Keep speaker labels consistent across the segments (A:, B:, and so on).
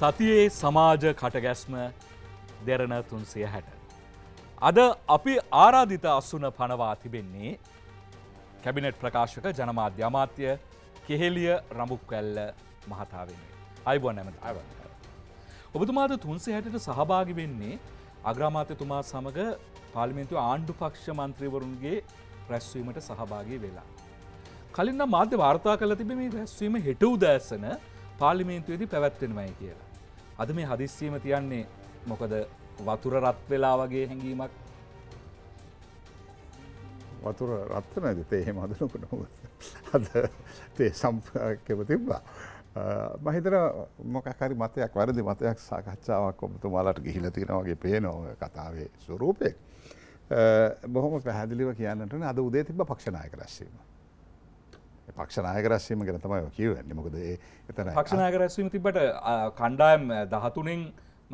A: සතියේ සමාජ කටගැස්ම දෙරණ තුන්සිය හැට. අද අපි ආරාධිත අස්සුන පනවා තිබෙන්නේ කැබිනට් ප්‍රකාශක ජනමාධ්‍ය අමාත්‍ය කෙහෙලිය රඹුක්වැල්ල මහතාවෙන්නේ. අයිබෝ නැමට අව. ඔබතුමාද තුන්සේ හැටට සහභාගි වෙන්නේ අග්‍රාමාත්‍යතුමා සමඟ පාලිමෙන්තු ආණ්ඩු පක්ෂ මන්ත්‍රීවරුන්ගේ රැස්වීමට සහභාගී වෙලා. කලින්න්න මාධ්‍ය වාර්තා කල තිබ මේ රැස්වීම හෙට උදෑසන පාලිමේන්තුවේදී පැවැත්වෙනවයි කියලා. අද මේ හදිස්සියම තියන්නේ මොකද වතුර රත් වෙලා වගේ හැඟීමක්
B: වතුර රත්ත නැද තේහෙ මදනකට නොව අද තේ සම්කව තිබ්බා මහිතර මොකකරි මතයක් වැරදි මතයක් සාකච්ඡාවක් ඔබතු මලට ගිහිල තියෙනවගේ පේනොව කතාවේ ස්වරූපය බොහොම පැහැදිලිව කියන්නට අද උදේ තිබ පක්ෂණයක රැස්වීම පක්ෂනාය රැස්වීම ගැන තමයි කියවන්නේ මොකද එතන පක්ෂනාය
A: රැස්වීම තිබට කණ්ඩායම් දහතුනෙන්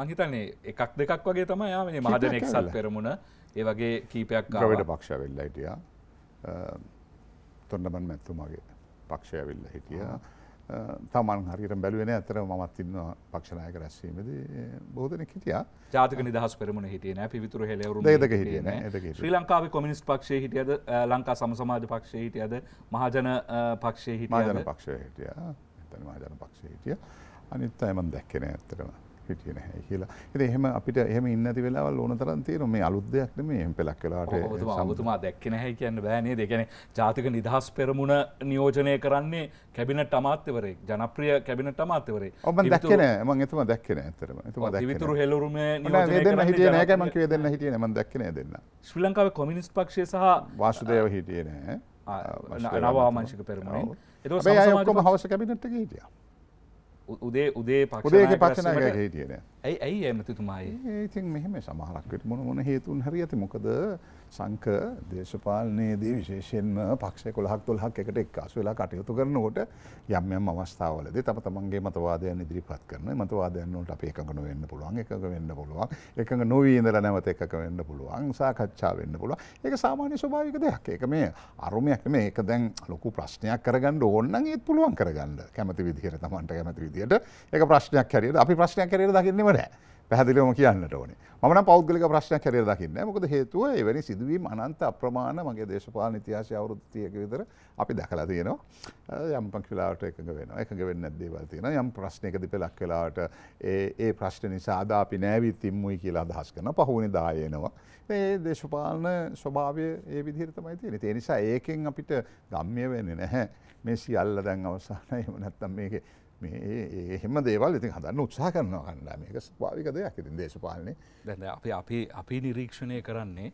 A: මංහිතන්නේ එකක් දෙකක් වගේ තමයි යාමේ මහදන එක්සල් පෙරමුණ ඒ වගේ කීපයක් ගවට
B: පක්ෂ වෙල්ල හිටිය තොන්නමන් මැත්තුමගේ පක්ෂය වෙල්ල හිටියා තමන් හරිට බැලුවෙන ඇතර මත් ඉන්න පක්ෂණයක රැස්වීමද බෝධන හිටිය
A: ජාතික නිදහස් පෙරමන හිටියන පිවිතුර හෙලවරු දක හිටිය ශ්‍රී ලංකාව කොමිනිස් පක්ෂය හිටියද ලංකා සමසමාජ පක්ෂය හිටියද මහජන
B: පක්ෂය හිට ජන පක්ෂය හිටිය එතන මහජන පක්ෂය හිටිය අනිත් අයමන් දැක්කෙන ඇතරවා හිටිය නැහැ කියලා. ඉතින් එහෙම අපිට එහෙම ඉන්න නැති වෙලාවල් ඕන තරම් තියෙනවා. මේ අලුත් දෙයක් නෙමෙයි එහෙම පෙලක් වෙලාවට සම්තුමා
A: දැක්කේ නැහැ කියන්න බෑ නේද? ඒ කියන්නේ ජාතික නිදහස් පෙරමුණ නියෝජනය කරන්නේ කැබිනට් අමාත්‍යවරයෙක්, ජනප්‍රිය කැබිනට් අමාත්‍යවරයෙක්. ඔව් මම දැක්කේ නෑ.
B: මම එතුමා දැක්කේ නෑ ඇත්තටම. එතුමා දැක්කේ නෑ. විතුරු හෙළුරුමේ නියෝජනය කරන්නේ. නෑ හිටියේ නෑ. මම කිව්වේ දෙන්න හිටියේ නෑ. මම දැක්කේ නෑ දෙන්න.
A: ශ්‍රී ලංකාවේ කොමියුනිස්ට් පක්ෂය සහ
B: වාසුදේව හිටියේ නෑ. නව ආමංශික පෙරමුණේ. ඒක සමසමාජ ඔක්කොම හවස කැබිනට් එකේ හිටියා. උදේ උදේ පක්ෂ පක්ෂ හිටියන ඇයි ඇයි ඇමතිතුමායි ඒතින් මෙහෙම සමහලක්කට මොන මොන හේතුන් හරි ඇති මොකද සංක දේශපාලනයේදී විශේෂයෙන්ම පක්ෂය කොළහක් තුොල්හක් එකට එක්කාසු වෙලා කටයුතු කරනකොට යම් යම් අවස්ථාවලද තම තමන්ගේ මතවාදයන් ඉදිරිපත් කරන මතවාදයන්නට අප එකඟන වෙන්න පුළුවන් එකඟ වෙන්න පුළුවන් එකඟ නොවීදර නැවත එකක වෙන්න පුළුවන් සාකච්ඡා වෙන්න පුළුවන් ඒක සාමාන්‍ය ස්වභාවික දෙයක් ඒක මේ අරුමයක් මේ එක දැන් ලොකු ප්‍රශ්නයක් කරගන්න ඕන්නන් ඒත් පුළුවන් කරගන්න කැමති විදිහයට තමන්ට කැමති විදිහයට එක ප්‍රශ්නයක් හැරියට අපි ප්‍රශ්නයක් කරේ දකින්නීමට නෑ පැහදිලම කියන්නට ඕනේ මන පෞද්ගලික ප්‍රශ්න කැර දකින්න මොකද හේතුව එවැනි සිදුවීම අනන්ත අප්‍රමාණ මගේ දේශපාල ඉතිහාස අවුරුත්තියක විතර අපි දකලා තියනවා යම් පංකිලාට එකඟ වෙන එකඟ වෙන්න ඇදේවල් තියෙන යම් ප්‍රශ්නයකදි පෙලක් වෙලාට ඒ ප්‍රශ්න නිසා අද අපි නෑවිත් තිම්මුයි කියලා අදහස් කරන පහුවනි දායනවා ඒ දේශපාලන ස්වභාවය ඒ විදිහරතමයි තියෙන ඒ නිසා ඒකෙන් අපිට ගම්ය වෙන්නේ නැහැ මේ සියල්ල දැන් අවසානයි එම නැත්තම් මේක එහෙම දේවල් ඉතින් හදන්න උත්සා කරනවා කණ්ඩා මේක ස්වාවික දෙයක් ඉතින් දේශපාලනය
A: දැ අපි අපි අපි නිරීක්ෂණය කරන්නේ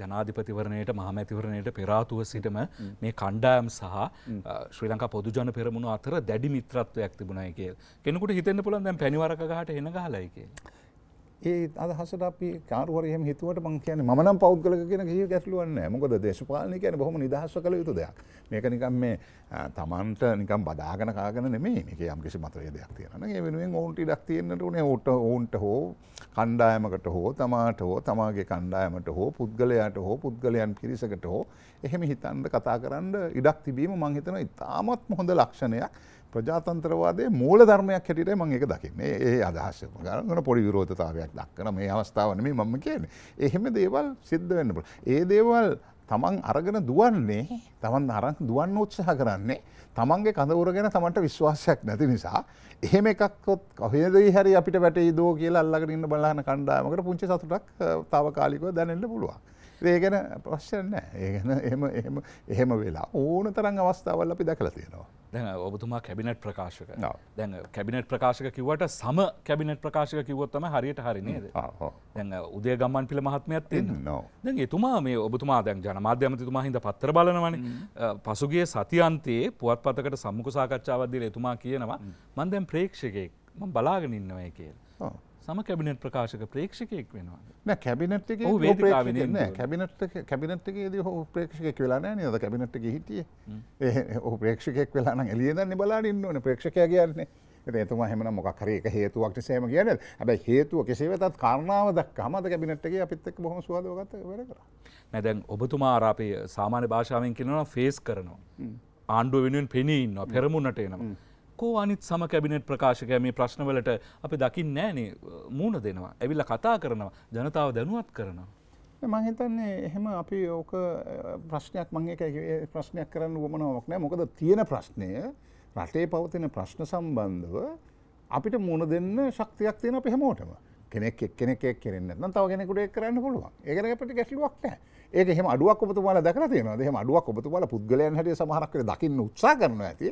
A: ජනාධිපතිවරණයට මහමැතිවරණයට පෙරාතුව සිටම මේ කණ්ඩායම් සහ ශ්‍රී ලංකා පොදුජන පෙරමුණු අතර දැඩි මිත්‍රත්වයක් තිබුණයි කියල් කෙනෙකුට හිතන්න පුළන් දැන් පැනිවරක ගහට එන ගහලයිකේ.
B: ඒ අදහසට අපි කාරුවරයම හිතුවට මං කියන්නේ මම නම් පෞද්ගලික කියන කිසි ගැටලුවක් නැහැ. මොකද දේශපාලනය කියන්නේ බොහොම නිදහස්ව කළ යුතු දෙයක්. මේක නිකන් මේ තමන්ට නිකන් බදාගෙන කාගෙන නෙමෙයි. මේක යම් කිසි මතවේදයක් තියෙනවා නේද? ඒ වෙනුවෙන් ඕන්ට ඉඩක් තියෙන්නට ඕනේ. ඕන්ට ඕන්ට හෝ කණ්ඩායමකට හෝ තමාට හෝ තමාගේ කණ්ඩායමට හෝ පුද්ගලයාට හෝ පුද්ගලයන් පිරිසකට හෝ එහෙම හිතන්න කතා කරන්න ඉඩක් තිබීම මං හිතනවා ඉතාමත්ම හොඳ ලක්ෂණයක්. ප්‍රජාතන්ත්‍රවාදේ මූල ධර්මයක් හැටියට මම ඒක දකින්නේ. ඒ අදහස ගන්න පොඩි විරෝධතාවයක් දක්වන මේ අවස්ථාව නෙමෙයි මම කියන්නේ. එහෙම දේවල් සිද්ධ වෙන්න පුළුවන්. ඒ දේවල් තමන් අරගෙන දුවන්නේ තමන් අරන් දුවන්න උත්සාහ කරන්නේ තමන්ගේ කඳවුර ගැන තමන්ට විශ්වාසයක් නැති නිසා එහෙම එකක්කොත් කොහෙදයි හරි අපිට වැටේ දෝ කියලා අල්ලගෙන ඉන්න බලහන කණ්ඩායමකට පුංචි සතුටක් తాවකාලිකව දැනෙන්න පුළුවන්. ඒගැන ප්‍රශ්න ඒගැන එම එහම එහෙම වෙලා ඕන තරන් අවස්ථාවල් අපි දැකල තියෙනවා.
A: දැන ඔබතුමා කැබිනට් ප්‍රකාශක දැන් කැබිනට් ප්‍රකාශක කිවට සම කැබිනට් ප්‍රකාශක කිවොත්තම හරියට හරිනේද දැන් උදේ ගමන් පිළ මහත්මයක් තියන්න දැන් එතුමා මේ ඔබතුමා දැන් ජනමාධ්‍යමතිතුමා හිද පත්තර බලනවන පසුගේ සතියන්තයේ පුවත් පතකට සම්මුඛ සාකච්ඡාවදදිල එතුමා කියනවා මන්දැම් ප්‍රේක්ෂකයෙක් ම බලාගෙන ඉන්නවය කියල්. සම කැබිනට් ප්‍රකාශක ප්‍රේක්ෂකයෙක් වෙනවා
B: කැබිනට් කැබිනට් කැබිනට්ක ද හෝ ප්‍රේක්ෂකෙක් වෙලාන නද කැබිනට් හිටිය ඕ ප්‍රේක්ෂකෙක් වෙලාන එලියදන්න බලාන්න ඕන ප්‍රේක්ෂකය කියන්නේ ඒතුම හෙමන මොක්හරක හේතුවක්ට සෑම කියන ඇබ හේතුව කෙසේ වෙතත් කරනාව දක් හමද කැබිනට්ගේ අපිත්තක් බොහොම සුවදගත වරකර
A: නැදැන් ඔබතුමා ආරාපය සාමාන්‍ය භාෂාවෙන් කියනවා ෆේස් කරනවා ආණ්ඩුව වෙනුවෙන් පෙනීන්න පෙරමුණට එනවා කෝ අනිත් සම කැබිනට් ප්‍රකාශකය මේ ප්‍රශ්නවලට අපි දකිින් නෑනේ මූුණ දෙනවා ඇවිල්ල කතා කරනවා ජනතාව දැනුවත් කරනවා.
B: මහිතන්නේ එහෙම අපි ඕක ප්‍රශ්නයක් මංගේ එක ප්‍රශ්නයක් කරන්න ගමනාවක් නෑ මොකද තියෙන ප්‍රශ්නය රටේ පවතින ප්‍රශ්න සම්බන්ධව අපිට මුණ දෙන්න ශක්තියක් තියෙන අප හැමෝටම කෙනෙක් කෙනෙක් කෙනෙන්න තව කෙනෙකුට කරන්න පුළුවන් ඒකන අපට ගැටලුවක් නෑ ඒක හෙම අඩුවක් ඔබතුමාල දැකලා තියෙනවා එහෙම අඩුවක් ඔබතුමාල පුද්ගලයන් හැටියට සමහරක් වෙලේ දකින්න උත්සාහ කරනවා ඇති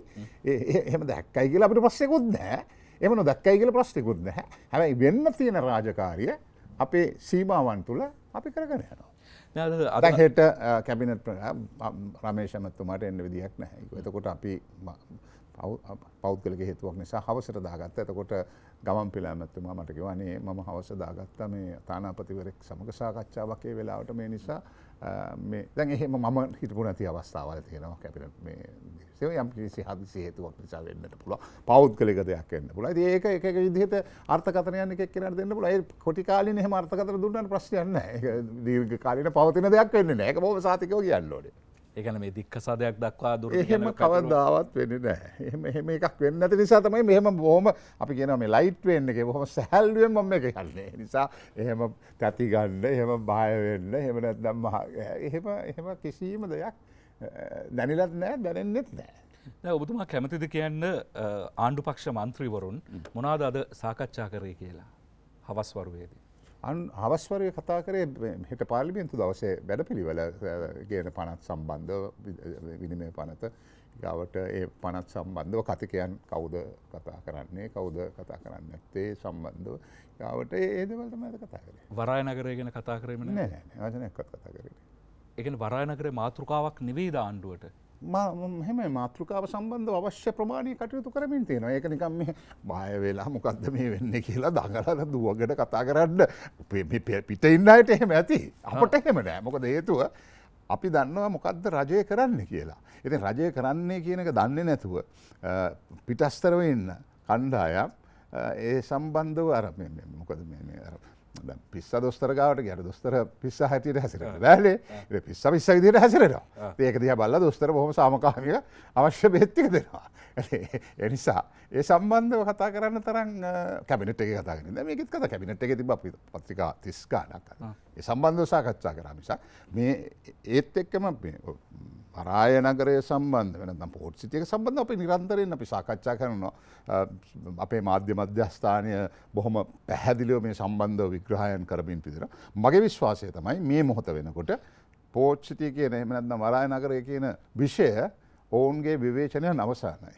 B: එහෙම දැක්කයි කියලා අපිට ප්‍රශ්නයක්වත් නැහැ එහෙම නොදැක්කයි කියලා ප්‍රශ්නයක්වත් නැහැ හැබැයි වෙන්න තියෙන රාජකාරිය අපේ සීමාවන් තුළ අපි කරගෙන
A: යනවා දැන් හෙට
B: කැබිනට් රමේෂ් ඇමතුමාට එන්න විදියක් නැහැ එතකොට අපි පෞද්ගලික හේතුවක් නිසා හවසට දාගත්ත එතකොට ගමන් පිළෑමැත්තුමා මට කිව්වා අනේ මම හවස දාගත්තා මේ තානාපතිවරෙක් සමග සාකච්ඡාවක් ඒ වෙලාවට මේ නිසා දැන් එහෙම මම හිටපු නැති අවස්ථාවල් තියෙනවා කැපිට මේ සව යම් කිසි හදිසි හේතුවක් නිසා වෙන්නට පුළුවන් පෞද්ගලික දෙයක් වෙන්න පුළුවන්. ඉතින් ඒක එක එක විදිහට අර්ථකථනයක් එකක් කෙනාට දෙන්න පුළුවන්. ඒ කොටි කාලින එහෙම අර්ථකථන දුන්නාට ප්‍රශ්නයක් නැහැ. ඒක දීර්ඝ කාලින පවතින දෙයක් වෙන්නේ නැහැ. ඒක බොහොම සාතිකව කියන්න ඕනේ.
A: ඒකන මේ දික්කසාදයක් දක්වා දුර එහෙම කවදාවත්
B: වෙන නෑ එහම එහෙම එකක් වෙන්න ඇති නිසා තමයි මෙහෙම බොහොම අපි කියන මේ ලයිට් වෙන්න එක බොහොම සැහැල්ුවෙන් මම එක කන්නේ නිසා එහෙම තැති ගන්න එහෙම බය වෙන්න එහෙම නැත්නම් එහෙම එහෙම කිසිම දෙයක් දැනිලත් නෑ දැනෙන්නෙත් නෑ
A: දැන් ඔබතුමා කැමතිද කියන්න ආණ්ඩු පක්ෂ මන්ත්‍රීවරුන් මොනවාද අද සාකච්ඡා කරේ කියලා හවස් වරුවේදී
B: අන් අවස්වරය කතා කරේ හෙට පාලිමියන්තු දවසේ වැඩ පිළිවෙල ගේන පනත් සම්බන්ධ විනිමය පනත ගාවට ඒ පනත් සම්බන්ධව කතිකයන් කවුද කතා කරන්නේ කවුද කතා කරන්න ඇත්තේ සම්බන්ධව ගාවට ඒදවලට මඇද කතා
A: කරේ වරායනගරය ගැන කතා කරම නෑ වචනයක් කතා කරේ එකන වරායනකර මාතෘකාවක් නිවේද ආණ්ඩුවට
B: මෙහෙම මාතෘකාව සම්බන්ධ අවශ්‍ය ප්‍රමාණය කටයුතු කරමින් තියෙනවා ඒක නිකම් මේ බය වෙලා මොකක්ද මේ වෙන්න කියලා දඟලන දුවගට කතා කරන්න පිට ඉන්න අයට එහෙම ඇති අපට එහෙම නෑ මොකද හේතුව අපි දන්නවා මොකක්ද රජය කරන්න කියලා. ඉතින් රජය කරන්නේ කියනක දන්නේ නැතුව පිටස්තරව ඉන්න කණ්ඩායම් ඒ සම්බන්ධව අර මොකද පිස්ස දොස්තරගාවට ගැන දොස්තර පිස්ස හැටියට හැසිරට බෑලේ පිස්ස පිස්ස විදියට හැසිරෙනවා ඒක දිහ බල්ල දොස්තර බොහොම සාමකාමික අවශ්‍ය බෙත්තික දෙනවා එනිසා ඒ සම්බන්ධව කතා කරන්න තරන් කැමිට එක කතාගෙන මේකත් කත කැමිට එක තිබ පත්‍රිකා තිස්කානක් ඒ සම්බන්ධව සාකච්ඡා කරමිසා මේ ඒත් එක්කම මරාය නගරය සම්බන්ධ වෙන පෝට් සිතියක සබඳ අපි නිරන්තරයෙන් අපි සාකච්ඡා කරනවා අපේ මාධ්‍ය මධ්‍යස්ථානය බොහොම පැහැදිලිව මේ සම්බන්ධව විග්‍රහයන් කරමින් පිදිර. මගේ විශ්වාසය තමයි මේ මොහොත වෙනකොට පෝච්ෂිතිය කියන එමනත්න මරාය නගරය කියන විෂය ඔවුන්ගේ විවේචනය නවසානයි.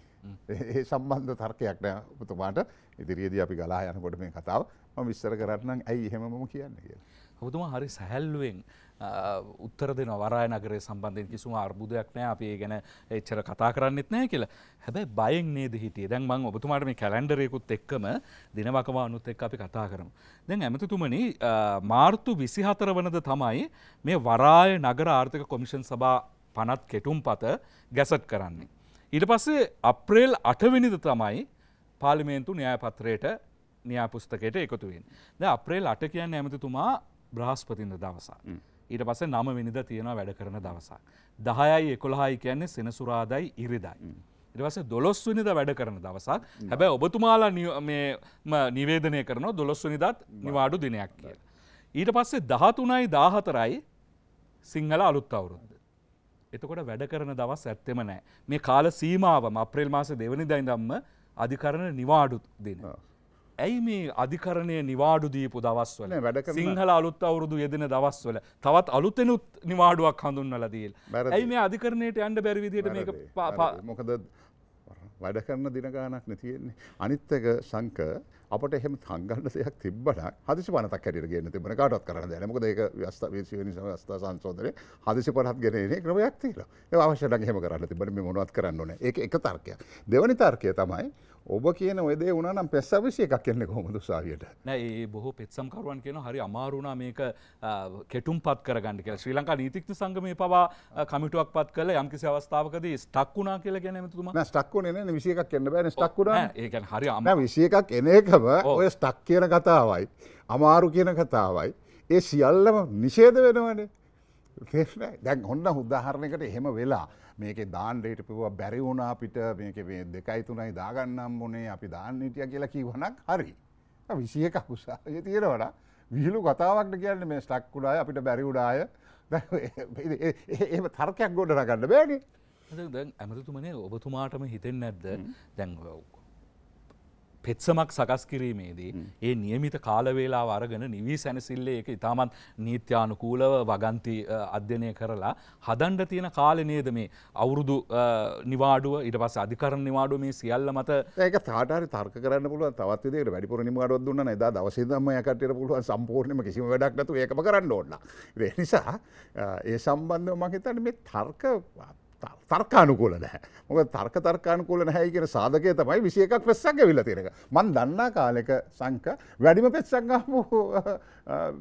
B: ඒ සම්බන්ධ තර්කයක් නෑ උපතුමාට ඉදිරියේදී අපි ගලා යනකොට මේ කතාව ම විස්තර කරන්න ඇයි එහෙමම කියන්නේ කිය.
A: හබතුමා හරි සැහැල්ලුවෙන් උත්තර දෙන වරාය නගරය සම්බන්ධයෙන් කිසිම අර්බුදයක් නෑ අපේ ගැන එච්චර කතා කරන්නෙත් නෑ කියලා හැබැයි බයෙන් නේද හිටියේ දැන් මං ඔබතුමාට මේ කැලැන්ඩරයකුත් එක්කම දිනවකවා අනුත් එක්ක අපි කතා කරමු. දැන් ඇමතිතුමනි මාර්තු විසිහතර වනද තමයි මේ වරාය නගර ආර්ථික කොමිෂන් සභා පනත් කෙටුම් පත ගැසට් කරන්නේ. ඊට පස්සේ අප්‍රේල් අටවිනිද තමයි පාලිමේන්තු න්‍යායපත්‍රයට න්‍යාපුස්තකයට එකතුවෙන්. ද අප්‍රේල් අට කියන්න ඇමතිතුමා බ්‍රහස්පතින්ද දවසා. ඊට පස නම විනිද තියෙනවා වැඩ කරන දවසක්. දහයයි එකොළහයි කියන්නේ සෙනසුරාදයි ඉරිදයි. ඉරිවස දොලොස්වනිද වැඩ කරන දවසක් හැබැ ඔබතුමාලා නිවේදනය කරන දොලොස්වනිදත් නිවාඩු දිනයක් කිය. ඊට පස්සේ දහතුනයි දාහතරයි සිංහල අලුත් අවුරුද්ද. එතකොට වැඩ කරන දවස් ඇත්තෙම නෑ මේ කාල සීමාවම අප්‍රේල් මාස දෙවනි දයිදම්ම අධිකරණ නිවාඩුත් දෙනවා. ඇයි මේ අධිකරණය නිවාඩු දීපු දවස්වල සිංහල අලුත් අවුරුදු යෙදෙන දවස්වල තවත් අලුතෙනුත් නිවාඩුවක්
B: හඳුන්වල දීල්
A: ඇයි මේ අධිකරණයට යන්න බැරිවිදියට මේක
B: මොකද වැඩ කරන දිනගානක් නැතියෙන්නේ අනිත්තක සංක අපට එහෙම සංගන්න දෙයක් තිබට හදිසි පනතක් කැට ගෙන තිබන කාටත් කරන දැනමක ඒක වස්ත වේශවනි අවස්ථා සංසෝදරය හදිසි පනත් ගෙනන ක්‍රමයක් තිීල අවශ්‍යටන් හෙම කරන්න තිබට මොනවත් කරන්නන ඒ එක තර්කය දෙවනි තර්කය තමයි ඔබ කියන ඔයදේ වුණනම් පෙස් අවිශය එකක් එන්නේ කොහොමද සාවියට
A: නෑ ඒ බොහෝ පෙත්සම්කරුවන් කියන හරි අමාරුණා මේක කෙටුම් පත් කරගන්න කියලා ශ්‍රී ලංකා නීතිඥ සංගමයේ පවා කමිටුවක් පත් කළ යම්කිසි අවස්ථාවකදී ස්ටක් වුණා කියලා
B: කියන එමෙතුමා නෑ ස්ටක් වුණේ නෑ 21ක් එන්න බෑනේ ස්ටක් වුණා ඒ කියන්නේ හරි අමාරු 21ක් එන එකම ඔය ස්ටක් කියන කතාවයි අමාරු කියන කතාවයි ඒ සියල්ලම නිෂේධ වෙනවනේ තේරුණා දැන් ඔන්න උදාහරණයකට එහෙම වෙලා මේක දාන්ඩට පවා බැරි වුණා අපිට මේක දෙකයි තුනයි දාගන්නම් මොනේ අපි දාන්නටිය කියලා කිවනක් හරි. විසිය කකුසා තියෙනවට විහිලු කතාවක්ට කියන්න මේ ස්ටක්කුඩාය අපිට බැරිවුඩාය ඒම තර්කයක් ගොඩ රගන්න බෑගේ.
A: ඇමතුමනේ ඔබතුමාටම හිතෙන් නැද්ද දැන්වව්. පෙත්සමක් සකස් කිරීමේදී ඒ නියමිත කාලවේලා වරගෙන නිවී සැනසිල්ලේ එක ඉතාමත් නීත්‍යානුකූලව වගන්ති අධ්‍යනය කරලා හදන්ඩ තියෙන කාලෙ නේද මේ අවුරුදු නිවාඩුව ඉට පස් අධිකර නිවාඩු මේ සියල්ල මත
B: ඒක තාටරි තර්ක කරන්න පුළුව තවත්ේ වැඩිපුර නිවාඩුව දුන්න එදා දවසේදම යකට පුළුවන් සම්පූර්ණයම කිසිම වැඩක් නැතු ඒකම කරන්න ඕන්න. නිසා ඒ සම්බන්ධව මහිතන්න මේ තර්ක තර්කානුකූල නැහැ මොක තර්ක තර්කානුකූල නැහැ කියෙන සාධකය තමයි විසියකක් පෙස්සක් ඇවිල්ල තිරක මන් දන්නා කාලෙක සංක වැඩිම පෙත්සක්ගපු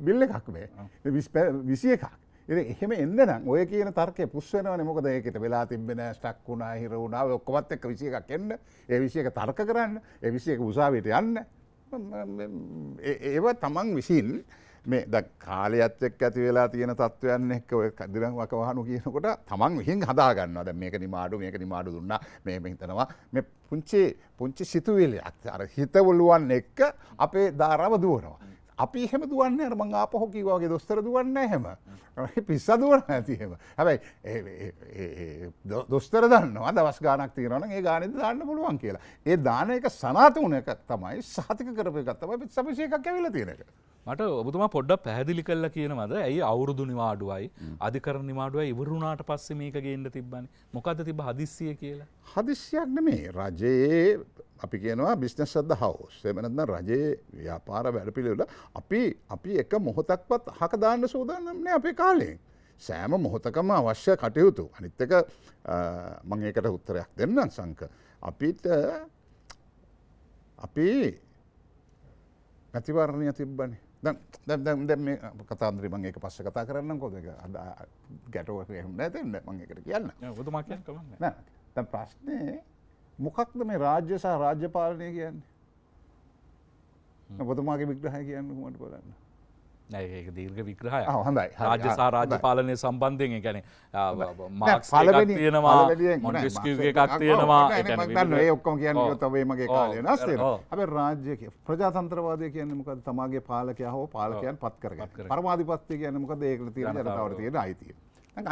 B: බිල්ල එකක් වේ විසිය එකක් එහෙම එන්න ඔය කියන තර්කය පුස්වෙනවන මොකද ඒකට වෙලා තිබෙන ස්ටක් වුණා හිර වුණාව ඔක්කොමත් එක් විසිය එකක් එන්න ඒ විසියක තර්ක කරන්න එ විසියක උසාවිට යන්න ඒව තමන් විසින් මේ ද කාලයත් එක් ඇති වෙලා තියෙන තත්ත්වයන් එක්ක ඔය දිරන් වකවානු කියනකොට තමන් විහින් හදාගන්නවා දැන් මේක නිමාඩු මේක නිමාඩු දුන්නා මේ හිතනවා මේ පුංචි පුංචි සිතුවිලියක් අර හිතවලුවන් එක්ක අපේ ධාරාව දුවනවා අපි හෙම දුවන්න මං ආපහො කිවගේ දොස්තර දුවන්න හැම පිස්ස දුවන ඇතිහෙම හැබැයි දොස්තර දන්නවා දවස් ගානක් තියරන ඒ ගානෙ දාන්න පුළුවන් කියලා ඒ දාන එක සනාත වන එක තමයි සාතික කරපය ගත්තම පිත් සපිෂයකක් ඇවිල තියෙනක
A: මට ඔබතුමා පොඩ්ඩක් පැහැදිලි කල්ල කියනවද ඇයි අවුරුදු නිවාඩුවයි අධිකර නිවාඩුවයි ඉවරුණාට පස්සේ මේක ගේන්න තිබ්බන මොකද තිබ හදිස්සිය කියලා.
B: හදිස්සියක් නෙමේ රජයේ අපි කියනවා බිස්නස් අද හවස් එමනත්න රජයේ ව්‍යාපාර වැඩපිළිවෙල අපි අපි එක මොහොතක්වත් හකදාන්න සූදානම්න අපේ කාලයෙන්. සෑම මොහොතකම අවශ්‍ය කටයුතු අනිත්තක මං ඒකට උත්තරයක් දෙන්න සංක. අපිට අපි මැතිවරණය තිබ්බනේ දැ කතාන්ද්‍රී මං ඒක පස්ස කතා කරන්න කො ගැටුව හම ඇතන්න මං එකට කියන්න ගතුමක් තැ ප්‍රශ්නය මොකක්ද මේ රාජ්‍ය සහ රාජ්‍ය පාලනය කියන්නේ ඔබතුමාගේ විග්‍රහ කියන්න මට කොලන්න
A: ඒ දීර්ග විග්‍රහය හොඳයි රාජ්‍ය සහ රාජ්‍ය පාලනය සම්බන්ධයෙන් ගැන මාක්ස් තියෙනවා මොන්ස්කගේ එකක් තියෙනවා ඒ ඔක්කොම කියන්න තවේ මගේ කාලය නස්සේ
B: අප රාජ්‍ය ප්‍රජාතන්ත්‍රවාදය කියන්නේ මොකද තමාගේ පාලකය හෝ පාලකයන් පත් කරග පරවාධිපත්ය කියන මොකද ඒකල තියෙන ජනතාවට තියෙන අයිතිය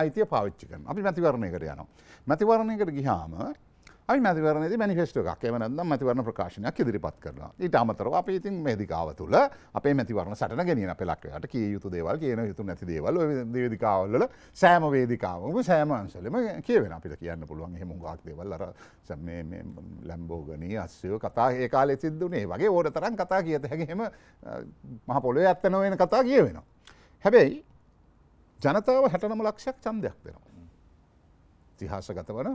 B: අයිතිය පාවිච්චි කරන අපි මැතිවරණය කර යනවා මැතිවරණය කර ගිහාම අයිමැතිවරණද මනිිෆෙස්ටෝ එකක් එමනදම් මතිවරණ ප්‍රකාශනයක් ඉදිරිපත් කරනවා ඊට අමතරව අප ඉතින් මේදිකාව තුළ අපේ මැතිවරණ සටන ගෙනන පෙලක්වට කිය යුතු දේවල් කියන යුතු නැති දේවල් දේදිකාවල්ල සෑම වේදිකාවම සෑමන්සලම කියවෙන අපිට කියන්න පුළුවන් හෙම ගක් දෙවල්ලර සැම ලැම්බෝගනී අස්සයෝ කතා ඒකාල සිද්දුනේ වගේ ඕඩ තරන් කතා කියත හැකහෙම මහපොලොය ඇත්ත නොවෙන කතා කියවෙනවා. හැබැයි ජනතාව හැටනම ලක්ෂයක් චන්දයක් දෙෙනවා. තිහාසගත වන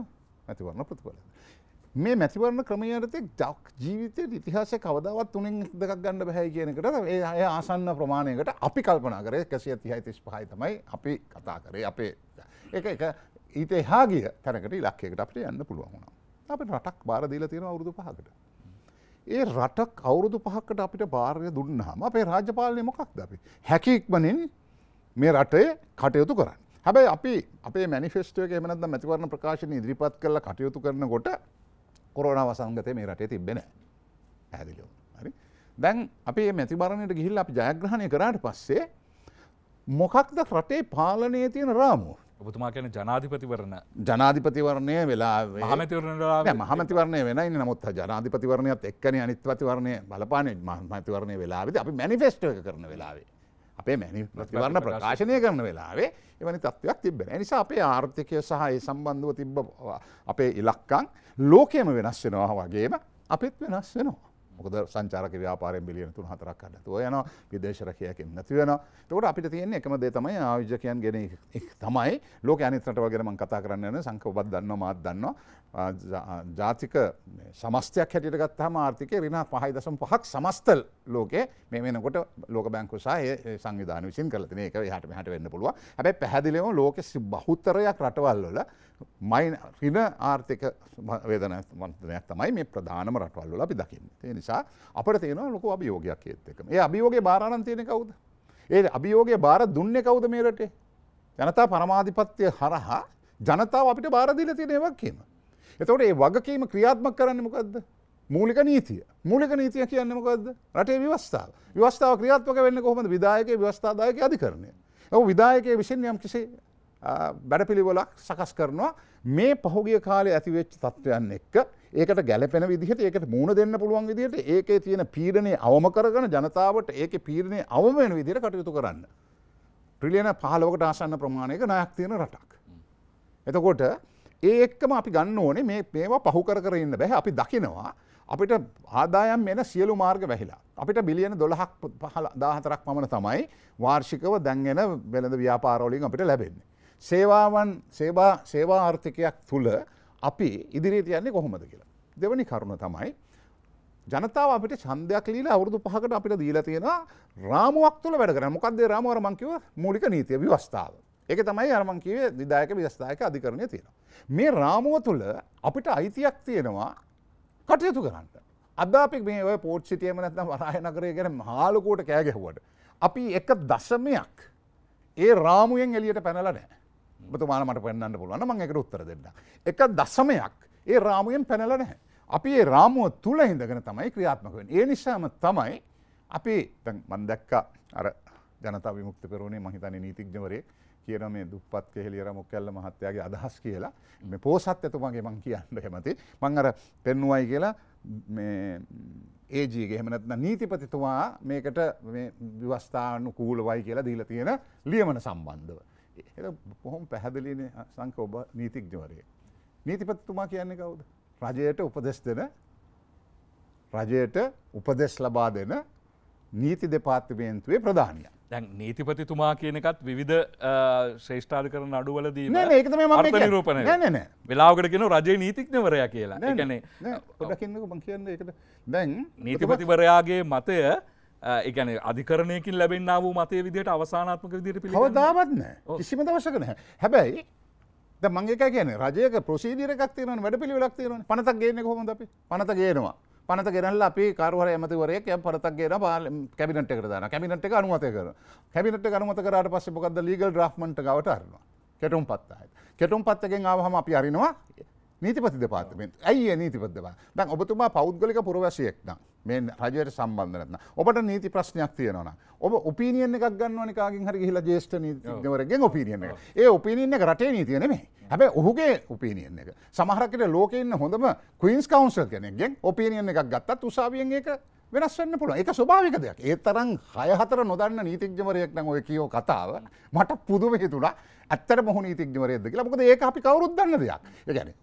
B: මැතිවරණ ප්‍රතිඵල. මේ මැතිවරණ ක්‍රමයටතෙක් ජක් ජීවිතය ඉතිහාසය කවදාවත් තුනින් දෙකක් ගණඩ බැහැ කියනකට ඒ අය ආසන්න ප්‍රමාණයකට අපි කල්පනා කරේ කැසිය තිහයි තිස් පහයි තමයි අපි කතා කරේ අපේ එක එක ඊට හාගිය තැනකට ලක්කයකට අපට යන්න පුළුවන්ුණා. අපට රටක් බාරදීල තියෙන අවුරුදු පහකට. ඒ රට කවුරුදු පහකට අපිට භාරය දුන්නහම අපේ රාජපාලනය මොකක් ද අපි හැකික්මනින් මේ රටේ කටයුතු කරන්න. හැබැයි අපි අපේ මනිිෆෙස්ටුවක එමනද මැතිවරණ ප්‍රකාශන ඉදිරිපත් කරල කටයුතු කරන ගොට කොරෝනාව සංගතය මේ රටේ තිබෙන ඇදිලෝ හරි දැන් අපේ මැතිබරණයට ගිහිල් අප ජයග්‍රහණය කරාට පස්සේ මොකක්ද රටේ පාලනය තියෙන රාමුව
A: ඔබතුමා කියන ජනාධිපතිවරණ
B: ජනාධිපතිවරණය වෙලා මහමතිවරණය වෙන නමුත් ජනාධිපතිවරණයත් එක්කන අනිත්වතිවරණය බලපාන මහමතිවරණය වෙලාවිද අපි මැනිෆෙස්ටෝ කරන වෙලාවේ අපේ මැනි ප්‍රතිවරණ ප්‍රකාශනය කරන වෙලාවේ එවැනි තත්ත්වයක් තිබෙන නිසා අපේ ආර්ථිකය සහ ඒ සම්බන්ධව තිබ්බ අපේ ඉලක්කං ලෝකයම වෙනස් වෙනවා වගේම අපිත් වෙනස් වෙනවා. මොකද සංචාරක ව්‍යාපාරය බිලියන තුන් හතරක් අන්නතුව යන විදේශ රැකයකින් නැතිවෙන තකට අපිට තියෙන එකම දේ තමයි ආවිජකයන් ගෙන තමයි ලෝක අනිතට වගෙනම කතා කරන්න යන සංකවබත් දන්න මාත් දන්නවා ජාතික සමස්තයක් හැටියට ගත්තාම ආර්ථිකය රිනා පහයි දසම් පහක් සමස්තල් ලෝකේ මේ වෙනකොට ලෝක බැංකු සහ සංවිධාන විසින් කලතින එක හට හට වෙන්න පුළුව හැබැ පැහදිලෙම ලෝක බහුතරයක් රටවල්ල මයින් රින ආර්ථික වේදන වන්තනයක් තමයි මේ ප්‍රධානම රටවල්ල අපි දකින්න ඒ නිසා අපට තියෙන ලොක අභියෝගයක් ඒත්තකම ඒ අභියෝගේ භාරණන්තියන කවුද ඒ අභියෝගය බාර දුන්නේ කවුද මේ රටේ ජනතා පරමාධිපත්‍යය හරහා ජනතාව අපිට බාරදිල තියෙනවක් කියීම එතවට ඒ වගකීම ක්‍රියාත්මක කරන්න මොකක්ද මූලික නීතිය මූලික නීතිය කියන්න මොකද රටේ විවස්ථාව විවස්ථාව ක්‍රියාත්මක වෙන්න කොහොමද විදායක ව්‍යවස්ථාදායක අධිකරණය ඔ විදායකය විසින් යම් කිසි වැඩපිළිවෙලක් සකස් කරනවා මේ පහුගිය කාලේ ඇතිවෙච්ච තත්ත්වයන් එක්ක ඒකට ගැලපෙන විදිහට ඒකට මූුණ දෙන්න පුළුවන් විදිහට ඒකේ තියෙන පීඩනය අවම කරගන ජනතාවට ඒක පීරණය අවම වෙන විදිහට කටයුතු කරන්න. ප්‍රිලියන පහලවකට ආසන්න ප්‍රමාණයක නයක් තියෙන රටක්. එතකොට ඒ එක්කම අපි ගන්න ඕනේ මේ මේවා පහු කර ඉන්න බැහැ අපි දකිනවා අපිට ආදායම් මෙන සියලු මාර්ග වැහිලා. අපිට බිලියන දොළහක් පහල දාහතරක් පමණ තමයි වාර්ෂිකව දැන්ගෙන වෙළඳ ව්‍යාපාරෝලින් අපිට ලැබෙන්නේ. සේවාවන් සේවා සේවා ආර්ථිකයක් තුළ අපි ඉදිරියට යන්නේ කොහොමද කියලා. දෙවනි කරුණ තමයි ජනතාව අපිට ඡන්දයක් ලීලා අවුරුදු පහකට අපිට දීලා තියෙනවා රාමුවක් තුළ වැඩ කරන්න. මොකක්ද ඒ රාමුව අර මං කිව්ව මූලික නීතිය ව්‍යවස්ථාව. ඒක තමයි අර මං කිව්වේ විධායක ව්‍යවස්ථායක අධිකරණය තියෙනවා. මේ රාමුව තුළ අපිට අයිතියක් තියෙනවා කටයුතු කරන්න. අද අපි මේ ඔය පෝට් සිටියේම නැත්නම් වරාය නගරය ගැන මහලුකුවට කෑ ගැහුවට අපි එක දශමයක් ඒ රාමුවෙන් එළියට පැනලා නැහැ. බතුමාන මට පෙන්න්න පුළුවන් මං එකට උත්තර දෙන්න. එක දසමයක් ඒ රාමුවෙන් පැනල නැහැ. අපි ඒ රාමුව තුළ හිඳගෙන තමයි ක්‍රියාත්මකවෙන්. ඒ නිසාම තමයි අපි මන්දැක්ක අර ජනතා විමුක්ත පෙරුණේ මහිතන නීතිඥවරේ කියන මේ දුප්පත් කෙහෙලියර මොක්කැල්ල මහත්තයාගේ අදහස් කියලා මේ පෝසත් ඇතුමගේ මං කියන්න කැමති මං අර පෙන්නුවයි කියලා ඒජීගේ හෙමනත්න නීතිපතිතුමා මේකට ව්‍යවස්ථානු කූලවයි කියලා දීල තියෙන ලියමන සම්බන්ධව. බොහොම පැහැදිලින සංක ඔබ නීතිඥවරය. නීතිපතිතුමා කියන්නේ කවුද. රජයට උපදෙස් දෙන රජයට උපදෙස් ලබා දෙන නීති දෙපාර්තිමේන්තුවේ ප්‍රධානිය.
A: දැන් නීතිපතිතුමා කියනකත් විධ ශ්‍රේෂ්ඨාධ කරන අඩුවලදී ඒකතම රූපන නන
B: වෙලාවකට කියන රජය නීතිඥවරයා
A: කියලා ගැන
B: ොඩකින්නක බං කියන්න එකට
A: දැන් නීතිපතිවරයාගේ මතය එකන අධිකරණයකින් ලැබෙන් වූ මතය විදිට අවසානාත්මක විදිට පිළ
B: දාවත්න කිසිම දවශකන හැබැයි මංගේ කියන රජයක ප්‍රසීදිර එකක්තිරන වැඩ පිළි ලක්තිරන පනතක් ගේන හොඳ අපි පනත ගේනවා පනත ගෙනල් අපි කරුවර ඇමතිවරයක් යම් පනතක්ගේන පාල කැබිනට කරදාන කැමිනට අනුමතය කර කැබිනට අනුමත කරට පස්ස පොකද ලීගල් ්‍රහ්මට ගවටරනවා කෙටුම් පත්තහයි කෙටුම් පත්තකෙන් ආවහම අපි අරිනවා නීතිපති දෙපාර්තමෙන් ඇයි නීතිපදවා දැන් ඔබතුමා පෞද්ගලික පුරවැසියෙක්නම් මේ රජයට සම්බන්ධරත්න ඔබට නීති ප්‍රශ්නයක් තියෙනවන ඔබ උපිනියන එකක් ගන්නවනිකාගින් හරි හිලා ජේෂ්ට නීතිවරගෙන් උපිනියන එක ඒ උපිනියන එක රටේ නීතියනෙමේ හැබැ ඔහුගේ උපිනියන එක සමහරකට ලෝකඉන්න හොඳම කයින්ස් කවන්සල් කෙනෙක්ගෙන් ඔපිනියන එකක් ගත්තත් උසාවියෙන් ඒක වෙනස් වන්න පුළුව එක ස්වභාවික දෙයක් ඒ තරම් හයහතර නොදන්න නීතිජ්‍යමරයෙක් නම් ඔය කියෝ කතාව මට පුදුම හිතුලා ඇත්තට මොහ නීතිජ්‍යමරයද කියලා මොකද ඒක අපි කවරුද්දන්න දෙයක් ගැන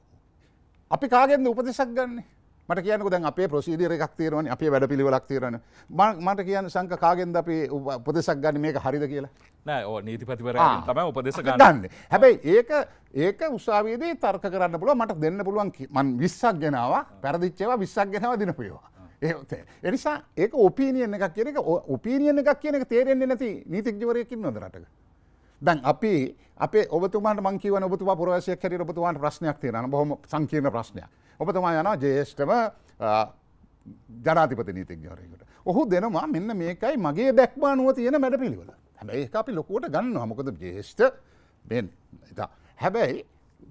B: අපි කාගෙන්ද උපදෙසක් ගන්නේ මට කියනක දැන් අපේ ප්‍රසිීදිර එකක් තේරවන අපේ වැඩ පිළිවෙලක් තේරන මට කියන්න සංක කාගෙන්ද අපේ උපදෙසක් ගන්න මේක හරිද කියලා
A: නෑ ඕ නීතිපතිවර තම උපදෙස
B: ගන්න හැබැයි ඒක ඒක උසාවේදී තර්ක කරන්න පුළුව මට දෙන්න පුළුවන් මන් විස්සක් ගෙනවා පැරදිච්චේවා විස්සක් ගෙනවා දිනපයවා. එනිසා ඒක ඔපීනියන එකක් කියන එක ඔපීනියන එකක් කියන එක තේරෙන්නේ නැති නීතිජ්‍යවරයකින් නොද රටක. දැන් අපි අපේ ඔබතුමාට මංකිව ඔබතුවා පුරවශයක් හැරි ඔබතුවාන් ප්‍රශ්නයක් තියෙන බොහොම සංකීර්ණ ප්‍රශ්නයක්. ඔබතුමා යන ජේෂ්ඨම ජනාතිපති නීතිඥවරයකට ඔහු දෙනවා මෙන්න මේකයි මගේ දැක්මානුව තියෙන මැඩ පිළිවල හැබැයි අපි ලොකුවට ගන්න හමකද ජේෂ්ට බෙන් ඉතා හැබැයි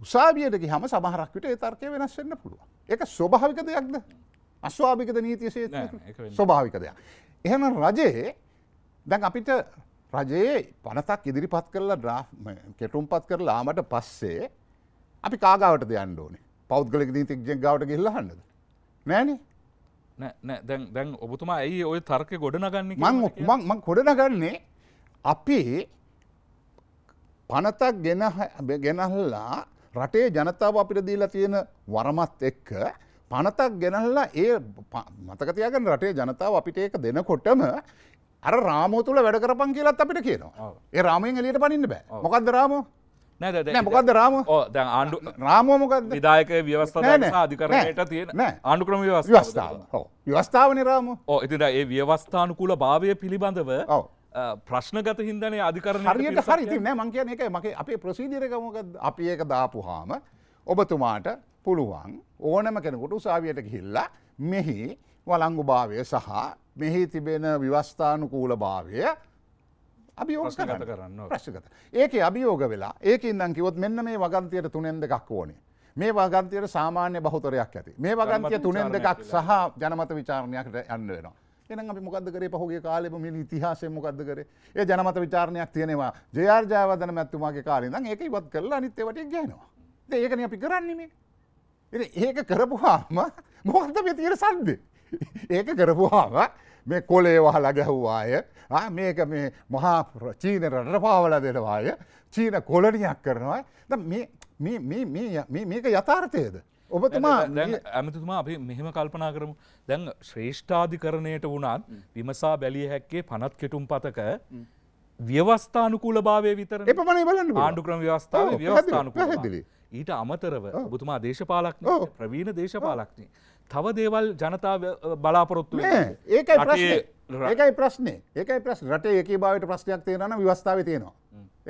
B: උසාවියටගේ හම සමහරක්විට තර්කය වෙනස් වෙන්න පුළුව එක ස්වභාවික දෙයක්ද අස්වාභිකද නීතිසේ ස්වභාවික දෙයක් එහෙන රජයේ දැන් අපිට රජයේ පනතක් ඉදිරිපත් කරලා ඩ්‍රා කෙටුම්පත් කරලාමට පස්සේ අපි කාගාවට දෙයන්න ඕනේ පෞද්ගලක නීතික්ජෙන් ගවට ගිල්ලහන්නද නෑනේ
A: දැන් දැන් ඔබතුමා ඇයි ඔය තර්කය ගොඩනගන්නේ
B: මං ගොඩනගන්නේ අපි පනතක් ගෙන ගෙනහල්ලා රටේ ජනතාව අපිට දීලා තියෙන වරමත් එක්ක පනතක් ගෙනල්ලා ඒ මතකතියගෙන රටේ ජනතාව අපිට ඒක දෙනකොටම අර රාමෝ තුළ වැඩ කරපන් කියලත් අපිට කියනවා ඒ රාමයෙන් එලියට පනින්න බෑ මොකක්ද රාමෝ මොකද රාම දැන් ආණ්ඩු රාමෝමක
A: විදායක ව්‍යවස්ථාව අධිකරණයට තියෙන ආණඩුක්‍රම ව්‍යවස්ථාව ව්‍යවස්ථාවන රාම ඕ එතිට ඒ ව්‍යවස්ථානකූල භාවය පිළිබඳව
B: ප්‍රශ්නගත හින්දන අධිකරණ හරියට හරිති නෑ මංකයන එක මගේ අපේ ප්‍රසීදිරකමක අපි ඒක දාපු හාම ඔබතුමාට පුළුවන් ඕනම කෙනකුට උසාවියට ගිහිල්ලා මෙහි වලංගු භාවය සහ මෙහි තිබෙන විවස්ථානුකූල භාවය අභියෝග කරන්න ප්‍රශ්ගත ඒක අභියෝග වෙලා ඒක ඉදන් කිවොත් මෙන්න මේ වගන්තයට තුනෙන් දෙකක් ඕනේ මේ වගන්තයට සාමාන්‍ය බහුතරයක් ඇති මේ වගන්තය තුනෙන් දෙකක් සහ ජනමත විචාරණයකට යන්න වෙනවා එනම් අපි මොකද කරේ පහුගේ කාලෙම මේ ඉතිහාසය මොකද කරේ ඒ ජනමත විචාරණයක් තියෙනවා ජයාර් ජයවර්ධන මැතිතුමාගේ කාලේ ඉඳන් ඒක ඉවත් කරලා අනිත් ඒවට ගෑනවා ඉතින් ඒකනේ අපි කරන්නේ මේ ඉතින් ඒක කරපුවාම මොකද්ද මේ තියෙන සද්දේ ඒක කරපුවාම මේ කොලේ වහලා ගැහ්වාය මේක මේ මහා චීන රට පාවල දෙනවාය චීන කොලනියක් කරනවා මේක යථාර්ථයද. ඔබතුමා
A: ඇමතුමා අපි මෙහෙම කල්පනා කරමු දැන් ශ්‍රේෂ්ඨාධිකරණයට වුණත් විමසා බැලිය හැක්කේ පනත් කෙටුම් පතක ව්‍යවස්ථානුකූල භාවය විතර එපමණ බලන්න ආණ්ඩුක්‍රම ව්‍යවස්ථාව ව්‍යවස්ථානුකූල ඊට අමතරව ඔබතුමා දේශපාලක්න ප්‍රවීණ
B: දේශපාලක්නේ
A: තව දේවල් ජනතාව බලාපොරොත්තු ඒකයි
B: ප්‍රශ්නේ ඒකයි ප්‍රශ්නේ ඒකයි ප්‍රශ් රටේ ඒකේ භාවයට ප්‍රශ්නයක් තියෙනවන ව්‍යවස්ථාව තියෙනවා.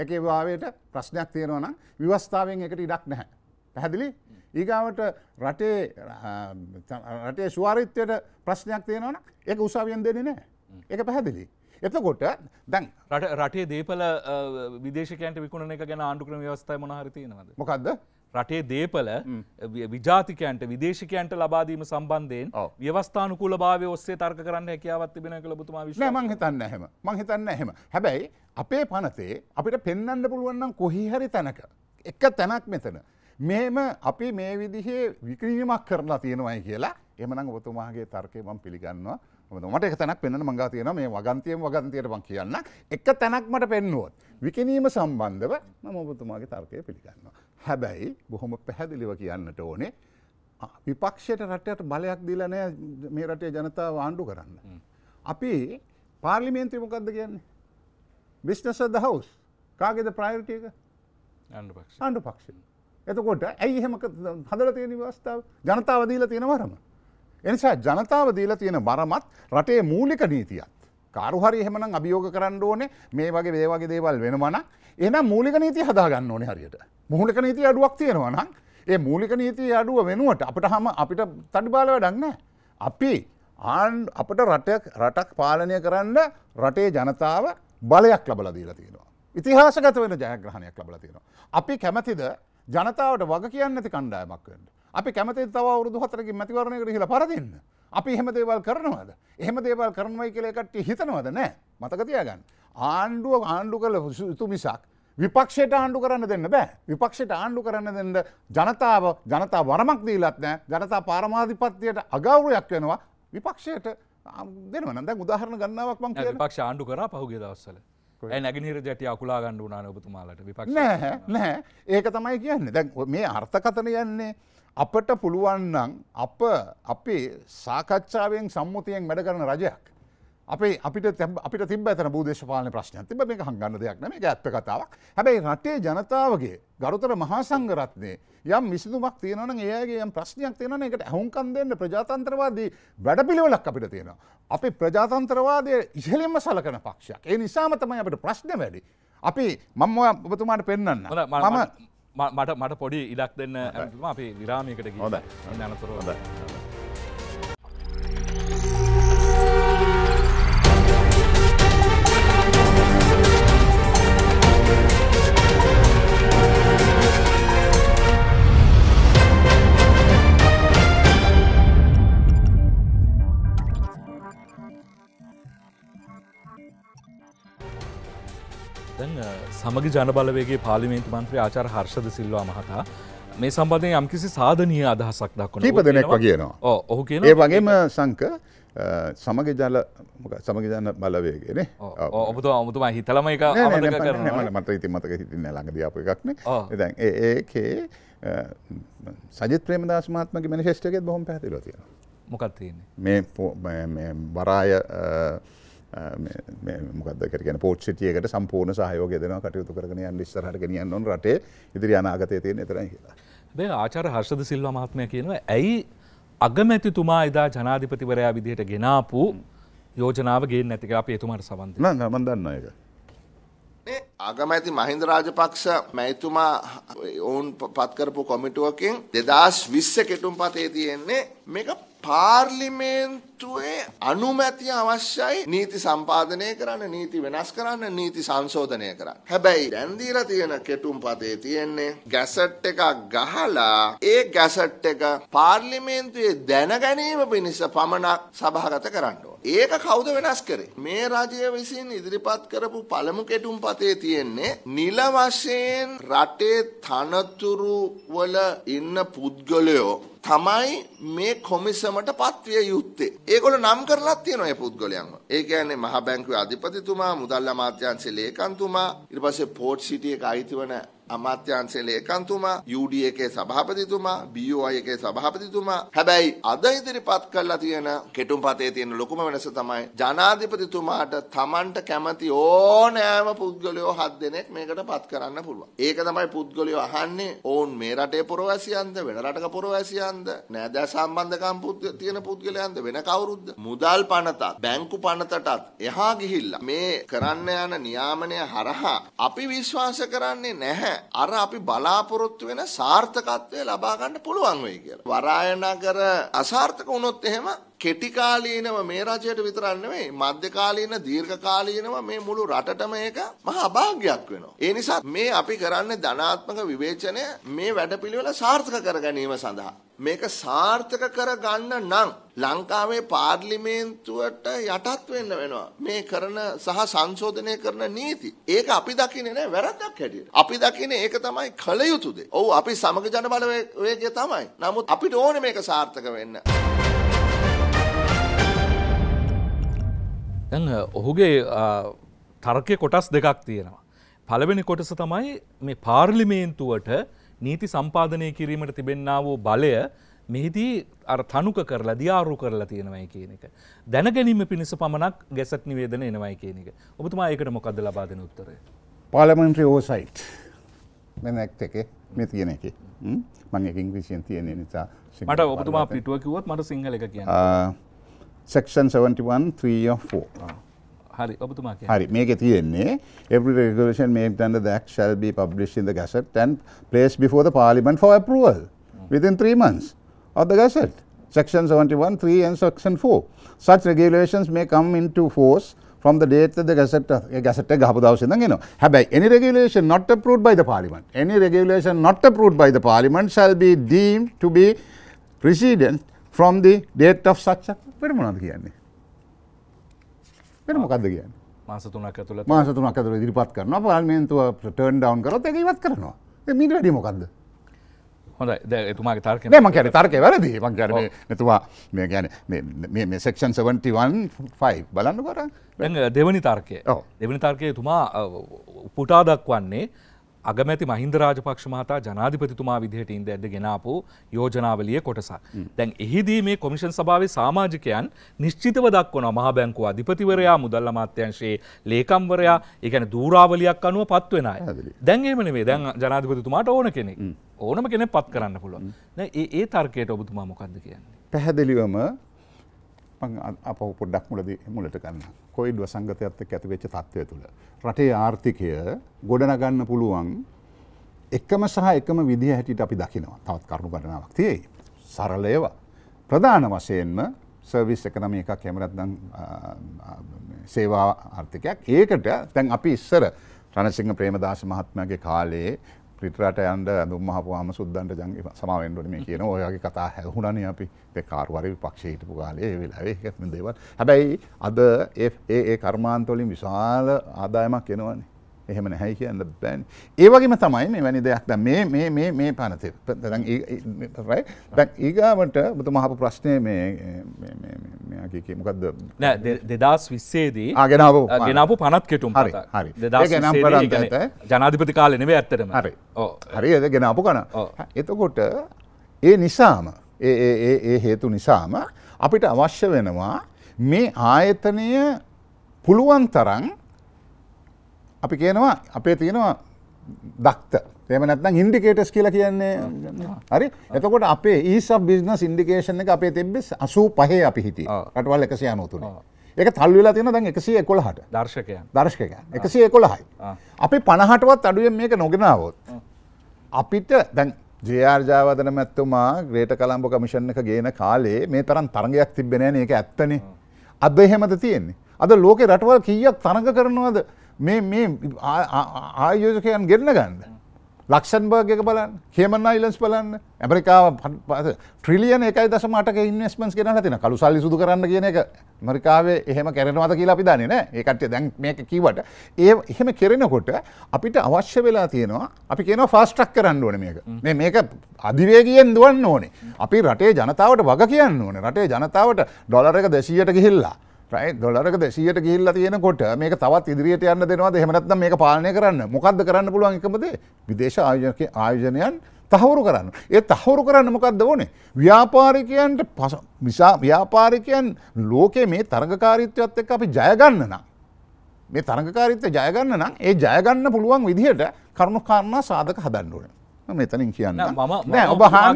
B: ඒකේ භාවයට ප්‍රශ්නයක් තියෙනවන ව්‍යවස්ථාවෙන් එකට ඉඩක් නැහැ. පැහැදිලි ඒගාවට රටේ රටේ ස්වාරිත්වයට ප්‍රශ්නයක් තියෙනවන ඒක උසාවියන් දෙන්නේ නෑ ඒක පැහැදිලි. එතකොට දැන්
A: රට රටේ දේපල විදේශකන්ට විකුණ එක ගැන ආණඩුක්‍රම ව්‍යවස්ථාව මොනහරිතියෙනවද මොකක්ද රටේ දේපල විජාතිකයන්ට විදේශකයන්ට ලබාදීම සම්බන්ධයෙන් ව්‍යවස්ථානකූල භාව ඔස්සේ තර්ක කරන්න හැකියාවත් තිබෙන කළ පුතුමා
B: විශ්ව මංහිතන්න හැම මංහිතන්න හැම හැබැයි අපේ පනතේ අපිට පෙන්නන්න පුළුවන්නම් කොහිහරි තැනක එක තැනක් මෙතන. මෙම අපි මේ විදිහේ වික්‍රීමක් කරලා තියෙනවයි කියලා එමනං ඔතුමාගේ තර්කයමම් පිළිගන්නවා මට එක තැනක් පෙන්න්න මංගා තියෙන මේ වගන්තයම වගන්තයට මං කියන්න එක තැනක් මට පෙන්නුවොත්. විකිනීම සම්බන්ධව මම ඔබතුමාගේ තර්කය පිළිගන්නවා. හැබැයි බොහොම පැහැදිලිව කියන්නට ඕනේ විපක්ෂයට රටට බලයක් දීලා නෑ මේ රටේ ජනතාව ආණ්ඩු කරන්න. අපි පාර්ලිමේන්තය මොකක්ද කියන්නේ. බිස්නස ද හවස් කාගෙද ප්‍රයිරටයක ආණ්ඩු පක්ෂ. එතකොට ඇයි එහෙම හදල තියෙන වස්ථාව ජනතාව දීලා තියෙන වරම. එනිසා ජනතාව දීලා තියෙන බරමත් රටේ මූලික නීතියත්. කාරුහරි එහෙමනම් අභියෝග කරන්න ඕනේ මේ වගේ දේවගේ දේවල් වෙනවන එනම් මූලික නීති හදාගන්න ඕනේ හරියට මූලික නීති අඩුවක් තියෙනවනම් ඒ මූලික නීති අඩුව වෙනුවට අපිට හම අපිට තඩිබාල වැඩක්නෑ අපි ආන් අපට රටක් රටක් පාලනය කරන්න රටේ ජනතාව බලයක් ලබල දීලා තියෙනවා ඉතිහාසගත වෙන ජයග්‍රහණයක් ලබල තියෙනවා අපි කැමතිද ජනතාවට වග කියන්න ඇති කණ්ඩායමක් වෙන්න අපි කැමති තව වරුදු හතරකින් මැතිවරණයකට හිලා පරදින්න අපි එහෙම දේවල් කරනවද. එහෙම දේවල් කරනවයි කලේකට හිතනවද නෑ මතකතියගන්න. ආණ්ඩුව ආණ්ඩු කල යුතු මිසක් විපක්ෂයට ආණ්ඩු කරන්න දෙන්න බෑ විපක්ෂයට ආණ්ඩු කරන්න දෙන්න ජනතාව ජනතා වරමක් දීලත් නෑ ජනතා පාරමාධිපත්තියට අගෞරයක් වෙනවා විපක්ෂයට දෙනවන දැ උදාහරණ ගන්නාවක් මං
A: පක්ෂ ආණ්ඩු කර පහුගේ දවස්සල නැගිනිර ජැටිය අකුලා ගණ්ඩුනාන ඔබතුමාලට විපක් නෑ
B: නෑ ඒක තමයි කියන්න දැන් මේ අර්ථකතන යන්නේ අපට පුළුවන්නන් අප අපේ සාකච්ඡාවෙන් සම්මුතියෙන් වැඩ කරන රජයක්. අපේ අපිට අපිට තිබ ඇතන බූදේශපාලන ප්‍රශ්නය තිබ මේ හංගන්න දෙයක් නම එක ඇත්ත කතාවක් හැබැයි රටේ ජනතාවගේ ගරුතර මහා සංගරත්නය යම් විසිදුමක් තියෙනන ඒගේ යම් ප්‍රශ්නයක් තියෙන එකට හුන්කන් දෙන්න ප්‍රජාතන්ත්‍රවාදී වැඩපිළිවෙලක් අපිට තියෙනවා. අපි ප්‍රජාතන්ත්‍රවාදය ඉහලින්ම සලකන පක්ෂයක් ඒ නිසාම තමයි අපට ප්‍රශ්න වැඩි. අපි මම ඔබතුමාට පෙන්න්න
A: මම මට මට පොඩි ඉඩක් දෙන්න ඇතුම අපි විරාමයකට හොඳ අනතුර
C: හොඳ.
A: සමග ජනබලවේගේ පාලිමේන්තු මන්ත්‍රී ආචාර හර්ෂද සිල්වා මහතා මේ සම්බන්ධය යම්කිසි සාධනය අදහසක් දක්වන කීප දෙනෙක් කියනවා ඔහු කියන ඒ වගේම
B: සංක සමග ජල සමග ජන බලවේගෙන
A: ඔබතු අමුතුම හිතලම එක
B: මට ඉති මතක හිතන්න ලඟද අප එකක්න දැන් ඒකේ සජත් ප්‍රේමදස් මාත්මක මනිශේෂ්ටකෙත් බොහොම පැතිලතිය මොකක්තියන්නේ මේ වරාය මොකද කරගෙන පෝට්සිටියකට සම්පූර්ණ සහයෝග දෙෙන කටයුතු කරන යන් ඉස්සරහටගෙනියන් නොන් රටේ ඉදිරි අනාගතය තියෙන එතරයි කියලා.
A: බේ ආචාර හර්ෂද සිල්ව මහත්මය කියනවා ඇයි අගමැතිතුමා එදා ජනාධිපතිවරයා විදිහට ගෙනාපු යෝජනාව ගේ නැතික අප එතුමට සබන්ධ ගමන් දන්න එක.
C: අගමැති මහින්ද රාජපක්ෂ මැතිතුමා ඔවුන් පත්කරපු කොමිටුවකින් දෙදස් විස්ස කෙටුම් පතේ තියෙන්නේ මේක පාර්ලිමේන්තු ශාස්ත්‍රුවේ අනුමැතිය අවශ්‍යයි නීති සම්පාදනය කරන්න නීති වෙනස් කරන්න නීති සංශෝධනය කරන්න. හැබැයි දැන් දීලා තියෙන කෙටුම් පදේ තියෙන්නේ ගැසට් එකක් ගහලා ඒ ගැසට් එක පාර්ලිමේන්තුවේ දැන ගැනීම පිණිස පමණක් සභාගත කරන්න ඒක කවුද වෙනස් කරේ? මේ රජය විසින් ඉදිරිපත් කරපු පළමු කෙටුම් පතේ තියෙන්නේ නිල වශයෙන් රටේ තනතුරු වල ඉන්න පුද්ගලයෝ තමයි මේ කොමිසමට පත්විය යුත්තේ. ඒගොල්ලෝ නම් කරලා තියෙනවා මේ පුද්ගලයන්ව. ඒ කියන්නේ මහ බැංකුවේ අධිපතිතුමා, මුදල් අමාත්‍යාංශයේ ලේකම්තුමා, ඊට පස්සේ පෝර්ට් සිටි එක අයිතිවන අමාත්‍යංශයේ ඒකන්තුමා UDA එකේ සභාපතිතුමා BOI එකේ සභාපතිතුමා හැබැයි අද ඉදිරිපත් කරලා තියෙන කෙටුම්පතේ තියෙන ලොකුම වෙනස තමයි ජනාධිපතිතුමාට Tamanට කැමති ඕනෑම පුද්ගලයෝ හත් දෙනෙක් මේකට පත් කරන්න පුළුවන්. ඒක තමයි පුද්ගලයෝ අහන්නේ ඕන් මේ රටේ පුරවැසියන්ද වෙන රටක පුරවැසියන්ද නෑදෑ සම්බන්ධකම් තියෙන පුද්ගලයන්ද වෙන කවුරුද්ද මුදල් පනතත් බැංකු පනතටත් එහා ගිහිල්ලා මේ කරන්න යන නියාමනය හරහා අපි විශ්වාස කරන්නේ නැහැ අර අපි බලාපොරොත්තු වෙන සාර්ථකත්වය ලබා ගන්න පුළුවන් වෙයි කියලා. වරායනගර අසාර්ථක වුණොත් එහෙම කෙටි කාලීනව මේ රජයට විතරක් නෙවෙයි මධ්‍ය කාලීන දීර්ඝ කාලීනව මේ මුළු රටටම ඒක මහා භාග්යක් වෙනවා. ඒ නිසා මේ අපි කරන්නේ ධනාත්මක විවේචනය මේ වැඩපිළිවෙල සාර්ථක කර ගැනීම සඳහා මේක සාර්ථක කරගන්න නම් ලංකාවේ පාර්ලිමේන්තුවට යටත් වෙන්න වෙනවා මේ කරන සහ සංශෝධනය කරන නීති. ඒක අපි දකින්නේ නෑ වැරද්දක් හැටියට. අපි දකින්නේ ඒක තමයි කල යුතු දේ. ඔව් අපි සමග ජන බල වේගය තමයි. නමුත් අපිට ඕනේ මේක සාර්ථක වෙන්න.
A: දැන් ඔහුගේ තර්කය කොටස් දෙකක් තියෙනවා. පළවෙනි කොටස තමයි මේ පාර්ලිමේන්තුවට නීති සම්පාධනය කිරීමට තිබෙන්න්නාවෝ බලය මෙහිදී අර තනුක කරලා දියාරු කරලා තියෙනවයි කියන එක. දැනගැනීම පිණිස පමණක් ගැසට් නිවේදන එනවයි කියන එක. ඔබතුමා ඒකට මොකද ලබා දෙන උත්තරය?
B: පාර්ලිමේන්තරි ඕසයිට් මෙන් ඇක්ට් එකේ මේ තියෙන එකේ. මම ඒක ඉංග්‍රීසියෙන් තියෙන නිසා මට ඔබතුමා
A: පිටුව කිව්වොත් මට සිංහල එක කියන්න.
B: Uh, section 71 3 or 4.
A: හරි ඔබතුමා හරි
B: මේක තියෙන්නේ every regulation made under the act shall be published in the gazette and placed before the parliament for approval within 3 months of the gazette section 71 3 and section 4 such regulations may come into force from the date that the gazette gazette ගහපු දවසේ ඉඳන් එනවා. හැබැයි any regulation not approved by the parliament any regulation not approved by the parliament shall be deemed to be precedent from the date of such a වෙන මොනවද කියන්නේ? වෙන මොකක්ද කියන්න
A: මාසතුනක් ඇතුළ මාසතුනක්
B: ඇතුළ දිරිපත් කරන පාල්මේන්තුව ටර්න් ඩවන් කරොත් එක ඉවත් කරනවා මිට වැඩි මොකක්ද
A: හොඳ එතුමා තර්ක ම කැන තර්කය වැරදි
B: මං කර නැතුවා මේ ගැන මේ සෙක්ෂන් 715 බලන්න කොට
A: දෙවනි තර්කය දෙවනි තර්කය තුමා පුටා දක්වන්නේ අගමැති මහින්ද රාජපක්ෂ මහතා ජනාධිපතිතුමා විදිහට ඉඳ ඇද ගෙනාපු යෝජනාවලිය කොටසක්. දැන් එහිදී මේ කොමිෂන් සභාවේ සාමාජිකයන් නිශ්චිතව දක්වන මහ බැංකුව අධිපතිවරයා මුදල් අමාත්‍යංශයේ ලේකම්වරයා ඒ කියන්නේ දූරාවලියක් අනුව පත් වෙන අය. දැන් එහෙම නෙවෙයි. දැන් ජනාධිපතිතුමාට ඕන කෙනෙක්. ඕනම කෙනෙක් පත් කරන්න පුළුවන්. දැන් ඒ ඒ තර්කයට ඔබතුමා මොකද්ද
B: කියන්නේ? පැහැදිලිවම මං අප පොඩ්ඩක් මුලද මුලට ගන්න කොයිඩ් වසංගතයත් ඇතිවෙච්ච තත්ත්වය තුළ. රටේ ආර්ථිකය ගොඩනගන්න පුළුවන් එකම සහ එකම විදිහ හැටිට අපි දකිනවා තවත් කරුණු ගණනාවක් තියෙයි. සරලයවා. ප්‍රධාන වශයෙන්ම සර්විස් එකනම එකක් කැමරත්දං සේවා ආර්ථිකයක් ඒකට තැන් අපි ඉස්සර රණසිංහ ප්‍රේමදාස මහත්මගේ කාලයේ පිටරට යන්ට දුම්මහපුවාම සුද්දන්ට ජංග සමාවෙන්ඩුවන මේ කියන ඔයගේ කතා හැහුණන අපි කාරවරි පක්ෂහිටපු කාලේ වෙලාවේ හැම දේවල් හැබැයි අද ඒ කර්මාන්තොලින් විශාල ආදායමක් කෙනවන්නේ එහෙම නැහැ කියන්න බෑනේ. ඒ වගේම තමයි මේ වැනි දෙයක් දැන් මේ මේ මේ මේ පනතේ. දැන් right? දැන් ඊගාවට ඔබතුමා අහපු ප්‍රශ්නේ මේ මේ මේ මෙයා කිව්වේ මොකද්ද?
A: නෑ 2020 දී ආ ගෙනාවු ගෙනාවු
B: පනත් කෙටුම් පතක්. හරි. 2020 දී ජනාධිපති කාලේ නෙවෙයි ඇත්තටම. හරි. ඔව්. හරි ඒක ගෙනාවු කන. එතකොට ඒ නිසාම ඒ ඒ ඒ හේතු නිසාම අපිට අවශ්‍ය වෙනවා මේ ආයතනය පුළුවන් තරම් අපි කියනවා අපේ තියෙනවා දක්ත එම නැත්නම් ඉන්ඩිකේටස් කියලා කියන්නේ හරි එතකොට අපේ ඊස බිස්නස් ඉන්ඩිකේෂන් එක අපේ තිබ්බෙස් අසූ පහේ අපි හිටිය රටවල් එකසිය අනෝතුනේ එක තල්වෙලා තියෙන දැන් එකසිය එකොළහට දර්ශකය දර්ශකය එකසිය එකොළහයි. අපි පණහටවත් අඩුවෙන් මේක නොගෙනාවොත්. අපිට දැන් ජයාර්ජාවදන මැත්තුමා ග්‍රේට කළම්ඹ කමිෂණ එක ගේන කාලේ මේ තරම් තරගයක් තිබෙන ඒක ඇත්තනේ. අද එහෙමද තියෙන්නේ. අද ලෝකෙ රටවල් කීයක් තරඟ කරනවද මේ මේ ආයෝජකයන් ගෙන්න ගන්න. ලක්ෂන්බර්ගක බලන්න හේමන් අයිලන්ස් බලන්න ඇමරිකාව ට්‍රිලියන එකයි දසම අටක ඉන්වස්මන්ස් ගෙන තින කළු සල්ලි සුදු කරන්න කියන එක මරිකාවේ එහෙම කරනවද කියලා අපි දන්නේ නෑ ඒකටය දැන් මේක කීවට ඒ එහෙම කෙරෙනකොට අපිට අවශ්‍ය වෙලා තියෙනවා අපි කියනවා ෆාස්ට්‍රක් කරන්න ඕන මේක මේ මේක අධිවේගියෙන් දුවන්න ඕනේ අපි රටේ ජනතාවට වග කියන්න ඕනේ රටේ ජනතාවට ඩොලර එක දෙසීයට ගිහිල්ලා රයි දොලරක දෙශීයට ගිල්ල තියෙනකොට මේක තවත් ඉදිරියට යන්න දෙනවා දෙහමනත්න මේ පාලනය කරන්න මොකක්ද කරන්න පුළුවන් එකමද විදේශ ආයෝජක ආයෝජනයන් තහවුරු කරන්න. ඒ තහවුරු කරන්න මොකක්ද ඕනේ. ව්‍යාපාරිකයන්ට පස නිසා ව්‍යාපාරිකයන් ලෝකයේ මේ තරගකාරීත්වත් එක් අපි ජයගන්න නම්. මේ තරගකාරීත්ව ජයගන්න නම් ඒ ජයගන්න පුළුවන් විදිහට කරුණු කාරණා සාධක හදන්න ඕනේ. මෙතනින් කියන්න ම ඔබ හා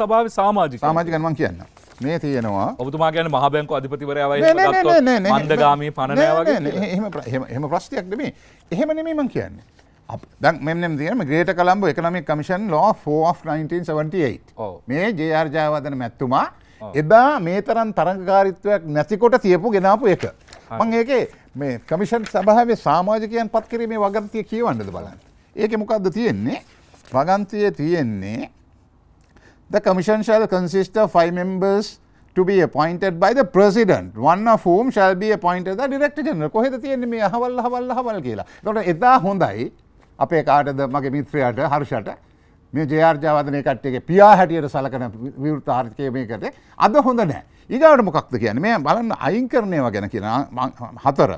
A: සභාව සාමාජි සාමාජිකන්වන්
B: කියන්න. මේ තියෙනවා
A: ඔබතුමා ගැන මහ බැංකු අධිපතිවරයවයි මන්දගාමී පණනය
B: එහම ප්‍රශ්තියක් මේ එහෙම නෙමේ මං කියන්නේ දක් මෙම තියම ග්‍රේට කළම්ඹ එකනමික් කමිෂන් ලෝ 4 මේ ජයාර්ජාවදන මැත්තුමා එදා මේ තරන් තරංකාරිත්වයක් නැතිකොට තියපු ගෙනාපු එක මං ඒකේ මේ කමිෂන් සභාවේ සාමාජකයන් පත් කිරීමේ වගන්තිය කියවන්නද බලන්න ඒක මොකක්ද තියෙන්නේ වගන්තිය තියෙන්නේ The commission shall consist of five members to be appointed by the president, one of whom shall be appointed the director general. කොහෙද තියෙන්නේ මේ අහවල් අහවල් අහවල් කියලා. ඒකට එදා හොඳයි අපේ කාටද මගේ මිත්‍රයාට හර්ෂට මේ ජයාර්ජාවදනය කට්ටගේ පියා හැටියට සලකන විවෘත ආර්ථිකය මේකට අද හොඳ නෑ. ඒගට මොකක්ද කියන මේ බලන්න අයින් කරනයවා ගැන කියන හතර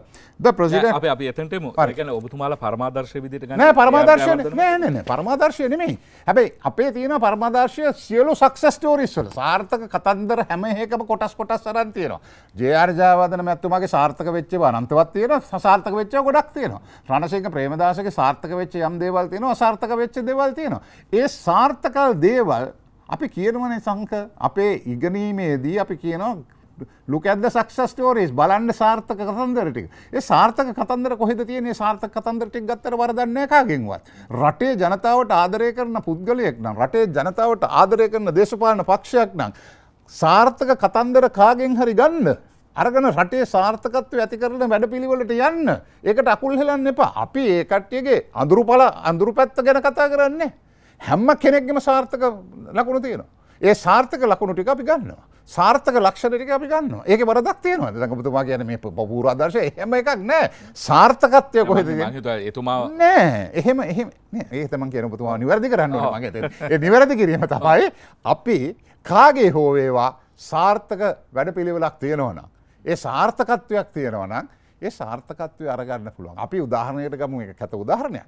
A: ද ප්‍රසිට අප එතටම ගැන ඔබතුමාල පරමාදර්ශය විදිට ගන පරමාදර්ශය
B: නෑන පරමාදර්ශය නෙමයි හැබයි අපේ තියෙන පරමාදර්ශය සියලු සක්සස් ටෝරිස්වල සාර්ථක කතන්දර හැම ඒකම කොටස් කොටස් සරන් තියෙනවා ජයාර්ජාවදන මැත්තුමගේ සාර්ථක වෙච්ච අනන්තවත් තියෙන සාර්ථක වෙච්ච ගොඩක් තියෙනවා ප්‍රණසේක ප්‍රේමදාසක සාර්ථක වෙච්ච යම් දේවල් තියෙනවා සාර්ථක වෙච්ච දෙවල් තියෙනවා ඒ සාර්ථකල් දේවල් අපි කියනවනේ සංක අපේ ඉගෙනීමේදී අපි කියනවා look at the success stories බලන්න සාර්ථක කතන්දර ටික. ඒ සාර්ථක කතන්දර කොහෙද තියෙන්නේ? සාර්ථක කතන්දර ටික ගත්තට වරදක් නැහැ කාගෙන්වත්. රටේ ජනතාවට ආදරය කරන පුද්ගලයෙක් නම් රටේ ජනතාවට ආදරය කරන දේශපාලන පක්ෂයක් නම් සාර්ථක කතන්දර කාගෙන් හරි ගන්න. අරගෙන රටේ සාර්ථකත්වය ඇති කරන වැඩපිළිවෙලට යන්න. ඒකට අකුල් හෙලන්න එපා. අපි ඒ කට්ටියගේ අඳුරු පළ අඳුරු පැත්ත ගැන කතා කරන්නේ. හැම්ම කෙනෙක්ගෙම සාර්ථක ලකුණු තියෙනවා. ඒ සාර්ථක ලකුණු ටික අපි ගන්නවා. සාර්ථක ලක්ෂණ ටික අපි ගන්නවා. ඒකේ වරදක් තියෙනවා. දැන් ඔබතුමා කියන්නේ මේ පූර්ව ආදර්ශය එහෙම එකක් නෑ. සාර්ථකත්වය කොහෙද තියෙන්නේ? එතුමා නෑ. එහෙම එහෙම නෑ. ඒක තමයි කියන ඔබතුමා නිවැරදි කරන්න ඕනේ මගේ තේරෙන්නේ. ඒ නිවැරදි කිරීම තමයි අපි කාගේ හෝ වේවා සාර්ථක වැඩපිළිවෙලක් තියෙනවා නම් ඒ සාර්ථකත්වයක් තියෙනවා නම් ඒ සාර්ථකත්වය අරගන්න පුළුවන්. අපි උදාහරණයකට ගමු එක කත උදාහරණයක්.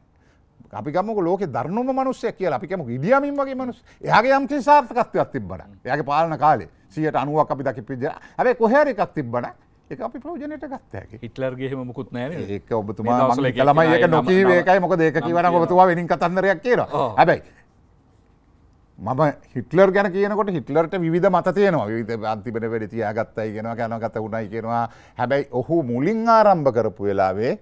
B: අපිකමක ලෝක දරනුම මනුස්සය කියල අපිකම ඉඩියමින් වගේ මනුස් යාගේ යම්ති සාර්ථකත්වයක් තිබ්බන යගේ පාලන කාලේ සියට අනුවක් අපි දකි පිද ඇබේ කොහැර එකක් තිබ්බන එක අපි ප්‍රෝජනයට ගත්තයක ඉටලර්ගේම මුකුත් නෑ ඒක ඔබතුමා ලම ඒක නොකීවේකයි මොක දෙක කිවන ඔබතුවා වෙනින් කතන්දරයක් කියර හැබයි මම හිටලර් ගැන කියනකොට හිටලට විධ මත තියෙනවා විධ අන්තිපට වැඩ තියා ගත්තයි ගෙනවා ගැන කත වුණයි කියෙනවා හැබැයි ඔහු මුලින් ආරම්භ කරපු වෙලාවේ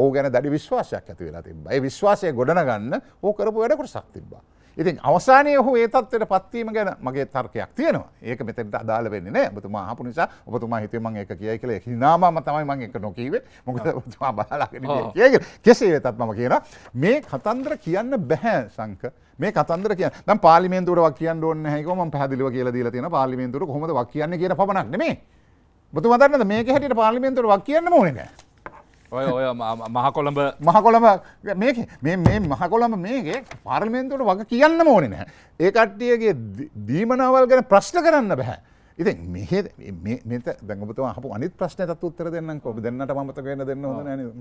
B: ඕ ගැන දැඩි විශ්වාසයක් ඇති වෙලා තිබ ඒ විශ්වාසය ගොඩනගන්න ඕ කරපු වැඩකොට සක්තිබ්බා. ඉතින් අවසානය ඔහු ඒ තත්වයට පත්වීම ගැන මගේ තර්කයක් තියෙනවා ඒක මෙතට අදාල වෙන්නේ නෑ ඔබතුමා හපු නිසා ඔබතුමා හිතේ මම ඒක කියයි කියලා හිනාමම තමයි මම ඒක නොකීවේ මොකද ඔබතුමා බලාගෙන කියයි කෙසේ වෙතත් මම කියනවා මේ කතන්දර කියන්න බෑ සංක මේ කතන්දර කියන දැන් පාර්ලිමේන්තුවට වක් කියන්න ඕනේ නැහැ කිව්වම මම පැහැදිලිව කියලා දීලා තියෙනවා පාර්ලිමේන්තුවට කොහොමද වක් කියන්නේ කියන පමණක් නෙමෙයි ඔබතුමා දන්නද මේක හැටියට පාර්ලිමේන්තුවට වක් කියන්න ඕනේ නැහැ ඔය ඔය මහකොළඹ මහකොළඹ මේ මහකොළඹ මේගේ පාර්මේන්තුවට වග කියන්න ඕනෙන. ඒ කට්ටියගේ දීමනාවල් ගැන ප්‍රශ්න කරන්න බැහැ. ඉති මෙ දැගතු අප අනි ප්‍රශ්න තුත්තර දෙන්න කො දෙන්නට මත වෙන දෙන්න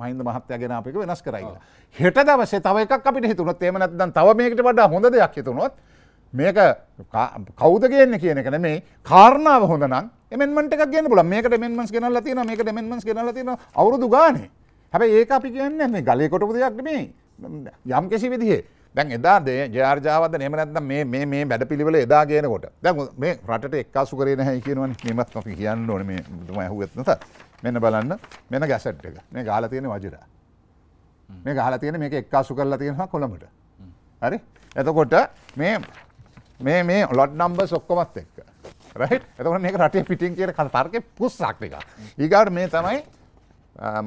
B: මහින්ද මහත්තයගෙන අපික වෙනස් කරයි. හෙට දවසේ තවයික් අපිට හිතුනොත් ඒමනත්දන් තව මේකට වඩා හොඳ දෙයක් හිතුනොත්. මේක කෞද කියන්න කියන කන මේ කාරණාව හොඳන එමෙන්ට ගන්න පුල මේක මෙන්මස් කෙනල තින මේක මෙන්මස් කෙනල තින අවුරුදු ගාන හැබ ඒක අපි කියන්න මේ ගලයකොටපු දෙයක් මේ යම් කෙසි විදිහේ දැන් එදා දේ ජාර්ජාවද නම නැත්නම් මේ මේ මේ වැඩ පිළිවෙල එදා කියනකොට දැන් මේ රටට එක්කාසු කරේ නැහැ කියනවනේ මේවත් අපි කියන්න ඕනේ මේ මම අහුවෙත් නැත මෙන්න බලන්න මෙන්න ගැසට් එක මේ ගහලා තියෙන වජිරා මේ ගහලා තියෙන මේක එක්කාසු කරලා තියෙනවා කොළඹට හරි එතකොට මේ මේ මේ ලොඩ් නම්බර් ඔක්කොමත් එක්ක රයිට් එතකොට මේක රටේ පිටින් කියන තර්කේ පුස්සක් ටිකක් ඊගාට මේ තමයි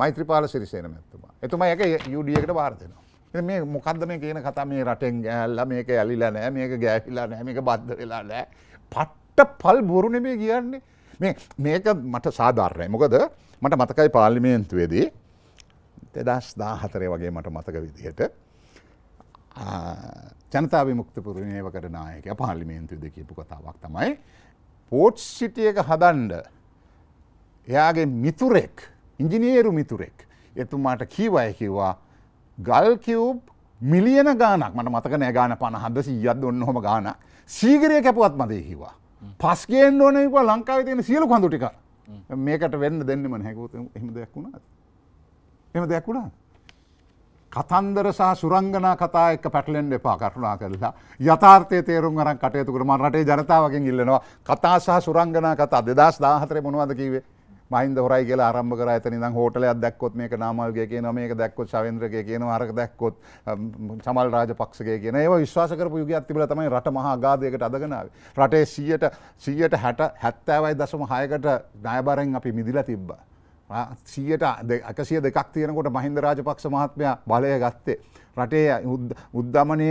B: මෛත්‍රීපාල සිරිසේන මැතිතුමා එතුමා එක යුඩී එකට බාර දෙනවා මේ මොකද්ද මේ කියන කතා මේ රටෙන් ගෑල්ලා මේක ඇලිලා නෑ මේක ගෑවිලා නෑ මේක බද්ධ වෙලා නෑ පට්ට පල් බොරු නෙමේ කියන්නේ මේ මේක මට සාධාරණයි මොකද මට මතකයි පාර්ලිමේන්තුවේදී දෙදස් දාහතරය වගේ මට මතක විදිහට ජනතාව මුක්තපුරණයව කරනායක පාලිමේන්තුද කියපු කතාවක් තමයි. පෝට් සිටියක හදන්ඩ එයාගේ මිතුරෙක් ඉංජිනේරු මිතුරෙක් එතුමාට කීවය කිව්වා ගල් කිව් මිලියන ගානක් මට මතකන ගාන පණහද සීයත් ඔන්නහොම ගාන සීගරය කැපුවත් මදේ කිවා. පස්ගේෙන් ඕනෙකවා ලංකාව තියෙන සියලු කඳුටික මේකට වෙන්න දෙන්නම හැකෝත එම දෙයක් වුණා. එම දෙයක් වුණා. කතන්දර සහ සුරංගනා කතා එක්ක පැටලෙන්ඩ එපා කරුණා කරලා යථාර්ථය තේරුම් අරන් කටයුතුකරම රටේ ජනතාවගෙන් ඉල්ලනවා කතා සහ සුරංගනා කතා දෙදස් දාහතර මොනවද කිවේ මහින්ද හොරයි කියලා ආරම්භ කරා එතන ඉඳන් හෝටලයක් දැක්කොත් මේක නාමල්ගේ කියනවා මේක දැක්කොත් ශවේන්ද්‍රගේ කියනවා අරක දැක්කොත් සමල් රාජපක්ෂගේ කියන ඒවා විශ්වාස කරපු යුගයක් තිබිලා තමයි රට මහා අගාධයකට අදගෙන ආවේ රටේ 100ට 100ට 60 70.6කට ණය බරෙන් අපි මිදිලා තිබ්බා සියට එකසිය දෙකක් තියෙනකොට මහින්ද රාජපක්ෂ මහත්මය බලය ගත්තේ. රටේ උද්ධමනය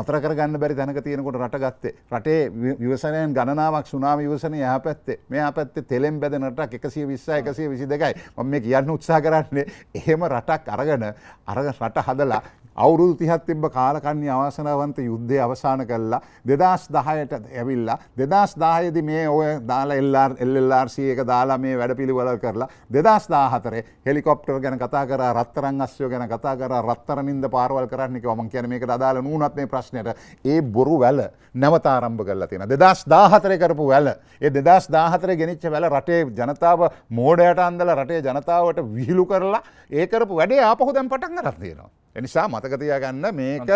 B: නතර කරගන්න බැරි තැනක තියෙනකොට රට ගත්තේ. රටේ විවසනයෙන් ගණනාවක් සුනාම විවසන යා පැත්තේ මෙයා පැත්තේ තෙලෙම් බැදනට එකසිය විස්ස එකසිය විසි දෙකයි ම මේ කියන්න උත්සා කරන්නේ එහෙම රටක් අරගන අරග රට හදලා අවුරුදු තිහත් තිබ්බ කාලකන්නේ අවසනවන්ත යුද්ධය අවසාන කල්ලා දෙදස් දහයට ඇවිල්ලා දෙදස් දායද මේ ඔය දාලා එල්ලාර් එල්ල්ලාර්සිය එක දාලා මේ වැඩ පිළිවල කරලා දෙදස් දාහතරේ හෙලිකොප්ටර් ගැන කතා කර රත්තරං අස්යෝ ගැන කතා කර රත්තරනින්ද පාරවල් කරන්නෙක මං කියන මේක අදාල නූනත් මේ ප්‍රශ්නයට ඒ බොරු වැල නැවතාරම්භ කරලා තියෙන දෙදස් දාහතරය කරපු වැල ඒ දෙදස් දාහතර ගෙනනිච්ච වැල රටේ ජනතාව මෝඩයට අන්දල රටේ ජනතාවට විහිලු කරලා ඒකරපු වැඩේ ආපහු දැන් පටන් කරත්තියෙනවා එනිසා මතකතියාගන්න මේක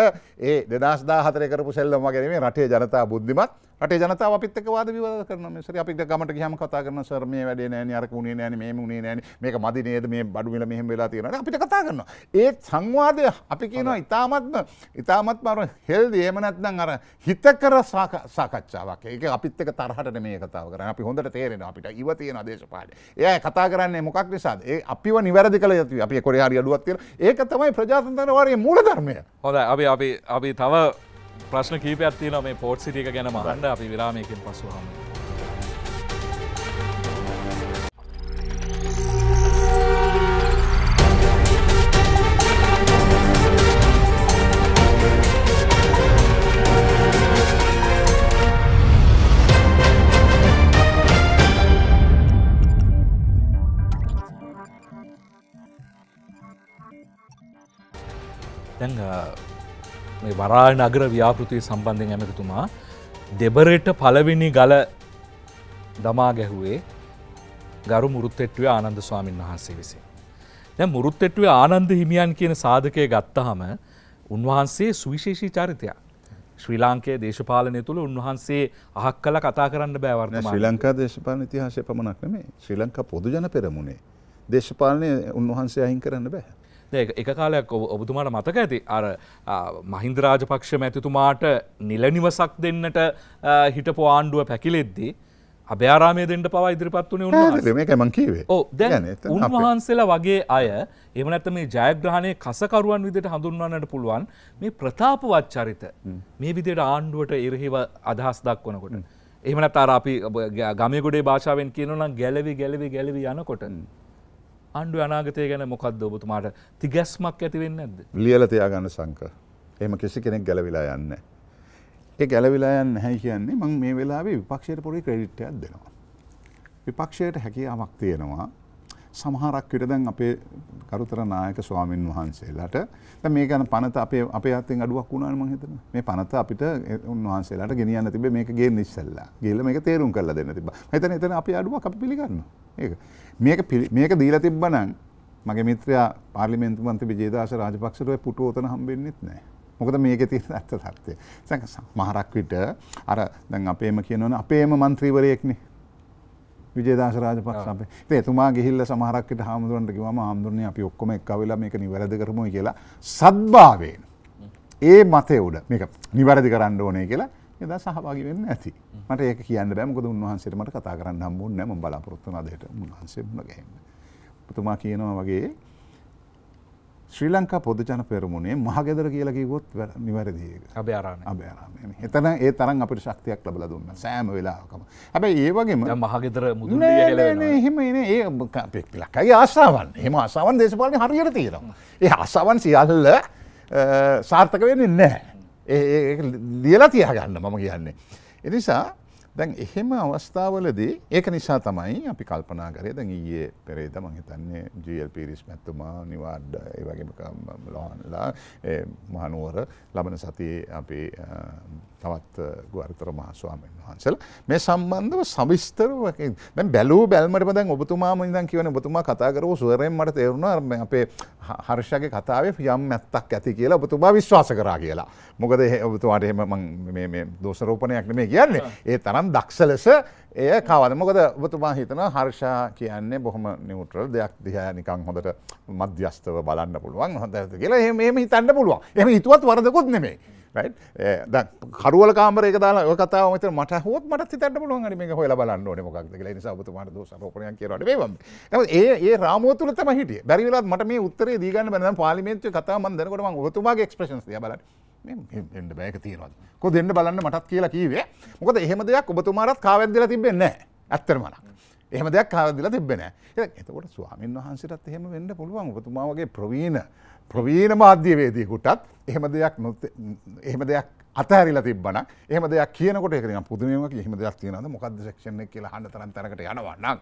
B: ඒ දෙදස්දාහතරකරපු සෙල්ලම ගැනීම රටේ ජනතා බුද්ධිමත් රටේ ජනතාව අපිත් එක්ක වාද විවාද කරනවා මේ සරි අපිට ගමට ගියාම කතා කරන සර් මේ වැඩේ නෑ නේ අරක උනේ නෑ නේ මේම උනේ නෑ නේ මේක මදි නේද මේ බඩු මිල මෙහෙම වෙලා තියෙනවා අපිට කතා කරනවා ඒ සංවාදය අපි කියනවා ඊ타මත්ම ඊ타මත්ම අර හෙල්දි එහෙම නැත්නම් අර හිතකර සාකච්ඡාවක් ඒක අපිත් එක්ක තරහට නෙමෙයි කතාව කරන්නේ අපි හොඳට තේරෙනවා අපිට ඉව තියෙනවා දේශපාලනේ එයා කතා කරන්නේ මොකක් නිසාද ඒ අපිව නිවැරදි කළ යුතුයි අපි කොරේ හරි අඩුවක් තියෙනවා ඒක තමයි ප්‍රජාතන්ත්‍රවාදයේ මූලධර්මය
A: හොඳයි අපි අපි අපි තව ප්‍රශ්න කීපයක් තියෙන මේ පෝට් සිටියක ගැන මහන්ඩ අපි විරාමයකින් පසුහම. දැඟ මේ වරාය නගර ව්‍යාපෘතිය සම්බන්ධයෙන් ඇමතුමා දෙබරට පලවෙනි ගල දමා ගැහුවේ ගරු මුරුත්තෙට්ටුවේ ආනන්ද ස්වාමීන් වහන්සේ විසේ. දැ මුරුත්තෙට්ටුවේ ආනන්ද හිමියන් කියන සාධකය ගත්තහම උන්වහන්සේ සුවිශේෂී චරිතයක්. ශ්‍රී ලාංකයේ දේශපාලනය තුළ උන්වහන්සේ අහක් කල කතා කරන්න බෑවර්න ශ්‍රී
B: ලංකා දේශපාලන ඉතිහාශය පමණක් නේ ශ්‍රී ලංකා පොදු ජන පෙරමුණේ දේශපාලනය උන්වහන්සේ අහින් කරන්න බැහැ.
A: එක කාලයක් ඔබතුමාට මතක ඇති අර මහින්දරාජපක්ෂ මැතිතුමාට නිලනිවසක් දෙන්නට හිටපු ආණ්ඩුව පැකිලෙද්දී අභ්‍යාරාමය දෙන්නට පවා ඉදිරිපත් වනේ
B: උන්වහන්සේ
A: ඕ දැන් උන්වහන්සේලා වගේ අය එම නැත්ත මේ ජයග්‍රහණය කසකරුවන් විදිට හඳුන්වන්නට පුළුවන් මේ ප්‍රතාපවත් චරිත මේ විදියට ආණ්ඩුවට එරහිව අදහස් දක්වනකොට. එහමනත් අර අපි ගමයකුඩේ භාෂාවෙන් කියනනම් ගැලවි ගැලවි ගැලවි යනකොට. ආණ්ඩු අනාගතය ගැන මොකක්ද ඔබතුමාට තිගැස්මක් ඇතිවෙන්න ඇද.
B: ලියල තියාගන්න සංක. එම කිසි කෙනෙක් ගැලවිලා යන්න. ඒ ගැලවිලා යන්න හැ කියන්නේ මං මේ වෙලාවේ විපක්ෂයට පොඩි ක්‍රඩිට්ටයක් දෙනවා. විපක්ෂයට හැකියාමක් තියෙනවා සමහරක් විට දැන් අපේ කරුතර නායක ස්වාමින් වහන්සේලාට දැන් මේ ගැන පනත අපේ අපේ අතෙන් අඩුවක් වුණානේ මම හිතනවා. මේ පනත අපිට උන්වහන්සේලාට ගෙනියන්න තිබ්බේ මේක ගේන්න ඉස්සෙල්ලා. ගිහලා මේක තේරුම් කරලා දෙන්න තිබ්බා. මම හිතන්නේ එතන අපේ අඩුවක් අපි පිළිගන්නවා. ඒක. මේක මේක දීලා තිබ්බනම් මගේ මිත්‍රයා පාර්ලිමේන්තු මන්ත්‍රී විජේදාස රාජපක්ෂට ඔය පුටුව උතන හම්බෙන්නෙත් නැහැ. මොකද මේක තියෙන ඇත්ත තත්ත්වය. දැන් මහරක් විට අර දැන් අපේම කියනවනේ අපේම മന്ത്രിවරයෙක්නේ විජේදාශ රාජපක්ෂ අපේ. ඉතින් එතුමා ගිහිල්ලා සමහරක් විට හාමුදුරන්ට කිව්වම හාමුදුරනේ අපි ඔක්කොම එක්ක වෙලා මේක නිවැරදි කරමුයි කියලා සද්භාවයෙන් ඒ මතය උඩ මේක නිවැරදි කරන්න ඕනේ කියලා එදා සහභාගි වෙන්න ඇති. මට ඒක කියන්න බෑ මොකද උන්වහන්සේට මට කතා කරන්න හම්බුන්නේ නැහැ මම බලාපොරොත්තු වුණා දෙයට උන්වහන්සේ මුණ ගැහෙන්න. එතුමා කියනවා වගේ ශ්‍රී ලංකා පොදුජන පෙරමුණේ මහගෙදර කියලකිවොත් නිවැරදික අභයාරම අභයාරම එතන ඒ තරන් අපට ශක්තියක් ලබල දුන්න සෑම වෙලාකම හැබැ ඒ වගේම මහගෙදර එහෙම ඒ පෙක්ලකයි ආසාවන් එම අසාවන් දේශපාලන හරියට තියෙනවා ඒ අසාවන් සියල්ල සාර්ථක වෙන්නේ නෑ ඒ ලියලා තියගන්න මම කියන්නේ එනිසා දැන් එහෙම අවස්ථාවලදී ඒක නිසා තමයි අපි කල්පනා කරේ දැන් ඊයේ පෙරේද මම හිතන්නේ GL පීරිස් මැතිතුමා නිවාඩ් ඒ වගේම ලොහන්ලා මහනුවර ලබන සතියේ අපි තවත් ගුවර්තර මහස්වාමීන් වහන්සල මේ සම්බන්ධව සවිස්තරව දැන් බැලූ බැල්මට දැන් ඔබතුමාම ඉඳන් කියවන ඔබතුමා කතා කරව සුවරෙන් මට තේරුණා අපේ හර්ෂගේ කතාවේ යම් ඇත්තක් ඇති කියලා ඔබතුමා විශ්වාස කරා කියලා. මොකද ඔබතුමාට එහෙම මම මේ දෝෂාරෝපණයක් නෙමෙයි කියන්නේ. ඒ තරම් දක්ෂ ලෙස එය කවද මොකද ඔබතුමා හිතනවා හර්ෂා කියන්නේ බොහොම නියුට්‍රල් දෙයක් දිහා නිකන් හොඳට මධ්‍යස්ථව බලන්න පුළුවන් හොඳට කියලා එහෙම එහෙම හිතන්න පුළුවන්. එහෙම හිතුවත් වරදකුත් නෙමෙයි. Eh, කරුවල කාමර දාල කතා මත මට හොත් මට තට පුළුවන් මේ හොල බලන්න ඕන මොක්ද කියල සබතු මට සරපනය කියරට ේවම ඒ ඒ රාමෝතුල තම හිට බැරිවෙලත් මට මේ උත්තරේ දීගන්න බැන පාලිමේන්තු කතා මන්දරකටම ඔතුමාගේ එක්ස්ප්‍රේෂන් බලන්න එඩ බෑක තියරද කො දෙන්න බලන්න මටත් කියලා කීවේ මොකද එහෙම දෙයක් ඔබතුමාරත් කාවැදදිල තිබෙන්නේ ඇත්තරමන එහෙම දෙයක් කාවදිල තිබෙන එතකොට ස්වාමන් වහන්සටත් එහෙම වෙන්න පුළුවන් ඔබතුමාවගේ ප්‍රවීණ ප්‍රවීණ මාධ්‍යවේදීකුටත් එහෙම දෙයක් එහෙම දෙයක් අතහැරිල තිබන එහම දෙයක් කියනකොට එකරන පුදුමීමක එහෙම දෙයක් තියෙනද මොකද ක්ෂණ කියල හන්න තරන් තරකට යනවන්නක්.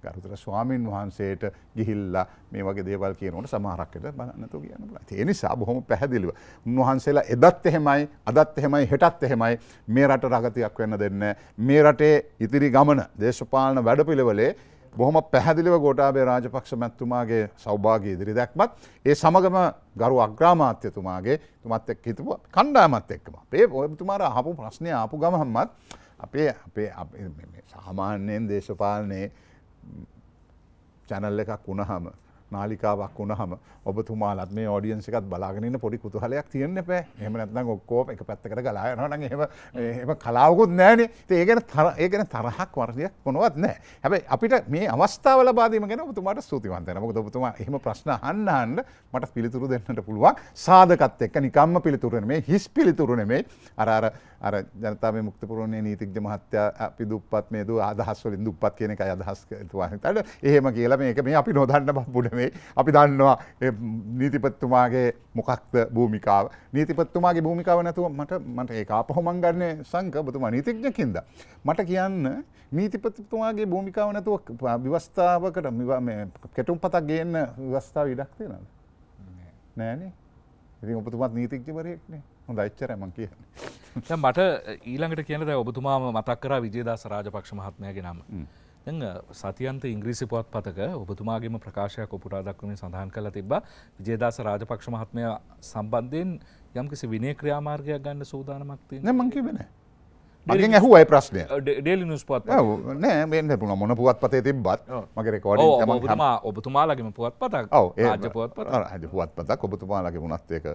B: ගරුතර ස්වාමීන් වහන්සේට ගිහිල්ලා මේ වගේ දේවල් කියනට සමහරක්කට බන්නතු කියන්න ඒ නිසා බොහොම පැහැදිලිව උන්වහන්සේලා එදත් එහෙමයි අදත් එහෙමයි හෙටත් එහෙමයි මේ රට රගතියක් වෙන්න දෙන්න මේ රටේ ඉතිරි ගමන දේශපාලන වැඩපිළිවලේ බොහොම පැහැදිලිව ගෝටාබේ රාජපක්ෂ මැත්තුමාගේ සෞභාගී ඉදිරි දැක්මත් ඒ සමගම ගරු අග්‍රාමාත්‍යතුමාගේ තුමත් එක් හිතපු කණ්ඩාමත් එක්කම අපේ ඔබතුමාර හපු ප්‍රශ්නය ආපු ගමහම්මත් අපේ අපේ සාමාන්‍යයෙන් දේශපාලනයේ චැනල් එකක් වුණහම නාලිකාවක් වුණහම ඔබතුමාලත් මේ ෝඩියන්ස එකත් බලාගෙනන්න පොඩි කුතුහලයක් තියන්න පෑ එහම නැත්නම් ඔක්කෝම එක පැත්තකට ගලායනන එම එම කලාවකුත් නෑන ඒගෙන තර ඒගෙන තරහක් වර්ණයක් කොනවත් නෑ හැබයි අපිට මේ අවස්ථාව ලබාදීම ගෙන තුමාට සූතිවන්තන ඔබතුම එහම ප්‍රශ්න අන්නහන්න මට පිළිතුරු දෙන්නට පුළුවන් සාධකත් එක්ක නිකම්ම පිළිතුරන මේ හිස් පිළිතුරුන මේ අරර අර ජනතාව මුක්තපුරණය නීතික්ජ මහත්‍ය අපි දුපත් මේ ද අදහස්වලින් දුපත් කියනක අදහස් තුවාහිතට එහෙම කියලා මේක මේ අපි නොදන්න පුඩම නෙමේ අපි දන්නවා නීතිපත්තුමාගේ මොකක්ද භූමිකාව නීතිපත්තුමාගේ භූමිකාව නැතුව මට මට ඒ අපහොමන් ගන්න සංකපතුමා නීතිඥකින්ද. මට කියන්න නීතිපතිතුමාගේ භූමිකාව නැතුව විවස්ථාවකට කෙටුම් පතක් ගන්න විවස්ථාව ඉඩක්තිනද. නෑනේ ඉති ඔපතුමත් නීතිච්චවරයෙක්නේ හොඳ ච්චරම කියන්නේ.
A: මට ඊළඟට කියනද ඔබතුමා මතක්කර විජේදා සරාජ පක්ෂ මහත්මය ගෙනම. සතියන්ත ඉංග්‍රීසි පුවත් පතක ඔබතුමාගේම ප්‍රකාශයක් ඔපුරාදක්වමින් සඳහන් කළ තිබ විජේදාස රාජපක්ෂ මහත්මය සම්බන්ධයෙන් යම් කිසි විනේ ක්‍රියාමාර්ගයක් ගන්න සූදානමක්ති නමංකිවෙන
B: මගෙන් ඇහු අයි ප්‍රශ්නය ඩේලි නිස් පත් නෑ මෙන්න පුන මොන පුවත් පතේ තිබ්බත් මගේ රෙකෝඩ ඔබතුමා ඔබතුමාලගේම පුවත් පතක් රජ පුවත් පත රජ පුවත් පතක් ඔබතුමාලගේ මුණත්යක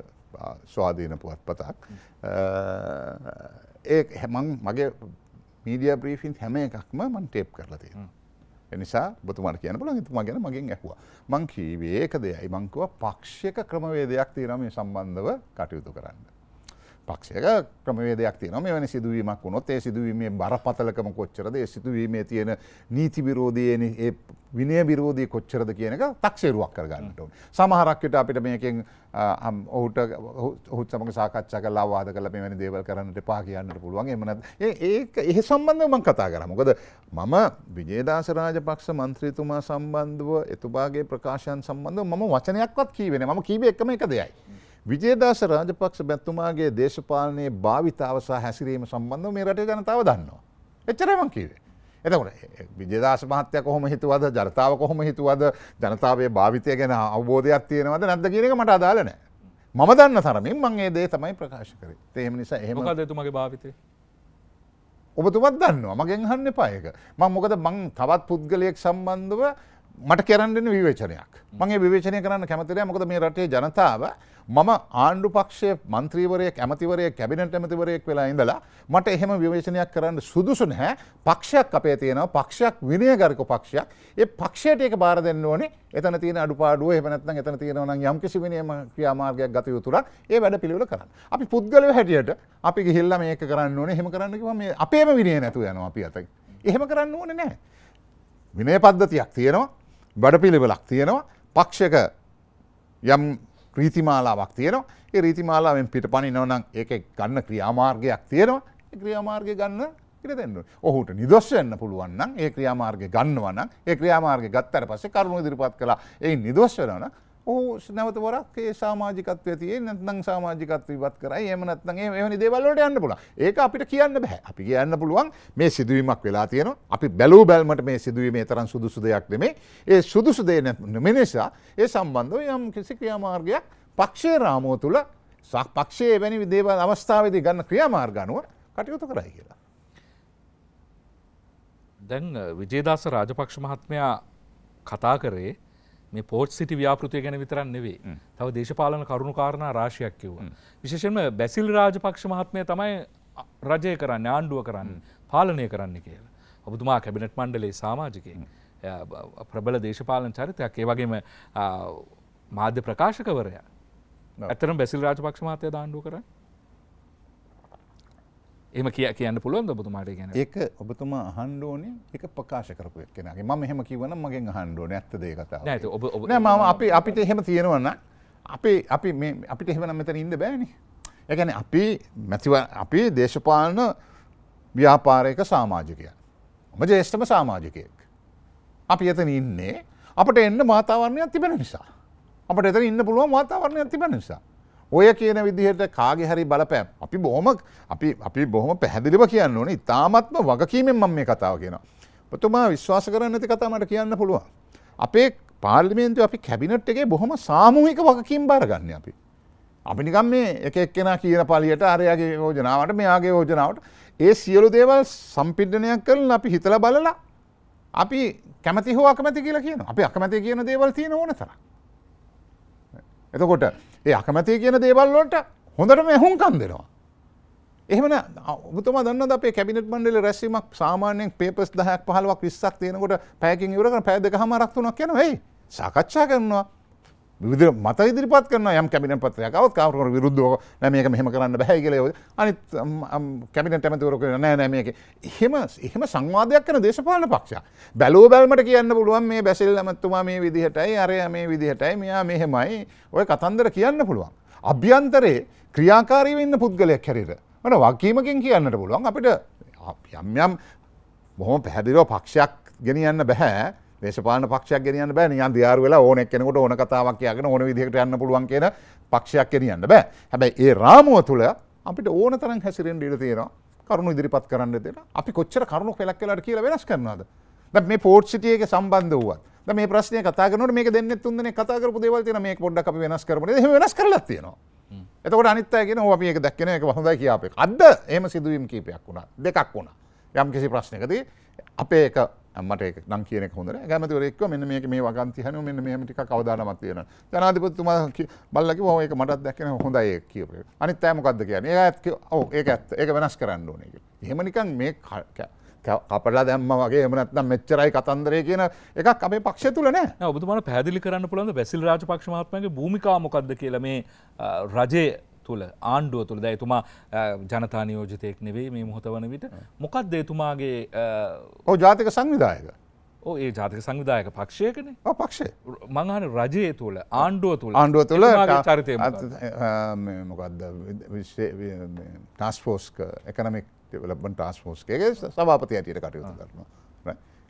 B: ස්වාධීන පුවත් පතක් ඒ හැමන් මගේ මීඩිය බ්‍රීෆින් හැම එකක්ම මන් ටේප් කරලා තියෙන. එනිසා බතුමාට කියන පුළන් තුමා ගැන මගෙන් ඇහවා මං කීවේ ඒක දෙයයි මංකුව පක්ෂක ක්‍රමවේදයක් තියනම සම්බන්ධව කටයුතු කරන්න. පක්ෂයක ක්‍රමවේදයක් තියෙන මෙවැනි සිදුවීමක් වුණොත් ඒ සිදුවීමේ බරපතලකම කොච්චරද ඒ සිදුවීමේ තියෙන නීති විරෝධයේ ඒ විනය විරෝධී කොච්චරද කියන එක තක්සේරුවක් කරගන්නට ඕන. සමහරක් විට අපිට මේකෙන් ඔහුට ඔහුත් සමග සාකච්ඡා කරලා වාද කරලා මෙවැනි දේවල් කරන්නට එපා කියන්නට පුළුවන්. එහෙම නැත්නම් ඒක ඒ සම්බන්ධව මම කතා කරා. මොකද මම විජේදාස රාජපක්ෂ മന്ത്രിතුමා සම්බන්ධව එතුමාගේ ප්‍රකාශයන් සම්බන්ධව මම වචනයක්වත් කීවේ නැහැ. මම කීවේ එකම එක දෙයයි. විජේදාස රාජපක්ෂ බැතුමාගේ දේශපාලනයේ භාවිතාව සහ හැසිරීම සම්බන්ධව මේ රටේ ජනතාව දන්නවා. එච්චරයි මං කිව්වේ. එතකොට විජේදාස මහත්තයා කොහොම හිතුවද? ජනතාව කොහොම හිතුවද? ජනතාවේ භාවිතය ගැන අවබෝධයක් තියෙනවද නැද්ද කියන එක මට අදාළ නැහැ. මම දන්න තරමින් මං ඒ දේ තමයි ප්‍රකාශ කරේ. ඒ එහෙම නිසා එහෙම මොකද
A: එතුමාගේ භාවිතය?
B: ඔබතුමත් දන්නවා. මගෙන් අහන්න එපා ඒක. මම මොකද මං තවත් පුද්ගලයෙක් සම්බන්ධව මට කරන්න විවේචනයක් මගේ විවේචනය කරන්න කැමතිරය මොකද මේ රටේ ජනතාව මම ආණ්ඩු පක්ෂය මන්ත්‍රීවරයක් ඇමතිවරය කැබිනට ඇමතිවරයෙක් වෙලා ඉඳලා මට එහෙම විවේශනයක් කරන්න සුදුසු නැහැ පක්ෂයක් අපේ තියෙනවා පක්ෂයක් විනයගරික පක්ෂයක් ඒ පක්ෂයට ඒක බාර දෙන්න ඕනේ එතන තියෙන අඩුපාඩුව එහෙම නැත්නම් එතන තියෙනවා නම් යම් කිසි විනයම ක්‍රියාමාර්ගයක් ගත යුතුලක් ඒ වැඩ පිළිවෙල කරන්න. අපි පුද්ගලව හැටියට අපි ගිහිල්ලා මේක කරන්න ඕනේ එහෙම කරන්න කිව්වම මේ අපේම විනය නැතුව යනවා අපි අතට. එහෙම කරන්න ඕනේ නැහැ. විනය පද්ධතියක් තියෙනවා වැඩපිළිවෙලක් තියෙනවා පක්ෂක යම් ක්‍රීතිමාලාවක් තියෙනවා ඒ රීතිමාලාවෙන් පිට පණි නොනම් ඒක ගන්න ක්‍රියාමාර්ගයක් තියෙනවා ක්‍රියාමාර්ගය ගන්න ඉරදන්න ඔහුට නිදොස්වන්න පුළුවන්න්න ඒ ක්‍රියාමාර්ගය ගන්නවන්න ඒ ක්‍රියාමාර්ගය ගත්තර පසේ කරුණු දිරිපත් කලා ඒ නිදොස්වරන ඔහු නැවත වරක් ඒ සාමාජිකත්වය තියෙන නැත්නම් සාමාජිකත්ව ඉවත් කරයි එහෙම නැත්නම් එවැනි දේවල් වලට යන්න පුළුවන්. ඒක අපිට කියන්න බෑ. අපි කියන්න පුළුවන් මේ සිදුවීමක් වෙලා තියෙනවා. අපි බැලූ බැල්මට මේ සිදුවීමේ තරම් සුදුසු දෙයක් නෙමෙයි. ඒ සුදුසු දෙය නෙමෙයි නිසා ඒ සම්බන්ධව යම් කිසි ක්‍රියාමාර්ගයක් පක්ෂයේ රාමුව තුල පක්ෂයේ වැනි දේවල් අවස්ථාවේදී ගන්න ක්‍රියාමාර්ග අනුව කටයුතු කරයි කියලා.
A: දැන් විජේදාස රාජපක්ෂ මහත්මයා කතා කරේ මේ පෝට් සිටි ව්‍යාපෘතිය ගැන විතරන් නෙවේ තව දේශපාලන කරුණු කාරණා රාශයක් කිව්ව. විශේෂෙන්ම බැසිල් රාජපක්ෂ මහත්මය තමයි රජය කරන්න ආණ්ඩුව කරන්න පාලනය කරන්න කියලා. ඔබතුමා කැබිනට් මණ්ඩලේ සාමාජිකයෙන් ප්‍රබල දේශපාලන චරිතයක් ඒ වගේම මාධ්‍ය ප්‍රකාශකවරයා ඇතරම් බැසිල් රාජපක්ෂ මහතය දාණ්ඩුව කරන්න
B: එම කිය කියන්න පුළුවන් ඔබතුමාට ගැන ඒක ඔබතුමා හන්ඩෝනය එක ප්‍රකාශ කරපු කෙනගේ ම එහෙම කිවන මගේ හන්ඩෝන ඇත්ත දේ කතා
A: නැත ඔබ ම අපි අපිට
B: එහෙම තියෙනවන්න අපේ අපි අපිට එහෙමන මෙතන ඉන්න බෑනි එකන අපි මැතිව අපි දේශපාලන ව්‍යාපාරයක සාමාජකය ම ජේෂ්ඨම සාමාජකයෙක් අපි එතන ඉන්නේ අපට එන්න මාතාවරණයක් තිබෙන නිසා අපට එතන ඉන්න පුළුවන් වාතාවරණයක් තිබෙන නිසා ඔය කියන විදිහට කාගේ හරි බලපෑම් අපි බොහොම අපි අපි බොහොම පැහැදිලිව කියන්න ඕනේ ඉතාමත්ම වගකීමෙන් මම මේ කතාව කියනවා. ඔබතුමා විශ්වාස කරන්නේ නැති කතාව මට කියන්න පුළුවන්. අපේ පාර්ලිමේන්තුවේ අපි කැබිනට් එකේ බොහොම සාමූහික වගකීම් බාරගන්නේ අපි. අපි නිකන් මේ එක එක්කෙනා කියන පළියට අරයාගේ යෝජනාවට මෙයාගේ යෝජනාවට ඒ සියලු දේවල් සම්පින්ඩනයක් කරලා අපි හිතලා බලලා අපි කැමති හෝ අකමැති කියලා කියන අපි අකමැති කියන දේවල් තියෙන ඕන තරම්. එතකොට ඒ අකමැති කියන දේවල්ලොට හොඳටම එහුම්කන් දෙනවා. එහෙම ඔබතුම දන්න අපේ කැබිනට මන්ඩල රැසීමක් සාමානයෙන් පේපස් දහයක් පහලුවක් විස්සක් තියෙනකොට පැකින් ඉවරක පැදක හමරක්තුනක් යන හයි සාකච්ඡා කරනවා විදි මත ඉදිරිපත් කරන යම් කැමිට පත්‍රයකවත් කාවර විරුද්ධෝ නැමක මෙහම කරන්න බැහැ කියල අනිත් කැමිට ඇමතිවරක නෑ නැමක එහෙම එහෙම සංවාධයක් කන දේශපාලන පක්ෂ බැලෝ බැල්මට කියන්න පුළුවන් මේ බැසිල් ඇමත්තුමා මේ විදිහටයි අරය මේ විදිහටයි මෙයා මෙහෙමයි ඔය කතන්දර කියන්න පුළුවන්. අභ්‍යන්තරයේ ක්‍රියාකාරී වෙන්න පුද්ගලයක් හැරිර මට වකීමකින් කියන්නට පුළුවන් අපිට යම් යම් බොහොම පැහැදිලෝ පක්ෂයක් ගෙනියන්න බැහැ දේශපාලන පක්ෂයක් ගෙනියන්න බෑ නියන් දියාරු වෙලා ඕනෙක් කෙනෙකුට ඕන කතාවක් කියගෙන ඕන විදිහකට යන්න පුළුවන් කියන පක්ෂයක් ගෙනියන්න බෑ. හැබැයි ඒ රාමුව තුල අපිට ඕන තරම් හැසිරෙන්න ඉඩ තියෙනවා. කරුණු ඉදිරිපත් කරන්න දෙන. අපි කොච්චර කරුණු පෙලක් වෙලාට කියලා වෙනස් කරනවද? දැන් මේ පෝට් සිටි එකේ සම්බන්ධ වුවත් දැන් මේ ප්‍රශ්නේ කතා කරනකොට මේක දෙන්නේ තුන් දෙනෙක් කතා කරපු දේවල් තියෙනවා මේක පොඩ්ඩක් අපි වෙනස් කරමු නේද? එහෙම වෙනස් කරලත් තියෙනවා. එතකොට අනිත් අය කියන ඕවා අපි ඒක දැක්කේ නෑ ඒක හොඳයි කියාපේ. අද්ද එහෙම සිදුවීම් කීපයක් වුණා. දෙකක් වුණා. යම් කිසි ප්‍රශ්නකදී අපේ එක මට නම් කියන හොඳ ගැමතිවරෙක් මෙන්න මේ මේ වගන්තිහන මෙන්න මෙමටික කවදානමත් තියෙන ජනාධිපතුමා බල්ලක ඒක මටත් දැකන හොඳ ඒ කියප අනි තෑමකක්ද කියන ඒ ඇත් ඕ ඒ ඇත් ඒක වෙනස් කරන්න ඕනක හෙමනිකන් මේ කපලා දැම්ම වගේ එමනත්නම් මෙච්චරයි කතන්දරය කියන එකක් අපේ පක්ෂ තුල නෑ ඔබතුමාට පැදිලි කරන්න පුළන්ද වැසිල් රාජපක්ෂ
A: මහත්මගේ භූමිකා මොකක්ද කියලා මේ රජයේ තුළ ආණ්ඩුව තුළ දැයිතුමා ජනතා නියෝජතයෙක් නෙවේ මේ මොහොත වන විට මොකක් දේතුමාගේ ඕ ජාතික සංවිධායක ඒ ජාතික සංවිධායක පක්ෂයකන පක්ෂේ මංහන රජය තුළ ආණ්ඩුව තුළ ආණ්ඩුව තුළ චරිතය
B: මොකක්ද ටස්ෆෝස්ක එකනමික් ලබන් ටස්ෆෝස්කගේ සභාපති ඇයට කටයුතු කරනවා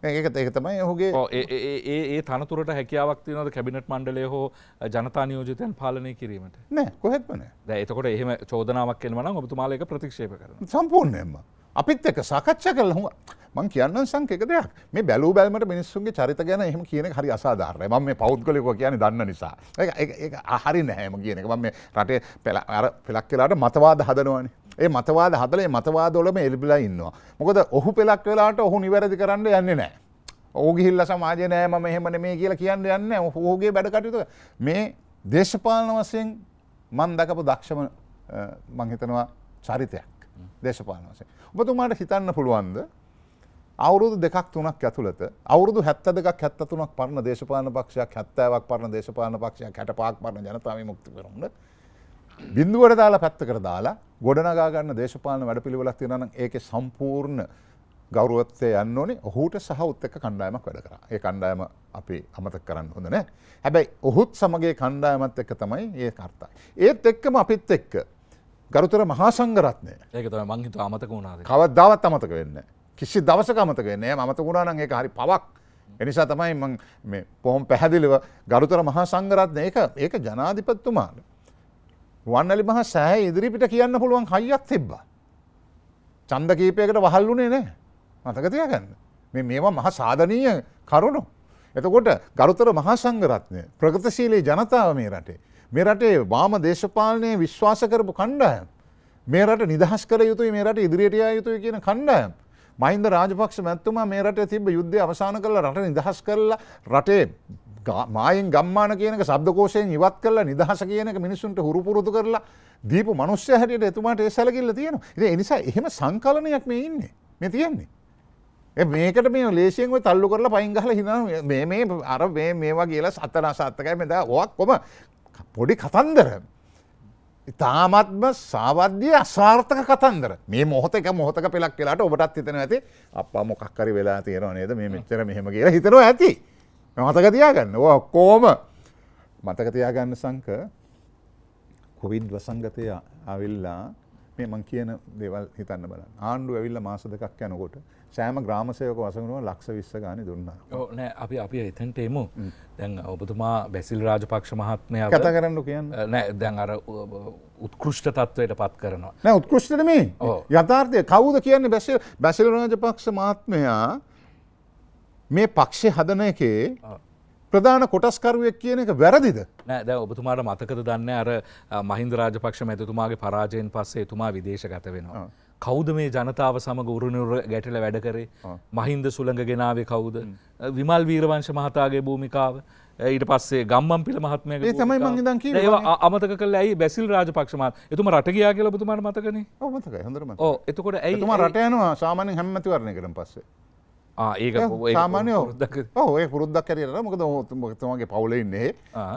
A: ඒක ඒක තමයි ඔහුගේ ඒ තනතුරට හැකියාවක් තියනද කැබිනට් මණ්ඩලය හෝ ජනතා නියෝජතයන් පාලනය කිරීමට
B: නෑ කොහෙත්මන
A: එතකොට එහම චෝදනාවක් එෙනවන ඔබතුමාලක ප්‍රතික්ෂේප
B: කරන සම්පූර්ණයම අපිත් එක සාකච්ඡ කල හුව මං කියන්න සංකක දෙයක් මේ බැලූ බැල්මට මිනිස්සුන්ගේ චරිත ගැන එහම කියන හරි අසාධාරය ම මේ පෞද්ගලයක කියන දන්න නිසා ඒ අහරි නැහැම කියන එක ම මේ රටේ පෙළ පෙලක් කියලාට මතවාද හදනවානේ ඒ මතවාද හදලේ මතවාදොලම එල්බිලා ඉන්නවා. මොකද ඔහු පෙලක් වෙලාට ඔහු නිවැරදි කරන්න යන්නේ නෑ. ඕගිහිල්ල සමාජ නෑම මෙහෙමන මේ කියලා කියන්න යන්න හෝගේ වැඩකටයුතු මේ දේශපාලන වසයෙන් මන් දකපු දක්ෂම මංහිතනවා චරිතයක් දේශපාලන වසය. ඔබතුමාට හිතන්න පුළුවන්ද අවුරුදු දෙකක් තුනක් ඇතුළත අවුරුදු හැත්ත දෙකක් හැත්ත තුනක් පරණ දේශපාන පක්ෂයක් හැත්තෑවක් පරණ දේශපාන පක්ෂයක් හැටපාක් පරණ ජනතාව මුක්ති කරන්න බින්දුවට දාලා පැත්තකර දාලා ගොඩනගා ගන්න දේශපාලන වැඩපිළිවෙලක් තියෙනවා නම් ඒකේ සම්පූර්ණ ගෞරවත්වය යන්න ඕනේ ඔහුට සහ උත් එක්ක කණ්ඩායමක් වැඩ කරා. ඒ කණ්ඩායම අපි අමතක කරන්න හොඳ නැහැ. හැබැයි ඔහුත් සමගයේ කණ්ඩායමත් එක්ක තමයි ඒ කර්තා. ඒත් එක්කම අපිත් එක්ක ගරුතර මහා සංඝරත්නය.
A: ඒක තමයි මං හිතුවා අමතක වුණාද?
B: කවදාවත් අමතක වෙන්නේ නැහැ. කිසි දවසක අමතක වෙන්නේ නැහැ. අමතක වුණා නම් ඒක හරි පවක්. එනිසා තමයි මම මේ පොහොම් පැහැදිලිව ගරුතර මහා සංඝරත්නය ඒක ඒක ජනාධිපතිතුමාට රුවන්නලි මහ සෑහ ඉදිරිපිට කියන්න පුළුවන් හයියක් තිබ්බා. චන්ද කීපයකට වහල් වුණේ නෑ මතකතියගන්න. මේ මේවා මහ සාධනීය කරුණු. එතකොට ගරුතර මහා සංගරත්නය ප්‍රගතශීලයේ ජනතාව මේ රටේ. මේ රටේ වාම දේශපාලනය විශ්වාස කරපු කණ්ඩායම්. මේ රට නිදහස් කර යුතුයි මේ රට ඉදිරියටයා යුතුයි කියන කණ්ඩායම්. මහින්ද රාජපක්ෂ මැත්තුමා මේ රට තිබ යුද්ධ අවසාන කරලා රට නිදහස් කරලා රටේ මායෙන් ගම්මාන කියනක සබ්දකෝෂයෙන් ඉවත් කල නිදහස කියනක මිනිසුන්ට හුරුපුරුදු කරලා දීපු මනුස්්‍ය හැටියට එතුමාට එසැලකිල්ල තියෙන ඒ නිසා එහෙම සංකලනයක් මේ ඉන්නේ මෙ තියෙන්නේ මේකට මේ ලේසියෙන්ව තල්ලු කරලා පයිංගහල හින මේ අර මේවා කියලා සත්තනා සත්තකයි මෙද ඔක් කොම පොඩි කතන්දර ඉතාමත්ම සාවද්‍ය අසාර්ථක කතන්දර මේ මොහොත එක මොහොතක පෙලක් වෙලාට ඔබටත් හිතන ඇති අපා මොකක්කරි වෙලා තියෙනවා නේද මේ මෙච්චර මෙහෙම කියලා හිතනවා ඇති මතකතියාගන්න ඕ ඔක්කෝම මතකතියාගන්න සංක කොවිඩ් වසංගතය අවිල්ලා මේ මං කියන දෙවල් හිතන්න බල ආණ්ඩු ඇවිල්ල මාස දෙකක් යනකොට සෑම ග්‍රාමසයක වසනුව ලක්ෂ විස්ස ගාන දුන්න
A: නෑ අපි අපි එතන්ට එමු දැන් ඔබතුමා බැසිල් රාජපක්ෂ මහත්මය
B: කත කරන්න කියන්න
A: නෑ දැන් අර උත්කෘෂ්ට තත්වයට පත් කරනවා
B: නෑ උත්කෘෂ්ටම යථාර්ථය කවුද කියන්නේ බැසිල් රාජපක්ෂ මහත්මයා මේ පක්ෂය හදන එකේ ප්‍රධාන කොටස්කරුවෙක් කියන එක වැරදිද
A: නෑ දැ ඔබතුමාට මතකද දන්න අර මහින්ද රාජපක්ෂ මැතුතුමාගේ පරාජයෙන් පස්සේ තුමා විදේශගත වෙනවා. කෞද මේ ජනතාව සමඟ උරුණුර ගැටල වැඩකරේ මහින්ද සුළඟ ගෙනාවේ කවුද විමල් වීරවංශ මහතාගේ භූමිකාව ඊට පස්සේ ගම්මන් පිළ මහත්මය තමයි
B: මංගදන්
A: අමතක කල ඇයි බැසිල් රාජපක්ෂම එතුම රටගයා කියල බතුමාට මතකන
B: මතක හඳරම එතකොට ඇතුම රටයනවා සාමානෙන් හැමතිවරණය කරන පස්සේ ඒක සාමානය ඔහේ පුරුද්දක් කරන මොකද තුමගේ පවුලෙන්නේ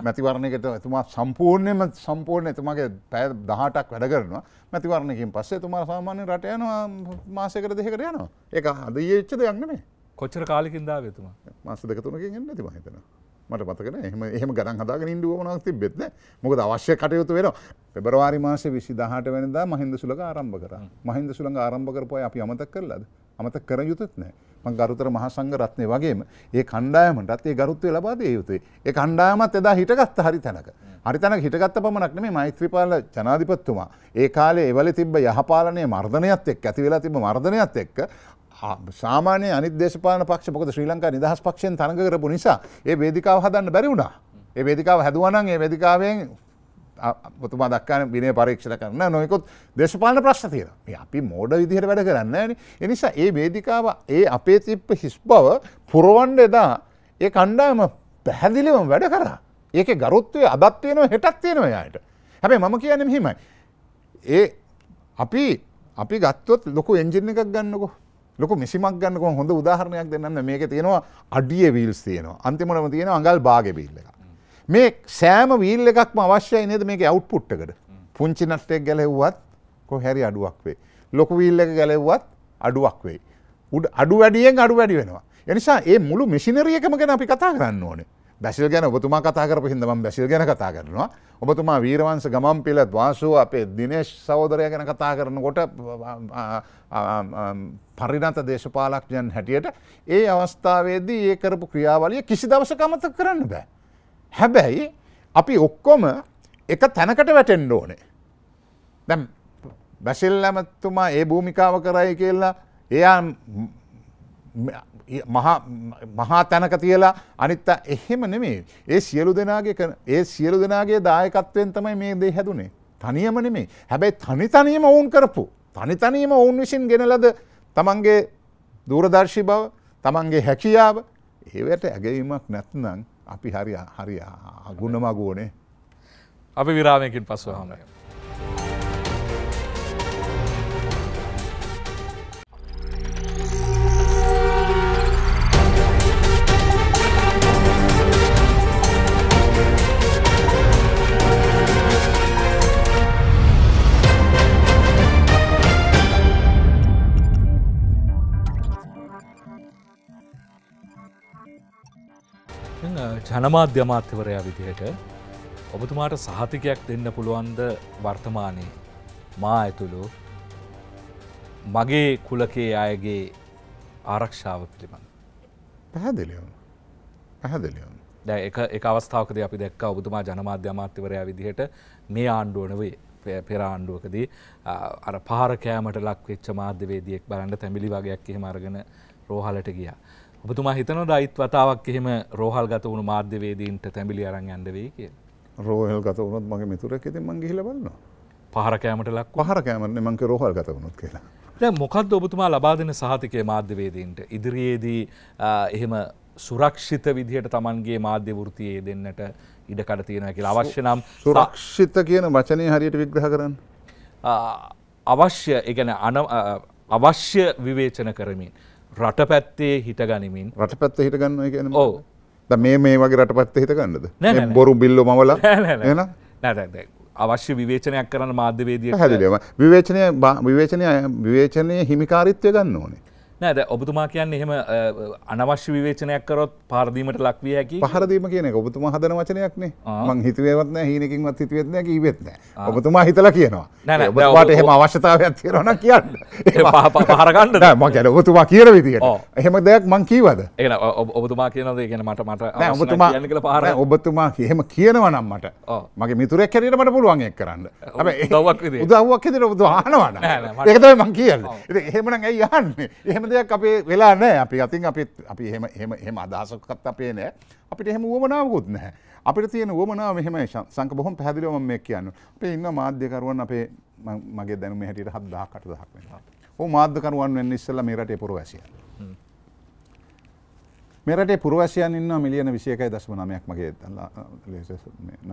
B: මැතිවරණයකට තුමා සම්පූර්ණයම සම්පූර්ණ එතුමාගේ පැ දහටක් වැඩ කරනවා මැතිවරණයකින් පස්සේ තුමා සාමාන්‍ය රටයනවා මාසකර දෙහකට යනවා ඒ අද ඒච්ච දෙයක්නනේ කොච්චර කාලිකින්දාව තුමා මස දෙකතුනකින් එන්න තිම හිතනවා මට පතකන එහම එහම ගරන් හදාගෙන ඉන්ඩුව මනක් තිබෙත්න මොකද අවශ්‍ය කටයුතු වෙන පෙබරවාරි මාස විසි දහට වෙනදා මහින්ද සුළඟ ආරම්භ කර මහින්ද සුළඟ ආරම්භකරපය අපි අමතක් කරලද අමත කර යුතුත් නෑ මං ගරුතර මහසංග රත්නය වගේම ඒ කණ්ඩායමටත් ඒ ගරුත්වය ලබාදය යුතුේ ඒ කණ්ඩායමත් එදා හිටගත්ත හරි තැනක හරි තැනක හිටගත්ත පමණක් මේ මෛත්‍රපාල ජනාධිපත්තුමා ඒ කාලේ එවල තිබ යහපාලනය මර්ධනයත් එක් ඇති වෙලා තිබ මර්ධනයත් එක්ක සාමානය අනි දේශපාන පක්ෂ පොක ශ්‍රී ලංකා නිදහස් පක්ෂයෙන් තරඟ කරපු නිසා ඒ වේදිකාව හදන්න බැරි වුණා ඒ වේදිකාව හැදුවනන් ඒ වේදිකාවෙන් බතුමා දක්කාන විනය පරීක්ෂණ කරන්න නොයකොත් දේශපාන ප්‍රශ්න තියෙන අපි මෝඩ විදිහට වැඩ කරන්න එනිසා ඒ වේදිකාව ඒ අපේ තිප්ප හිස් බව පුරුවන්ඩ එදා ඒ කණ්ඩාම පැහැදිලිවම වැඩ කරා ඒක ගරුත්වය අදත්වයනව හෙටත් තියෙනවා යායට හැබැයි මම කියන්න මෙහෙමයි ඒ අපි අපි ගත්තොත් ලොකු එන්ජින එකක් ගන්නකෝ ලොක මිසිමක් ගන්නකො හොඳ උදාහරණයක් දෙන්න මේක තියෙනවා අඩිය වීල්ස් තියෙනවා අන්තිමටම තියෙන අඟල් බාගවිල්ල එක මේ සෑම වීල් එකක්ම අවශ්‍යයි නේද මේක අවුට්පුට්ටකට පුංචි නට්ටෙක් ගැලෙව්වත් කො හැරි අඩුවක් වේ ලොකු වීල් එක ගැලෙව්වත් අඩුවක් වෙයි උඩ අඩු වැඩියෙන් අඩු වැඩි වෙනවා එනිසා ඒ මුළු මිසිනරියකම ගැන අපි කතා කරන්න ඕනේ බැසිල් ගැන ඔබතුමා කතා කරපු හිද ම බැසිල් ගැන කතා කරනවා ඔබතුමා වීරවන්ස ගමන් පිලත් වාසුව අපේ දිනේශ් සහෝදරය ගැන කතා කරනකොට පරිනත දේශපාලක්ජයන් හැටියට ඒ අවස්ථාවේදී ඒ කරපු ක්‍රියාවලිය කිසි දවස කමත කරන්න බෑ. හැබැයි අපි ඔක්කොම එක තැනකට වැටෙන්ඩ ඕනේ. දැම් බැසිල් ඇමත්තුමා ඒ භූමිකාව කරයි කියලා එයා මහා තැනක තියලා අනිත්ත එහෙම නෙමේ ඒ සියලු දෙනාගේ ඒ සියලු දෙනාගේ දායකත්වයෙන් තමයි මේ දේ හැදුනේ තනියම නෙමේ හැබැයි තනි තනියම ඔවුන් කරපු තනි තනියම ඔවුන් විසින් ගෙනලද තමන්ගේ දූරදර්ශී බව තමන්ගේ හැකියාව ඒවට ඇගවීමක් නැත්නම් අපි හරි හරි අගුණමගුවනේ
A: අපි විරාමයකින් පස්සුවහමය ජනමාධ්‍ය අමාත්‍යවරයා විදිහට ඔබතුමාට සහතිකයක් දෙන්න පුළුවන්ද වර්තමානයේ මා ඇතුළු මගේ කුලකේ අයගේ ආරක්ෂාව පිළිබඳ. පැහැදිලියම් පැහැදිලියම් දැ එක අවස්ථාවකද අපි දැක්ක ඔබතුමා ජනමාධ්‍ය අමාත්‍යවරයා විදිහට මේ ආණ්ඩුවන වේ. පෙර ආණ්ඩුවකදී අර පාරකෑමට ලක්වෙච්ච මාධ්‍යවේදියෙක් බලන්න තැමිලි වගයක් එහෙම අරගෙන රෝහලට ගියා. ඔබතුමා හිතන රයිත් වතාවක් එහෙම රෝහල් ගත වුණු මාධ්‍යවේදීන්ට තැඹිලි අරන් යන්න වෙයි කියලා
B: රෝහල් ගත වුණොත් මගේ මිතුරෙක් ඉතින් මං ගිහිල්ලා බලනවා පහර කෑමට ලක් පහර කෑමනේ මං කිය රෝහල් ගත වුණොත් කියලා
A: දැන් මොකද්ද ඔබතුමා ලබා දෙන සහතිකය මාධ්‍යවේදීන්ට ඉදිරියේදී එහෙම සුරක්ෂිත විදිහට තමන්ගේ මාධ්‍ය වෘතියේ දෙන්නට ඉඩකඩ තියෙනවා කියලා අවශ්‍ය නම්
B: සුරක්ෂිත කියන වචනය හරියට විග්‍රහ කරන්න
A: අවශ්‍ය ඒ කියන්නේ අවශ්‍ය විවේචන කරමින් රට පැත්තේ හිට ගනිමින්
B: රට පැත්ත හිට ගන්න කියන ඕ මේ මේ වගේ රට පැත්ත හිත ගන්නද බොරු බිල්ල මවල
A: අවශ්‍ය විවේචනයක් කරන මාධ්‍යවේදී
B: හැදිලීම විවේචනය විවේචනය විවේචනය හිමිකාරිත්වය ගන්න ඕනේ
A: නෑද ඔබතුමා කියන්න එහෙම අනවශ්‍ය විවේචනයක් කරොත් පාරදීමට ලක්විය හැකි
B: පහරදීම කියන එක ඔබතුමා හදන වචනයක්න මං හිතුවේවත්න හීනකින්වත් හිතුවෙත්න කිවෙත්න ඔබතුමා හිතල කියනවා ඔබට එහෙම අවශ්‍යතාවයක් තියෙනවන කියන්න පහරගන්න ම ගැන ඔබතුමා කියන විදිට එහෙම දෙයක් මං කීවද එ
A: ඔබතුමා කියනද ගෙන මට මට ඔබතුමා පහර
B: ඔබතුමා එහෙම කියනවනම් මට මගේ මිතුරෙක් කැරට මට පුළුවන් එක් කරන්න උදවක් විදි උදවක් ෙදර ඔබතු ආනවන ඒකතයි මං කියන්න එහෙමන ඇයි යන්න එහෙම එහෙම දෙයක් අපේ වෙලා නෑ අපි අතින් අපි අපි එහෙම එහෙම එහෙම අදහසකත් අපේ නෑ අපිට එහෙම වුවමනාවකුත් නැහැ අපිට තියෙන වුවමනාව මෙහෙමයි සංක බොහොම පැහැදිලිවම මේ කියන්න අපේ ඉන්න මාධ්‍යකරුවන් අපේ මගේ දැනුම හැටියට 7000කට 1000ක් වෙනවා ඕ මාධ්‍යකරුවන් වෙන්න ඉස්සෙල්ලා මේ රටේ පුරවැසියන් මෙරටේ පුරවැසියන් ඉන්න මිලියන විසියකයි දශම නමයක් මගේ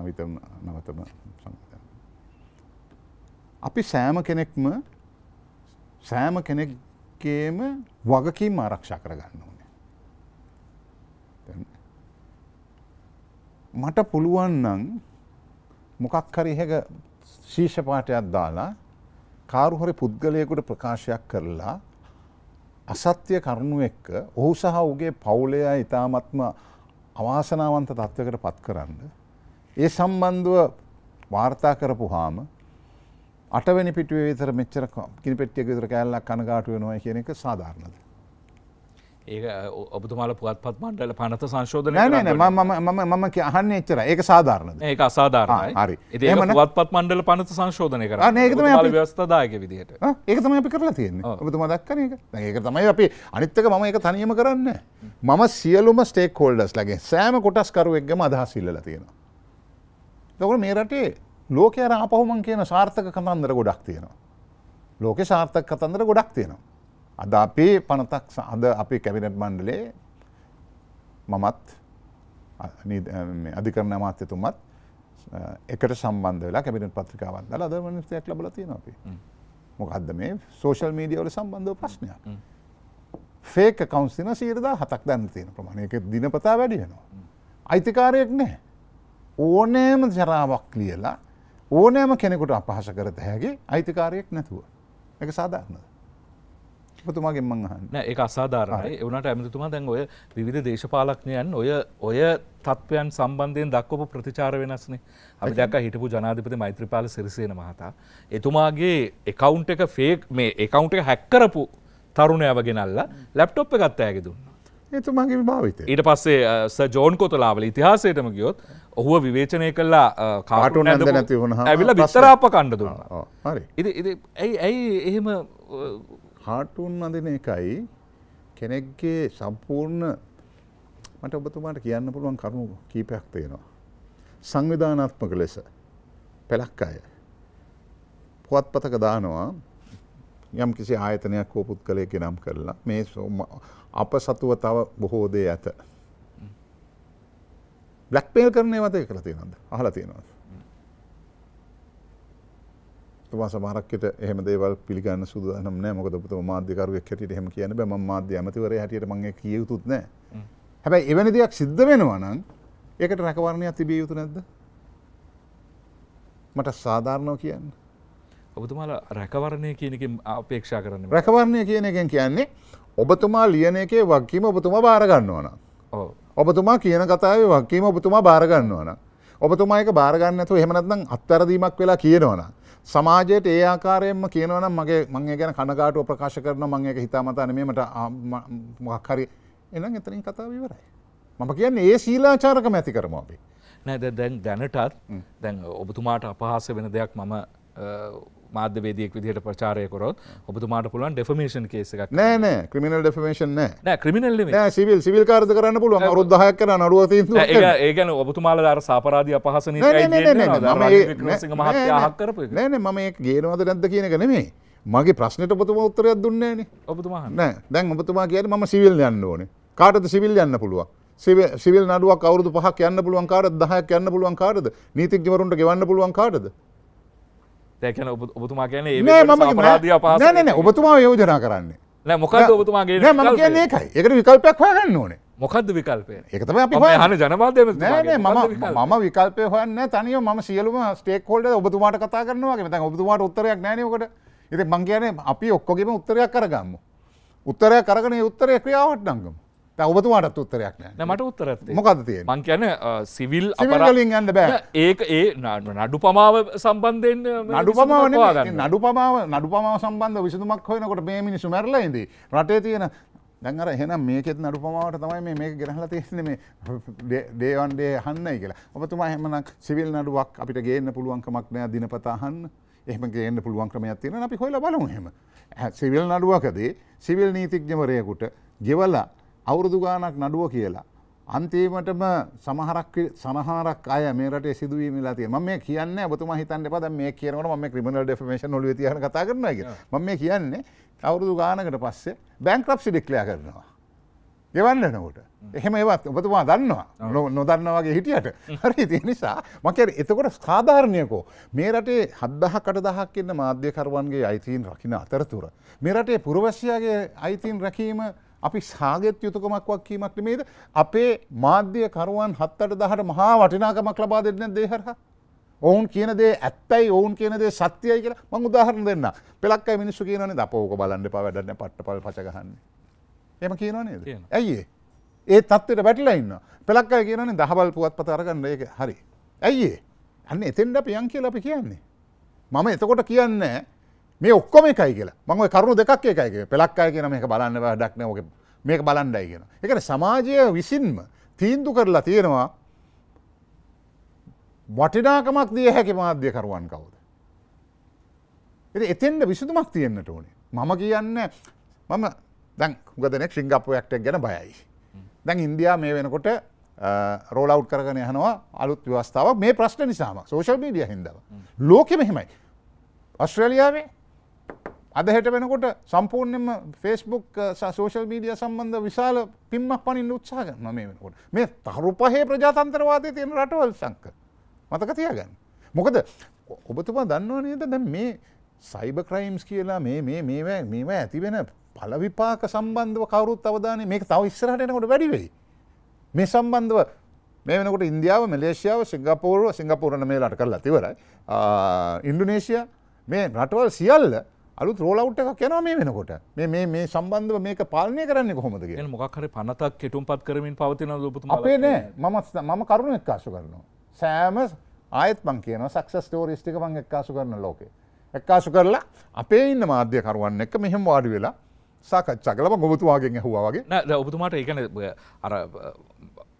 B: නවිතම නවතම අපි සෑම කෙනෙක්ම සෑම කෙනෙක් එක්කේම වගකීම් ආරක්ෂා කරගන්න ඕනේ. මට පුළුවන් නම් මොකක් හරි එහෙක ශීර්ෂ පාඨයක් දාලා කාරු හරි පුද්ගලයෙකුට ප්‍රකාශයක් කරලා අසත්‍ය කරුණු එක්ක ඔහු සහ ඔහුගේ පවුලය ඊ타මත්ම අවාසනාවන්ත තත්වයකට පත් කරන්න ඒ සම්බන්ධව වාර්තා කරපුවාම අටවැනි පිටුවේ විතර මෙච්චර කිනි පෙට්ටියක විතර කෑල්ලක් කනගාටු වෙනවා කියන එක සාධාරණද?
A: ඒක ඔබතුමාල පුවත්පත් මණ්ඩල පනත සංශෝධනය නෑ මම
B: මම මම අහන්නේ එච්චර ඒක සාධාරණද?
A: ඒක අසාධාරණයි. හරි. ඒක පුවත්පත් මණ්ඩල පනත සංශෝධනය කරා. අනේ ඒක තමයි අපි ව්‍යවස්ථාදායක විදිහට.
B: ඒක තමයි අපි කරලා තියෙන්නේ. ඔබතුමා දක්කන එක. දැන් ඒක තමයි අපි අනිත් එක මම ඒක තනියම කරන්නේ මම සියලුම ස්ටේක් හෝල්ඩර්ස්ලාගේ සෑම කොටස්කරුවෙක්ගම අදහස් ඉල්ලලා තියෙනවා. එතකොට මේ රටේ ලෝකය රාපහුමන් කියන සාර්ථක කතන්දර ගොඩක් තියෙනවා. ලෝකෙ සාර්ථක කතන්දර ගොඩක් තියෙනවා. අද අපේ පනතක් අද අපි කැබිනට් මණ්ඩලේ මමත් අධිකරණ අමාත්‍යතුමත් එකට සම්බන්ධ වෙලා කැබිනට් පත්‍රිකාවත් දාලා අද මිනිස්සුයක් ලැබලා තියෙනවා අපි. මොකද්ද මේ සෝෂල් මීඩියා වල සම්බන්ධව ප්‍රශ්නයක්. ෆේක් accounts තියෙන 10000ක් දැන්න තියෙන ප්‍රමාණය. ඒක දිනපතා වැඩි වෙනවා. අයිතිකාරයෙක් නැහැ. ඕනෑම ජරාවක් ලියලා ඕනෑම කෙනෙකුට අපහස කරත හැගේ අයිතිකාරයෙක් නැතුව. එක සාධාරණද. තුමාගෙන් මංහන්න
A: ඒ අසාධාරණයි එවනට ඇමතුමා දැන් ඔය විධ දේශපාලක්නයන් ඔය ඔය තත්ත්වයන් සම්බන්ධයෙන් දක්වපු ප්‍රතිචාර වෙනස්නේ අපි දැක හිටපු ජනාධිපති මෛත්‍රපාල සිරිසේන මහතා. එතුමාගේ එකවුන්් එක ෆේක් මේ එකවුන්් එක හැක්කරපු තරුණයව ගෙනල්ලා ලැප්ටොප් එකත් ඇයගෙ දුන්නා.
B: එතුමාගේ භාවිත
A: ඊට පස්සේ සජෝන් කොතලාවල ඉතිහාසයටම ගියොත් ඔහුව විවේචනය කල්ලා කාටු නැද නැති වුණ ඇවිල විස්තරාප කණ්ඩ දුන්න
B: ඉ ඇයි ඇයි එහෙම හාටුන් අඳන එකයි කෙනෙක්ගේ සම්පූර්ණ මට ඔබතුමාට කියන්න පුළුවන් කරුණු කීපයක් තියෙනවා. සංවිධානාත්මක ලෙස පෙළක් අය. පුවත්පතක දානවා යම් කිසි ආයතනයක් හෝ පුද්ගලයක නම් කරලා මේ අප සතුව තව බොහෝ දේ ඇත. බ්ලක්පේල් කරනය වතය කළ තියෙනද අහලා තියෙනවද. තුමා සමහරක්කට එහෙම දේවල් පිළිගන්න සුදුනම් නෑ මොකද පුතම මාධ්‍යකරුවෙක් හැටියට එහෙම කියන්න බෑ මම මාධ්‍ය ඇමතිවරයා හැටියට මම ඒක කිය යුතුත් නෑ. හැබැයි එවැනි දෙයක් සිද්ධ වෙනවා නම් ඒකට රැකවරණයක් තිබිය යුතු නැද්ද? මට සාධාරණව කියන්න. ඔබතුමාලා
A: රැකවරණය කියනකින් අපේක්ෂා කරන්න.
B: රැකවරණය කියන එකෙන් කියන්නේ ඔබතුමා ලියන එකේ වක්කීම ඔබතුමා භාරගන්න ඕන. ඔබතුමා කියන කතාවේ වක්කීම ඔබතුමා භාරගන්න ඕන. ඔබතුමා එක භාරගන්න ඇතු එහෙමනත්නම් අත්වැරදීමක් වෙලා කියනවන. සමාජයට ඒ ආකාරයෙන්ම කියනවනම් මගේ මං ගැන කනගාටුව ප්‍රකාශ කරන මං එක හිතාමතා නෙමෙයිමට මොකක් හරි එහෙනම් එතනින් කතාව ඉවරයි. මම කියන්නේ ඒ ශීලාචාරකම ඇති කරමු අපි.
A: නෑ දැන් දැනටත් දැන් ඔබතුමාට අපහාස වෙන දෙයක් මම මාධ්‍යවේදයක් විදිහට ප්‍රචාරයකොරොත් ඔබතුමාට පුළුවන් ඩෙෆමේෂන් කේසක් නෑන
B: criminal defamation criminal civil civil කාර්ද කරන්න පුළුවන් අවරුද්ධහයක් කර නරුව ඒගැන
A: ඔබතුමාල දර සාපරාධ අපහසන මහක්කරපු
B: නෑන මම ගේනවද නැද කියන කනෙමේ මගේ ප්‍රශ්නයට ඔබතුම උත්තරයක් දුන්නේන ඔබතුමා නෑ දැන් ඔබතුමා කියන ම සිවිල් යන්න ඕන කාටද සිවිල් යන්න පුළුවන් සිවිල් නඩුවක් අවුරුදු පහක් යන්න පුළුවන් කාරද දහයක් යන්න පුළුවන් කාරද නීතිජවරුන්ට ගෙවන්න පුළුවන් කාටද
A: තැකන ඔබතුමා කියන ම රාධිය පහ නන
B: ඔබතුමා යෝජනා කරන්නේ නෑ මොකද ඔබතුමාගේ ම කියන්නේ එකයි එකට විකල්පයක් හොයන්න ඕනේ මොකද විකල්පය එකතම අපි හන ජනවාදය ම ම විකල්පය හොන්න තනිය ම සියලුම ස්ටේක් හොල්ඩ ඔබතුමාට කතා කරනවාගේ මෙතන් ඔබතුමාට උත්තරයක් නෑනකොට ඉති මං කියන අපි ඔක්කොගේම උත්තරයක් කරගම්ම උත්තරයක් කරගන උත්තරය ක්‍රියාවට නංගම ඔබතුමාටත් උත්තරයක් නෑ මට උත්තර මොකද තිය
A: මං කියන සිවිල් අපරලින් ගන්න බෑ ඒක ඒ නඩු පමාව සම්බන්ධයෙන් නඩු පමාව නඩු
B: පමාව නඩු පමාව සම්බන්ධ විසතුමක් හොයනකොට මේ මිනිසු මැරලයිද රටේ තියෙන දැන්ර එහෙනම් මේකෙත් නඩු පමාවට තමයි මේ ගෙනහලා තියෙන මේ දේවන්ඩේ හන්නයි කියලා ඔබතුමා හෙමනක් සිවිල් නඩුවක් අපිට ගේන්න පුළුවන්කමක්නෑ දිනපතාහන්න එහම ගේන්න පුළුවන් ක්‍රමයක් තියෙන අපි හොල බලමු හෙම සිවිල් නඩුවකදේ සිවිල් නීතිඥවරයකුට ගෙවලා අවුරුදු ගානක් නඩුව කියලා. අන්තිමටම සමහරක් සමහරක් අය මේරට සිදුවීම ලාතිය ම මේ කියන්න බතුම හිතන්න පද මේ කියනවට ම ක්‍රිමනල් ඩෙෆමේෂන් නොල තියන කතා කරන එක ම මේ කියන්නේ අවුරුදු ගානකට පස්සේ බැංක්‍රප්සි ඩික්ලය කරනවා. ගෙවන්න නකොට mm. එහෙම ඒවත් ඔබතුමා දන්නවා oh. නොදන්න වගේ හිටියට mm. හරි ති නිසා මකර එතකොට ස්ථාධාරණයකෝ මේ රටේ හද්දහ කටදහක් ඉන්න මාධ්‍යකරුවන්ගේ අයිතීන් රකින අතරතුර. මේ රටේ පුරවශ්‍යයාගේ අයිතින් රැකීම අපි සාගත් යුතුකමක් වක්කීමක් නෙමේද අපේ මාධ්‍යකරුවන් හත්තට දහට මහා වටිනාකමක් ලබා දෙන්න දේහරහ. ඔවුන් කියනදේ ඇත්තයි ඔවුන් කියනදේ සත්‍යයයි කියලා මං උදාහරණ දෙන්න පෙලක් මිනිස්සු කියනනේ දපෝක බලන්න එපා වැඩන්න පට්ටපල් පචගහන්න. එම කියනවා නේද ඇයිඒ ඒ තත්වට වැටලා ඉන්න පෙලක් අය කියනනේ දහබල් පුවත් පතරගන්න ඒක හරි. ඇයිඒ අන්න එතෙන්ට පියන් කියලා අපි කියන්නේ. මම එතකොට කියන්නේ මේ ඔක්කොම එකයි කියලා මං කරුණු දෙකක් එකයි පෙලක් අය කියන මේක බලන්න ඩක්න ෝක මේක බලන්ඩයි කියෙන එකන සමාජය විසින්ම තීන්දු කරලා තියෙනවා වටිනාකමක් දිය හැකි මාධ්‍ය කරුවන් කවුද. එ එතෙන්ට විසුතුමක් තියෙන්න්නට ඕනේ මම කියන්න මම දැන් ගදනෙක් සිංගප්පුයක්ට ගැන බයයි. දැන් ඉන්දයා මේ වෙනකොට රෝලව් කරගන යනවා අලුත් ව්‍යවස්ථාව මේ ප්‍රශ්න නිසාම සෝෂල් මීඩිය හිදව ලෝකෙ මෙහෙමයි. ඔස්ට්‍රලියාවේ අදහෙට වෙනකොට සම්පූර්ණයම ෆෙස්බුක් සෝෂල් මීඩිය සම්බන්ධ විශාල පිම්මක් පනින් උත්සාහ කරන මේ වෙනකොට මේ තරු පහේ ප්‍රජාතන්ත්‍රවාදය තියෙන රටවල් සංක මතක තියාගන්න. මොකද ඔබතුමා දන්නව නේද දැන් මේ සයිබ ක්‍රයිම්ස් කියලා මේ මේ මේවා මේවා ඇති වෙන පළවිපාක සම්බන්ධව කවුරුත් අවධානය මේක තව ඉස්සරහට එනකොට වැඩි වෙයි. මේ සම්බන්ධව මේ වෙනකොට ඉන්දියාව මැලේසියාව සිංගපූරුව සිංගපූරණ මේලට කරලා තිවරයි. ඉන්දුනේසියා මේ රටවල් සියල්ල අලුත් රෝලවට් එකක් යනවා මේ වෙනකොට මේ මේ සම්බන්ධව මේක පාලනය කරන්නේ කොහොමද
A: කියලා මොකක් හරි පනතක් කෙටුම්පත් කරමින් පවතින ඔබතුමා අපේ නෑ
B: මම මම කරුණ එක්කාසු කරනවා සෑම ආයෙත් මං කියනවා සක්සස් ස්ටෝරීස් ටික මං එක්කාසු කරන ලෝකේ එක්කාසු කරලා අපේ ඉන්න මාධ්‍ය කරුවන් එක්ක මෙහෙම වාඩි වෙලා සාකච්ඡා කළා මම ඔබතුමාගෙන් ඇහුවා වගේ
A: නෑ ඔබතුමාට ඒ කියන්නේ අර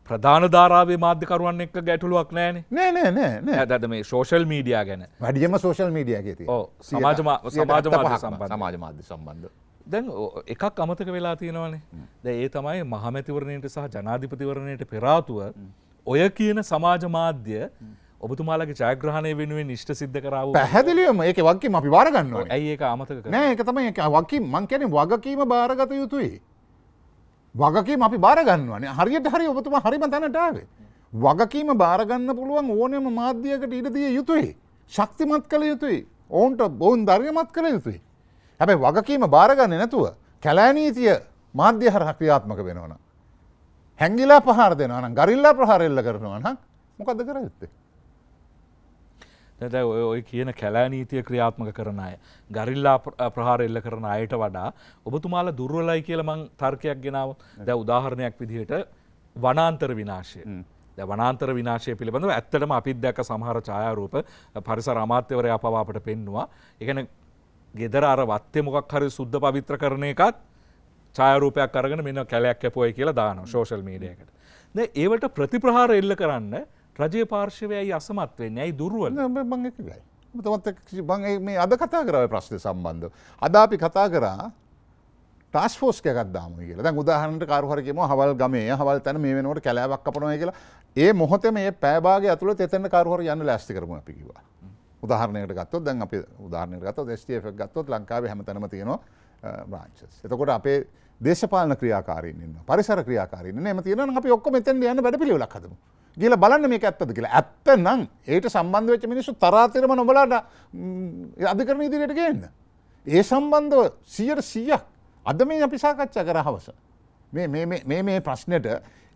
A: ප්‍රධාන ධාරාවේ මාධ්‍යකරුවන් එක් ගැටලුවක් නෑන නෑ නෑ නෑ ඇද මේ ශෝෂල් මීඩියා ගැන
B: වැඩියම සෝෂල් මීඩියගේ සමාජ සමාජ සමාජ
A: මාධ්‍ය සම්බන්ධ දැන් එකක් අමතක වෙලා තියෙනවනේ දැ ඒ තමයි මහමැතිවරණයට සහ ජනාධිපතිවරණයට පෙරාතුව ඔය කියන සමාජ මාධ්‍ය ඔබතුමාලගේ ජයග්‍රහණය වෙනුවෙන් නිෂ්ට සිද්ධ කරාව
B: පැහැදිලියම ඒක වක්කම අපි වාරගන්නවා ඇඒ අමතක නෑ එක තමයි වක්කින් මං කැනෙ වගකීම භාරගත යුතුයි වගකීම අපි බාරගන්නවනේ හරියට හරි ඔබතුමා හරිම තැනටාවේ. වගකීම බාරගන්න පුළුවන් ඕනෑම මාධ්‍යයකට ඉඩදිය යුතුයි. ශක්තිමත් කළ යුතුයි. ඔවුන්ට බොවන් ධර්යමත් කළ යුතුයි. හැබැයි වගකීම බාරගන්න නැතුව කැලෑනීතිය මාධ්‍ය හර ක්‍රියාත්මක වෙනවන. හැංගිලා පහර දෙනවන ගරිල්ලා ප්‍රහාරෙල්ල කරනවන මොකද කර යුත්තේ.
A: නැදැ ඔය කියන කැලෑනීතිය ක්‍රියාත්මක කරන අය. ගරිල්ලා ප්‍රහාර එල්ල කරන අයට වඩා ඔබතුමාල දුර්වලයි කියලමං තර්කයක් ගෙනාව දැ උදාහරණයක් විදිහට වනාන්තර විනාශය. වනාන්තර විනාශය පිළිබඳව ඇත්තටම අපිත් දැක සමහර ඡායාරූප පරිසර අමාත්‍යවරයා පවා අපට පෙන්නවා. එකන ගෙදර අර වත්තේ මොකක් හරි සුද්ධ පවිත්‍ර කරන එකත් ඡායරූපයක් කරගෙන මෙන්න කැලයක් කැපුවයි කියලා දාන ශෝෂල් මීඩයකට. ඒවට ප්‍රතිප්‍රහාර එල්ල කරන්න රජය පාර්ශවයයි අසමත් වෙන්නේ ඇයි දුර්ුවල
B: මංකිවයි තමත් බං මේ අද කතා කරව ප්‍රශ්න සම්බන්ධ. අද අපි කතා කරා ටස්ෆෝස්ක ගත්දාම කියල දැන් උදාහරට කරුහරකිම හවල් ගමේ හවල් තැන මේ වෙනට කැලෑවක් කපනය කියලා ඒ මොහොත මේ පෑබාගේ ඇතුළ තෙතන කරුහර යන්න ලැස්ති කරම පිකිවා. උදාහරණයට ගත්තොත් දැන් අපි උදාහරණය ගත ස්ටF ගත්තොත් ලංකාව හැමතැම තියෙනවා රාංචස්. එතකොට අපේ දේශපාලන ක්‍රියාකාරන්න පරිසර ක්‍රියාකාරන්න එම තියෙන අපි ඔක්කොම තැන් යන්න වැඩ පිළිවෙලක්දමු. ගිල බලන්න මේක ඇත්තද කියලා ඇත්ත නම් ඒට සම්බන්ධ වෙච්ච මිනිස්සු තරාතිරම නොබලාට අධිකරන ඉදිරියට ගන්න. ඒ සම්බන්ධව සියයට සීයක් අද මේ අපි සාකච්ඡා කර හවස. මේ ප්‍රශ්නයට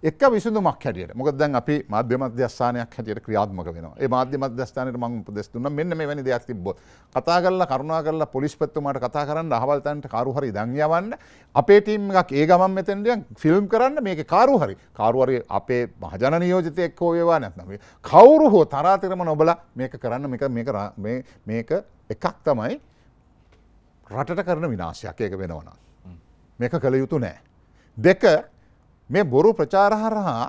B: එක් විසුමක් හැටියට මොක දැන් අපි මාධ්‍ය මධ්‍යස්ථානයක් හැටියට ක්‍රියාත්මක වෙනවා ඒ මාධ්‍ය මධ්‍යස්ථානයට මම උපදෙස් දුන්නා මෙන්න මේ වැනි දෙයක් තිබ්බොත් කතා කරලා කරුණා කරලා පොලිස්පතිතුමාට කතා කරන්න අහවල් තැනට කාරු හරි ඉදන් යවන්න අපේ ටීම් එකක් ඒ ගමන් මෙතෙන්ට ෆිල්ම් කරන්න මේකේ කාරු හරි කාරු හරි අපේ මහජන නියෝජිතයෙක් හෝ වේවා නැත්නම් කවුරු හෝ තරාතිරම නොබලා මේක කරන්න මේක මේක මේක එකක් තමයි රටට කරන විනාශයක් ඒක වෙනවා නම් මේක කළ යුතු නෑ දෙක මේ බොරු ප්‍රචාර හරහා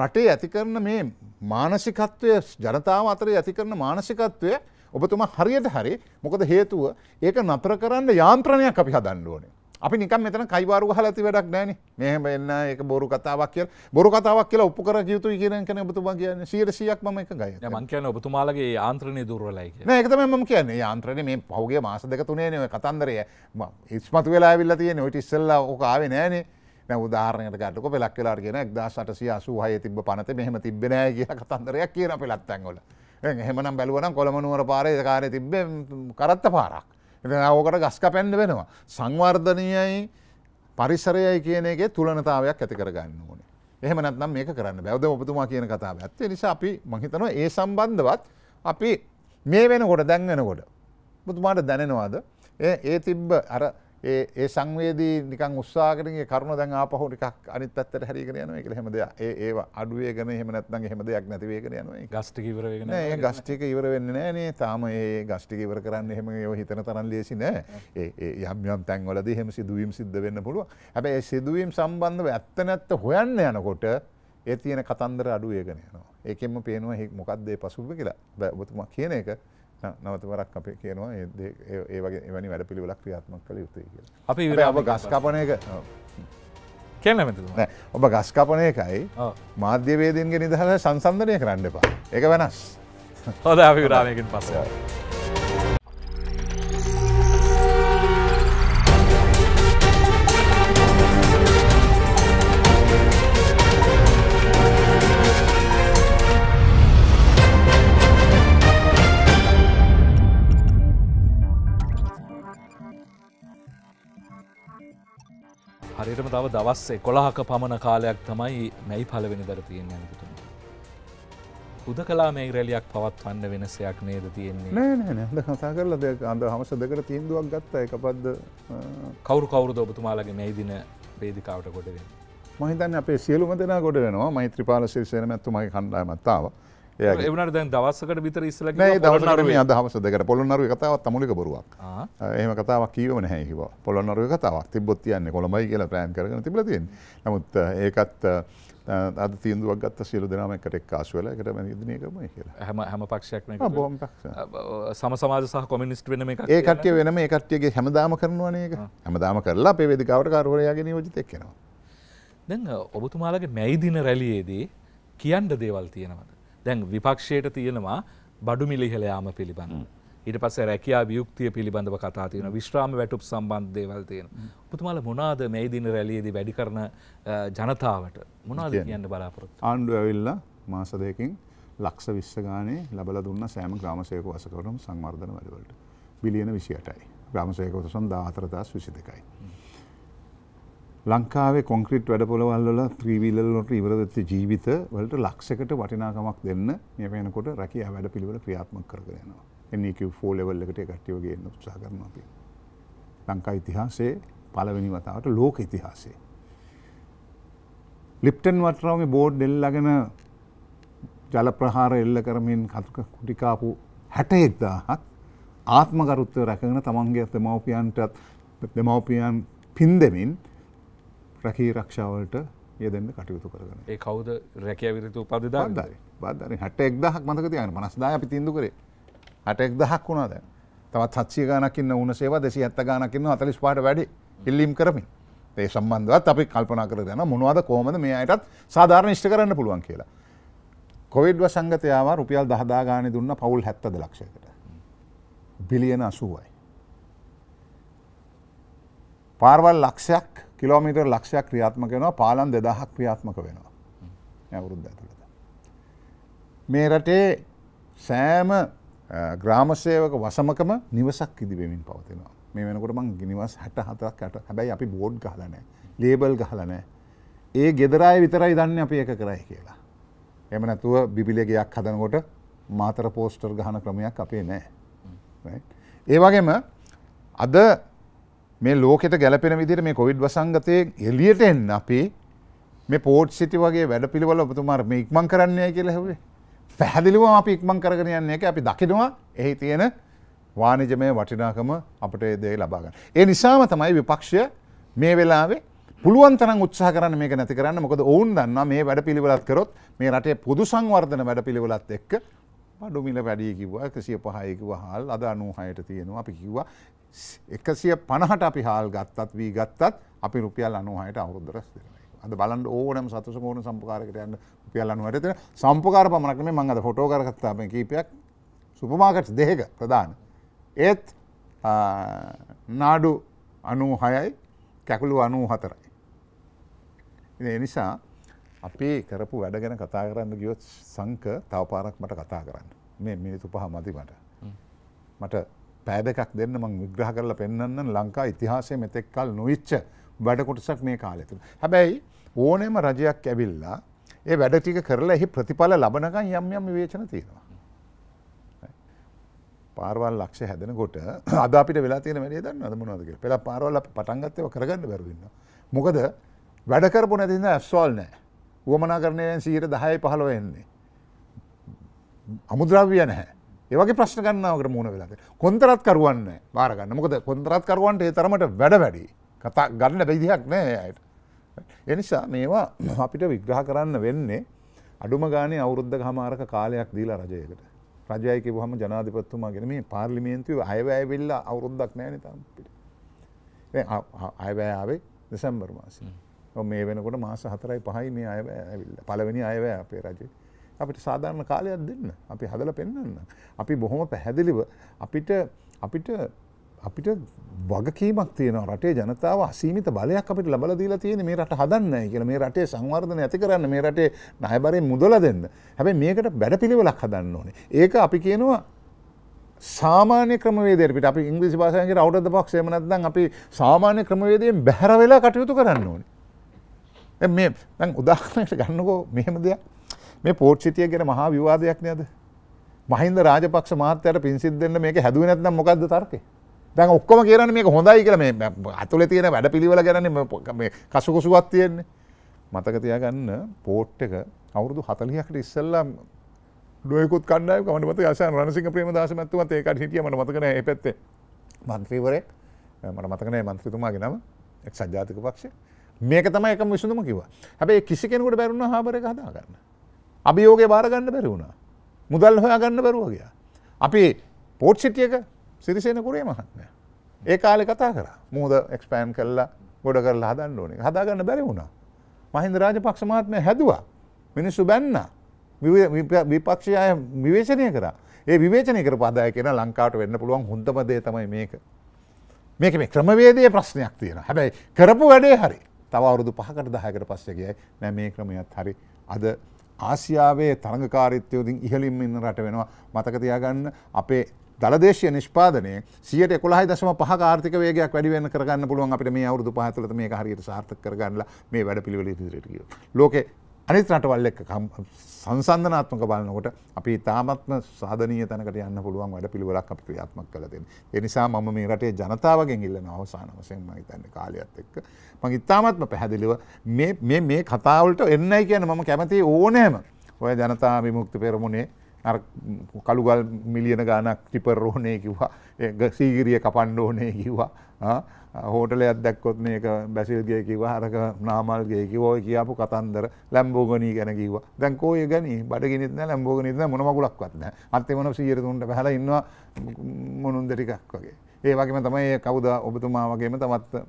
B: රටේ ඇති කරන මේ මානසිකත්වය ජනතාව අතර ඇති කරන මානසිකත්වය ඔබතුමා හරියට හරි මොකද හේතුව ඒක නතර කරන්න යාන්ත්‍රණයක් අපි හදන්න ඕනේ. අපි නිකම් මෙතන කයිවාරු ගහලා ඇති වැඩක් නැහැ නේ. මෙහෙම එන්න ඒක බොරු කතාවක් කියලා. බොරු කතාවක් කියලා ඔප්පු කර යුතුයි කියන එක නේ ඔබතුමා කියන්නේ. 100%ක් මම එක ගයයි. නෑ මං
A: කියන්නේ ඔබතුමාලගේ යාන්ත්‍රණය දුර්වලයි
B: කියලා. නෑ ඒක තමයි මම කියන්නේ. යාන්ත්‍රණය මේ පහුගිය මාස දෙක තුනේනේ ඔය කතන්දරය. ඉස්මතු වෙලා ආවිල්ලා තියෙන්නේ. ඔය ඉතින් ඉස්සෙල්ලා ඕක ආවේ නෑනේ. දැ උදාරණයට ගටක පෙලක් වෙලාර කියෙන එක්දසට සිය සූහය තිබ පනත මෙහම තිබෙනෑ කිය කතන්දරයක් කියන පෙලත්තැන්ගොල එහෙමනම් බැලුවනම් කොළමනුවර පාරය කාරය තිබ්බ කරත්ත පාරක් ඕකට ගස්ක පැන්ඩ වෙනවා. සංවර්ධනයයි පරිසරයයි කියන එක තුළනතාවයක් ඇති කරගන්න ඕනේ. එහමනත්නම් මේ කරන්න බැවද ඔපතුමා කියන කතාව ඇත්තේ නිසා අපි මහිතනවා ඒ සම්බන්ධවත් අපි මේ වෙනකොට දැන්වෙනකොට. බුතුමාට දැනෙනවාද ඒ තිබ්බ අර ඒ සංවේදී නිකන් උත්සාහකරගේ කරුණ දැන් ආපහු ටිකක් අනිත් පැත්තට හැරිගෙන යනවා කියලා හැම දෙයක්. ඒ ඒව අඩු වේගන එහෙම නැත්නම් එහෙම දෙයක් නැති වේගන යනවා.
A: ගස් ටික ඉවර වේගන නෑ. ඒ ගස්
B: ටික ඉවර වෙන්නේ නෑ නේ. තාම ඒ ගස් ටික ඉවර කරන්න එහෙම ඒව හිතන තරම් ලේසි නෑ. ඒ ඒ යම් යම් තැන්වලදී එහෙම සිදුවීම් සිද්ධ වෙන්න පුළුවන්. හැබැයි ඒ සිදුවීම් සම්බන්ධව ඇත්ත නැත්ත හොයන්න යනකොට ඒ තියෙන කතන්දර අඩු වේගන යනවා. ඒකෙන්ම පේනවා මොකක්ද ඒ පසුබිම කියලා. ඔබතුමා කියන එක නවත වරක් අපේ කියනවා ඒ වගේ එවැනි වැඩ පිළිවෙලක් ක්‍රියාත්මක් කළ යුතුයි කියලා. අපි ඔබ ගස්කපන එක කියන ඔබ ගස්කපන එකයි මාධ්‍යවේදීන්ගේ නිදහස සංසන්ධනය කරන්න එපා. ඒක වෙනස්. හොද
A: අපි විරාමයකින් පස්සේ. හරිටම තව දවස් කොළහක පමණ කාලයක් තමයි මැයි පලවෙනි දර තියෙන් යනකුතුම. හුද කලා මේ රැලියක් පවත්වන්න වෙනසයක් නේද තියෙන්නේ නෑ
B: නෑ කතා කරල දෙයක් අඳ හමස දෙකට තීන්දුවක් ගත්ත එක පද්ද
A: කවරු කවුරුද ඔබතුමාලගේ මේ දින වේදිකාවට ගොඩ වෙන.
B: මහිතන් අපේ සියලුම දෙෙන ගොඩ වෙනවා මෛත්‍රපාල ශිර්ෂයන ඇත්තුමයි කණ්ඩායමත්තාව.
A: එවනට දැන් දවස්සකට විතර ඉස්සල දවන අදහම
B: සදකට පොළොන්නරු කතාවත් තමුලික බොරුවක් එහම කතාවක් කියවන හැකිව පොළොන්නරු කතාවක් තිබොත් තියන්නේ කොළඹයි කියලා ප්‍රෑන් කරන තිබලතින් නමුත් ඒකත් අද තීන්දුවක් ගත්ත සියලු දෙනාම එකට එක්කාසු වෙලා එකට මැදිනය කරමයි කියලා. හැම හැම පක්ෂයක්ම එක බොහොම පක්ෂ.
A: සම සමාජ සහ කොමියුනිස්ට් වෙන මේක. ඒ කට්ටිය වෙනම
B: ඒ කට්ටියගේ හැමදාම කරනවනේ ඒක. හැමදාම කරලා අපේ වේදිකාවට කාර්යවරයාගේ නියෝජිතෙක් එනවා.
A: දැන් ඔබතුමාලගේ මැයි දින රැළියේදී කියන්න දේවල් තියෙනවද? දැන් විපක්ෂයට තියෙනවා බඩු මිලිහෙලයාම පිළිබඳ. ඊට පස්ස රැකයා වියුක්තිය පිළිබඳව කතා තියෙන විශ්‍රාම වැටුප් සම්බන්ධ දේවල් තියෙන. පුතුමාල මොනාද මේ දින රැලියේදී වැඩි කරන ජනතාවට මොනාද කියන්න බලාපොරොත්තු.
B: ආණ්ඩුව ඇවිල්ලා මාස දෙකකින් ලක්ෂ විස්ස ගානේ ලබලා දුන්න සෑම ග්‍රාමසේක වසකරුම් සංවර්ධන වැඩවලට. බිලියන 28යි. ග්‍රාමසේක වසන් 14 දහස් 22යි. ලංකාවේ කොන්ක්‍රීට් වැඩ පොළවල්ල ත්‍රීවිල්ලොට ඉවරදච්ච ජීවිත වලට ලක්ෂකට වටිනාකමක් දෙන්න මේ වෙනකොට රැකයා වැඩ පිළිවල ක්‍රියාත්මක කරගෙනවා. එන්නකෝ ලෙවල් එකට කට්ටියෝගේ උත්සා කරන අපි. ලංකා ඉතිහාසේ පලවෙනි වතාවට ලෝක ඉතිහාසේ. ලිප්ටන් වටරාව බෝඩ් එල්ලගෙන ජල ප්‍රහාර එල්ල කරමින් කතුක කුටිකාපු හැට එක්දාහත් ආත්මගරුත්වය රැකගෙන තමන්ගේ දෙමවපියන්ටත් දෙමවපියන් පින් දෙමින් රැකී රක්ෂාවලට යෙදෙන්න්න කටයුතු කරන ඒ කවද රැකය විරතු උපද දාධරි බාධරි හට එක් දහක් මතක තියන මනස්දා අපි තිින්දු කරේ හට එක් දහක් වුණාද තවත් සත්සිය ගානකින්න උන සේව දෙසි ඇත්ත ගානකින්න අතලිස් පාට වැඩි ඉල්ලිම් කරමින් ඒ සම්බන්ධවත් අපි කල්පනා කර දෙන මොනවාද කෝමද මේ අයටත් සාධාරණ ෂ්ට කරන්න පුළුවන් කියලා. කොවිඩ්ව සංගතයාව රුපියල් දහදා ගානය දුන්න පවුල් හැත්තද ලක්ෂයකට. බිලියන අසුවයි. පාර්වල් ලක්ෂයක් කිලෝමීටර් ලක්ෂයක් ක්‍රියාත්මක වෙනවා පාලන් දෙදහක් ක්‍රියාත්මක වෙනවා ඇවුරුද්ද ඇතුළත. මේ රටේ සෑම ග්‍රාමසේවක වසමකම නිවසක් ඉදිවෙමින් පවතිනවා මේ වෙනකොට මං ගිනිවස් හැට හතක් ඇට හැබැයි අපි බෝඩ් ගහලනෑ ලේබල් ගහලනෑ ඒ ගෙදරාය විතරයි දන්න අපි එක කරයි කියලා. එම නැතුව බිබිලගයක් හදනකොට මාතර පෝස්ටර් ගහන ක්‍රමයක් අපේ නෑ. ඒවගේම අද මේ ලෝකෙට ගැලපෙන විදිහට මේ කොවිඩ් වසංගතයේ එළියට එන්න අපි මේ පෝට් සිටි වගේ වැඩපිළිවෙල ඔබතුමා මේ ඉක්මන් කරන්නයි කියලා හැවුවේ. පැහැදිලිවම අපි ඉක්මන් කරගෙන යන එක අපි දකිනවා එහි තියෙන වාණිජමය වටිනාකම අපට ඒ දේ ලබා ගන්න. ඒ නිසාම තමයි විපක්ෂය මේ වෙලාවේ පුළුවන් තරම් උත්සාහ කරන්න මේක නැති කරන්න. මොකද ඔවුන් දන්නවා මේ වැඩපිළිවෙලත් කරොත් මේ රටේ පොදු සංවර්ධන වැඩපිළිවෙලත් එක්ක බඩු මිල වැඩි කිව්වා 105යි කිව්වා හාල් අද 96ට තියෙනවා අපි කිව්වා එකසිය පණහට අපි හාල් ගත්තත් වී ගත්තත් අපි රුපියල් අනුහයට අවුරුදරස් දෙනයි. අද බලන්න ඕනම සතුස ඕන සම්පකාරකට යන්න රුපියල් අනුවට එතන සම්පකාර පමණක් නෙමෙයි මම අද ෆොටෝ කරගත්තා මේ කීපයක් සුපර් මාකට්ස් දෙකක ප්‍රධාන. ඒත් නාඩු 96යි කැකුළු 94යි. ඒ නිසා අපි කරපු වැඩ ගැන කතා කරන්න ගියොත් සංක තව පාරක් මට කතා කරන්න. මේ මිනිත්තු පහ මදි මට. මට පැය දෙකක් දෙන්න මං විග්‍රහ කරලා පෙන්වන්න ලංකා ඉතිහාසයේ මෙතෙක් කල් නොවිච්ච වැඩ කොටසක් මේ කාලය තුල. හැබැයි ඕනෑම රජයක් ඇවිල්ලා ඒ වැඩ ටික කරලා එහි ප්‍රතිඵල ලබනකම් යම් යම් විවේචන තියෙනවා. පාරවල් ලක්ෂ හැදෙනකොට අද අපිට වෙලා තියෙන වැඩේ දන්නවද මොනවද කියලා. පෙර පාරවල් අපි පටන් ගත්තේ කරගන්න බැරුව ඉන්නවා. මොකද වැඩ කරපු නැති ඉඳන් ඇස්වල් නැහැ. වමනාකරණයෙන් 10යි 15 එන්නේ. අමුද්‍රව්‍ය නැහැ. ඒවගේ ප්‍රශ්න ගන්නාවකට මුණ වෙලාද කොන්තරත් කරුවන්න බාරගන්න මොකද කොන්තරත් කරුවන්ට ඒ තරමට වැඩ වැඩි කතා ගන්න බැදිහක් නෑ අයට. එනිසා මේවා අපිට විග්‍රහ කරන්න වෙන්නේ අඩුම ගානේ අවුරුද්ධ හමාරක කාලයක් දීලා රජයකට රජයක හම ජනාධිපත්තුමා ගෙන මේ පාර්ලිමේන්තුව අයවැෑවෙල්ල අවුරුද්දක් නෑන තම්පිට අයවෑාවේ දෙසැම්බර් මාසි මේ වෙනකොට මාස හතරයි පහයි මේ අයවැඇවිල්ල පලවෙනි අයවැ අපේ රජේ අපිට සාධාරණ කාලයක් දෙන්න අපි හදල පෙන්න්න අපි බොහොම පැහැදිලිව අපිට අපිට අපිට වගකීමක් තියෙන රටේ ජනතාව අසීමිත බලයක් අපිට ලබල දීලා තියෙන මේ රට හදන්න කියල මේ රටේ සංවර්ධන ඇති කරන්න මේ රටේ නයබරෙන් මුදල දෙන්න හැබැ මේකට බැඩ පිළිවෙලක් හදන්න ඕනේ ඒක අපි කියනවා සාමාන්‍ය ක්‍රමවේදයට අපි ඉංග්‍රිසි භාසයන්ගේ අවුද පක් සේමනත්දන් අපි සාමාන්‍ය ක්‍රමවේදයෙන් බැහැර වෙලා කටයුතු කරන්න ඕනේ මේ උදාහරණයට ගන්නකෝ මෙහෙම දෙයක් මේ පෝට්සිටිය ගැන මහා විවාදයක් නේද? මහින්ද රාජපක්ෂ මහත්තයාට පිංසිත් දෙන්න මේක හැදුවේ නැත්නම් මොකද්ද තර්කේ? දැන් ඔක්කොම කියන්නේ මේක හොඳයි කියලා මේ අතුලේ තියෙන වැඩපිළිවෙල ගැනනේ මේ කසුකුසුවක් තියෙන්නේ. මතක තියාගන්න පෝට් එක අවුරුදු 40කට ඉස්සෙල්ලා ඩොයිකුත් කණ්ඩායමක මම මතකයි ආසන රණසිංහ ප්‍රේමදාස මැතිතුමත් ඒකට හිටියා මම මතක නෑ ඒ පැත්තේ മന്ത്രിවරයෙක් මට මතක නෑ മന്ത്രിතුමාගේ නම එක්සත් ජාතික පක්ෂය මේක තමයි එකම විසඳුම කිව්වා. හැබැයි කිසි කෙනෙකුට බැරි වුණා හාබර එක හදාගන්න. අභියෝගය බාරගන්න බැරි වුණා. මුදල් හොයාගන්න බැරුව ගියා. අපි පෝට් සිටියක සිරිසේන කුරේ මහත්මයා. ඒ කාලේ කතා කරා. මුහුද එක්ස්පෑන්ඩ් කරලා ගොඩ කරලා හදන්න ඕනේ. හදාගන්න බැරි වුණා. මහින්ද රාජපක්ෂ මහත්මයා හැදුවා. මිනිස්සු බැන්නා. විපක්ෂය විවේචනය කරා. ඒ විවේචනය කරපු අදාය කියන ලංකාවට වෙන්න පුළුවන් හොඳම දේ තමයි මේක. මේක මේ ක්‍රමවේදයේ ප්‍රශ්නයක් තියෙනවා. හැබැයි කරපු වැඩේ හරි. තව අවුරුදු 5කට 10කට පස්සේ ගියයි නෑ මේ ක්‍රමයක් හරි. අද ආසියාවේ තරඟකාරිත්වයෝදින් ඉහලින් ඉන්න රට වෙනවා මතකතියාගන්න අපේ දලදේශය නිෂ්පාදනය සියට කොළහයි දශම පහ ආර්ථික වේගයක් වැඩිවෙන්න කරගන්න පුළුවන් අපිට මේ අවුරුදු පහතුලට මේ හරියට සාර්ථක කරගන්නලා මේ වැඩ පිළිවෙල ඉදිරියට ගියොත් ලෝකේ අනිත් රටවල් එක්ක සංසන්ධනාත්මක බලනකොට අපි තාමත්ම සාධනීය තැනකට යන්න පුළුවන් වැඩ පිළිවෙලක් අපි ක්‍රියාත්මක කරලා තියෙනවා. ඒ නිසා මම මේ රටේ ජනතාවගෙන් ඉල්ලන අවසාන වශයෙන් මම හිතන්නේ කාලයත් එක්ක මම ඉතාමත්ම පැහැදිලිව මේ මේ මේ කතා වලට එන්නයි කියන්නේ මම කැමති ඕනෑම ඔය ජනතා විමුක්ති පෙරමුණේ අර කළුගල් මිලියන ගාණක් ටිපර් ඕනේ කිව්වා. සීගිරිය කපන්න ඕනේ කිව්වා. හෝටලයක් දැක්කොත් මේක බැසිල්ගේ කිව හරක නාමල්ගේ කිව ඔය කියපු කතන්දර ලැම්බෝගනී ගැන කිව දැන් කෝය ගනී බඩගෙනත් ලැම්බෝගනිත මොනමකුලක්වත්න අත්තමන සීරතුන්ට පැහල ඉන්නවා මොනුන් දෙටිකක් වගේ ඒ වගේම තමයි කවුද ඔබතුමා වගේම තමත්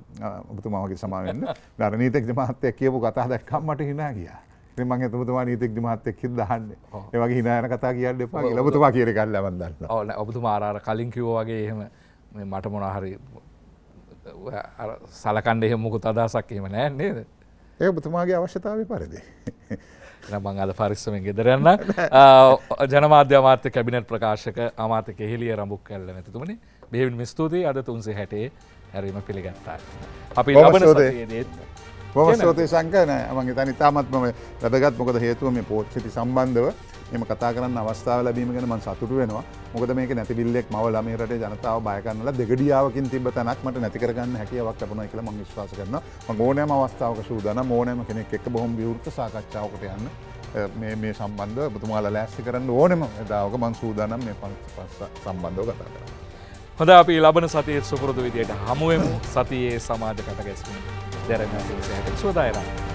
B: ඔබතුමාගේ සමාවෙන්න ධරනීතෙක් මහත්තයක් කියපු කතා දැක්කම් මට හිනා ගියා මං එතුමතුමා නීතික් මහත්තෙක් දහන්න ඒවගේ හිනායන කතා කියන්න එපා ලබතුමා කියරකල්ලවදන්න
A: ඔබතුමා ආර කලින් කිවෝ වගේ එහෙම මට මොනහරි සලකණ්ඩ එහෙ මුකුත් අදහසක් එහෙම නෑ නේද?
B: ඒක ඔබතුමාගේ අවශ්‍යතාවය පරිදි.
A: එහෙනම් මම අද පරිස්සමෙන් ගෙදර යන්න. ජනමාධ්‍ය අමාත්‍ය කැබිනට් ප්‍රකාශක අමාත්‍ය කෙහෙලිය රඹුක් කැල්ල මැතිතුමනි, බෙහෙවින්ම ස්තුතියි අද 360 හැරීම පිළිගත්තා. අපි ලබන සතියේදීත් පොමස්තෝතය
B: සංකන මගේ තනි තාමත්ම වැදගත් මොකද හේතුව මේ පෝච්චති සම්බන්ධව එම කතා කරන්න අවස්ථාව ලැබීම ගැන මන් සතුට වෙනවා මොකද මේක නැතිවිල්ලෙක් මව ළමේරට ජනතාව බයකන්නල දෙගඩියාවකින් තිබ තැනක්මට නැතිකරගන්න හැකියාවක් ලැබුණ කියල මං විශ්වාස කරන ඕනෑම අවස්ථාවක සූදන මෝනෑම කෙනෙක් එක් බොහොම විවෘත සාකච්ඡාවකට යන්න මේ සම්බන්ධ බතුමාල ලෑස්ති කරන්න ඕනෙම දාවක මං සූදානම් මේ පස් සම්බන්ධව කතා කර.
A: හොඳ අපි ලබන සතියේ සුපුරදු විදියට හමුවමු සතියේ සමාජ කටගැස්මින්. d e r e a y indonesia kecil d a i r a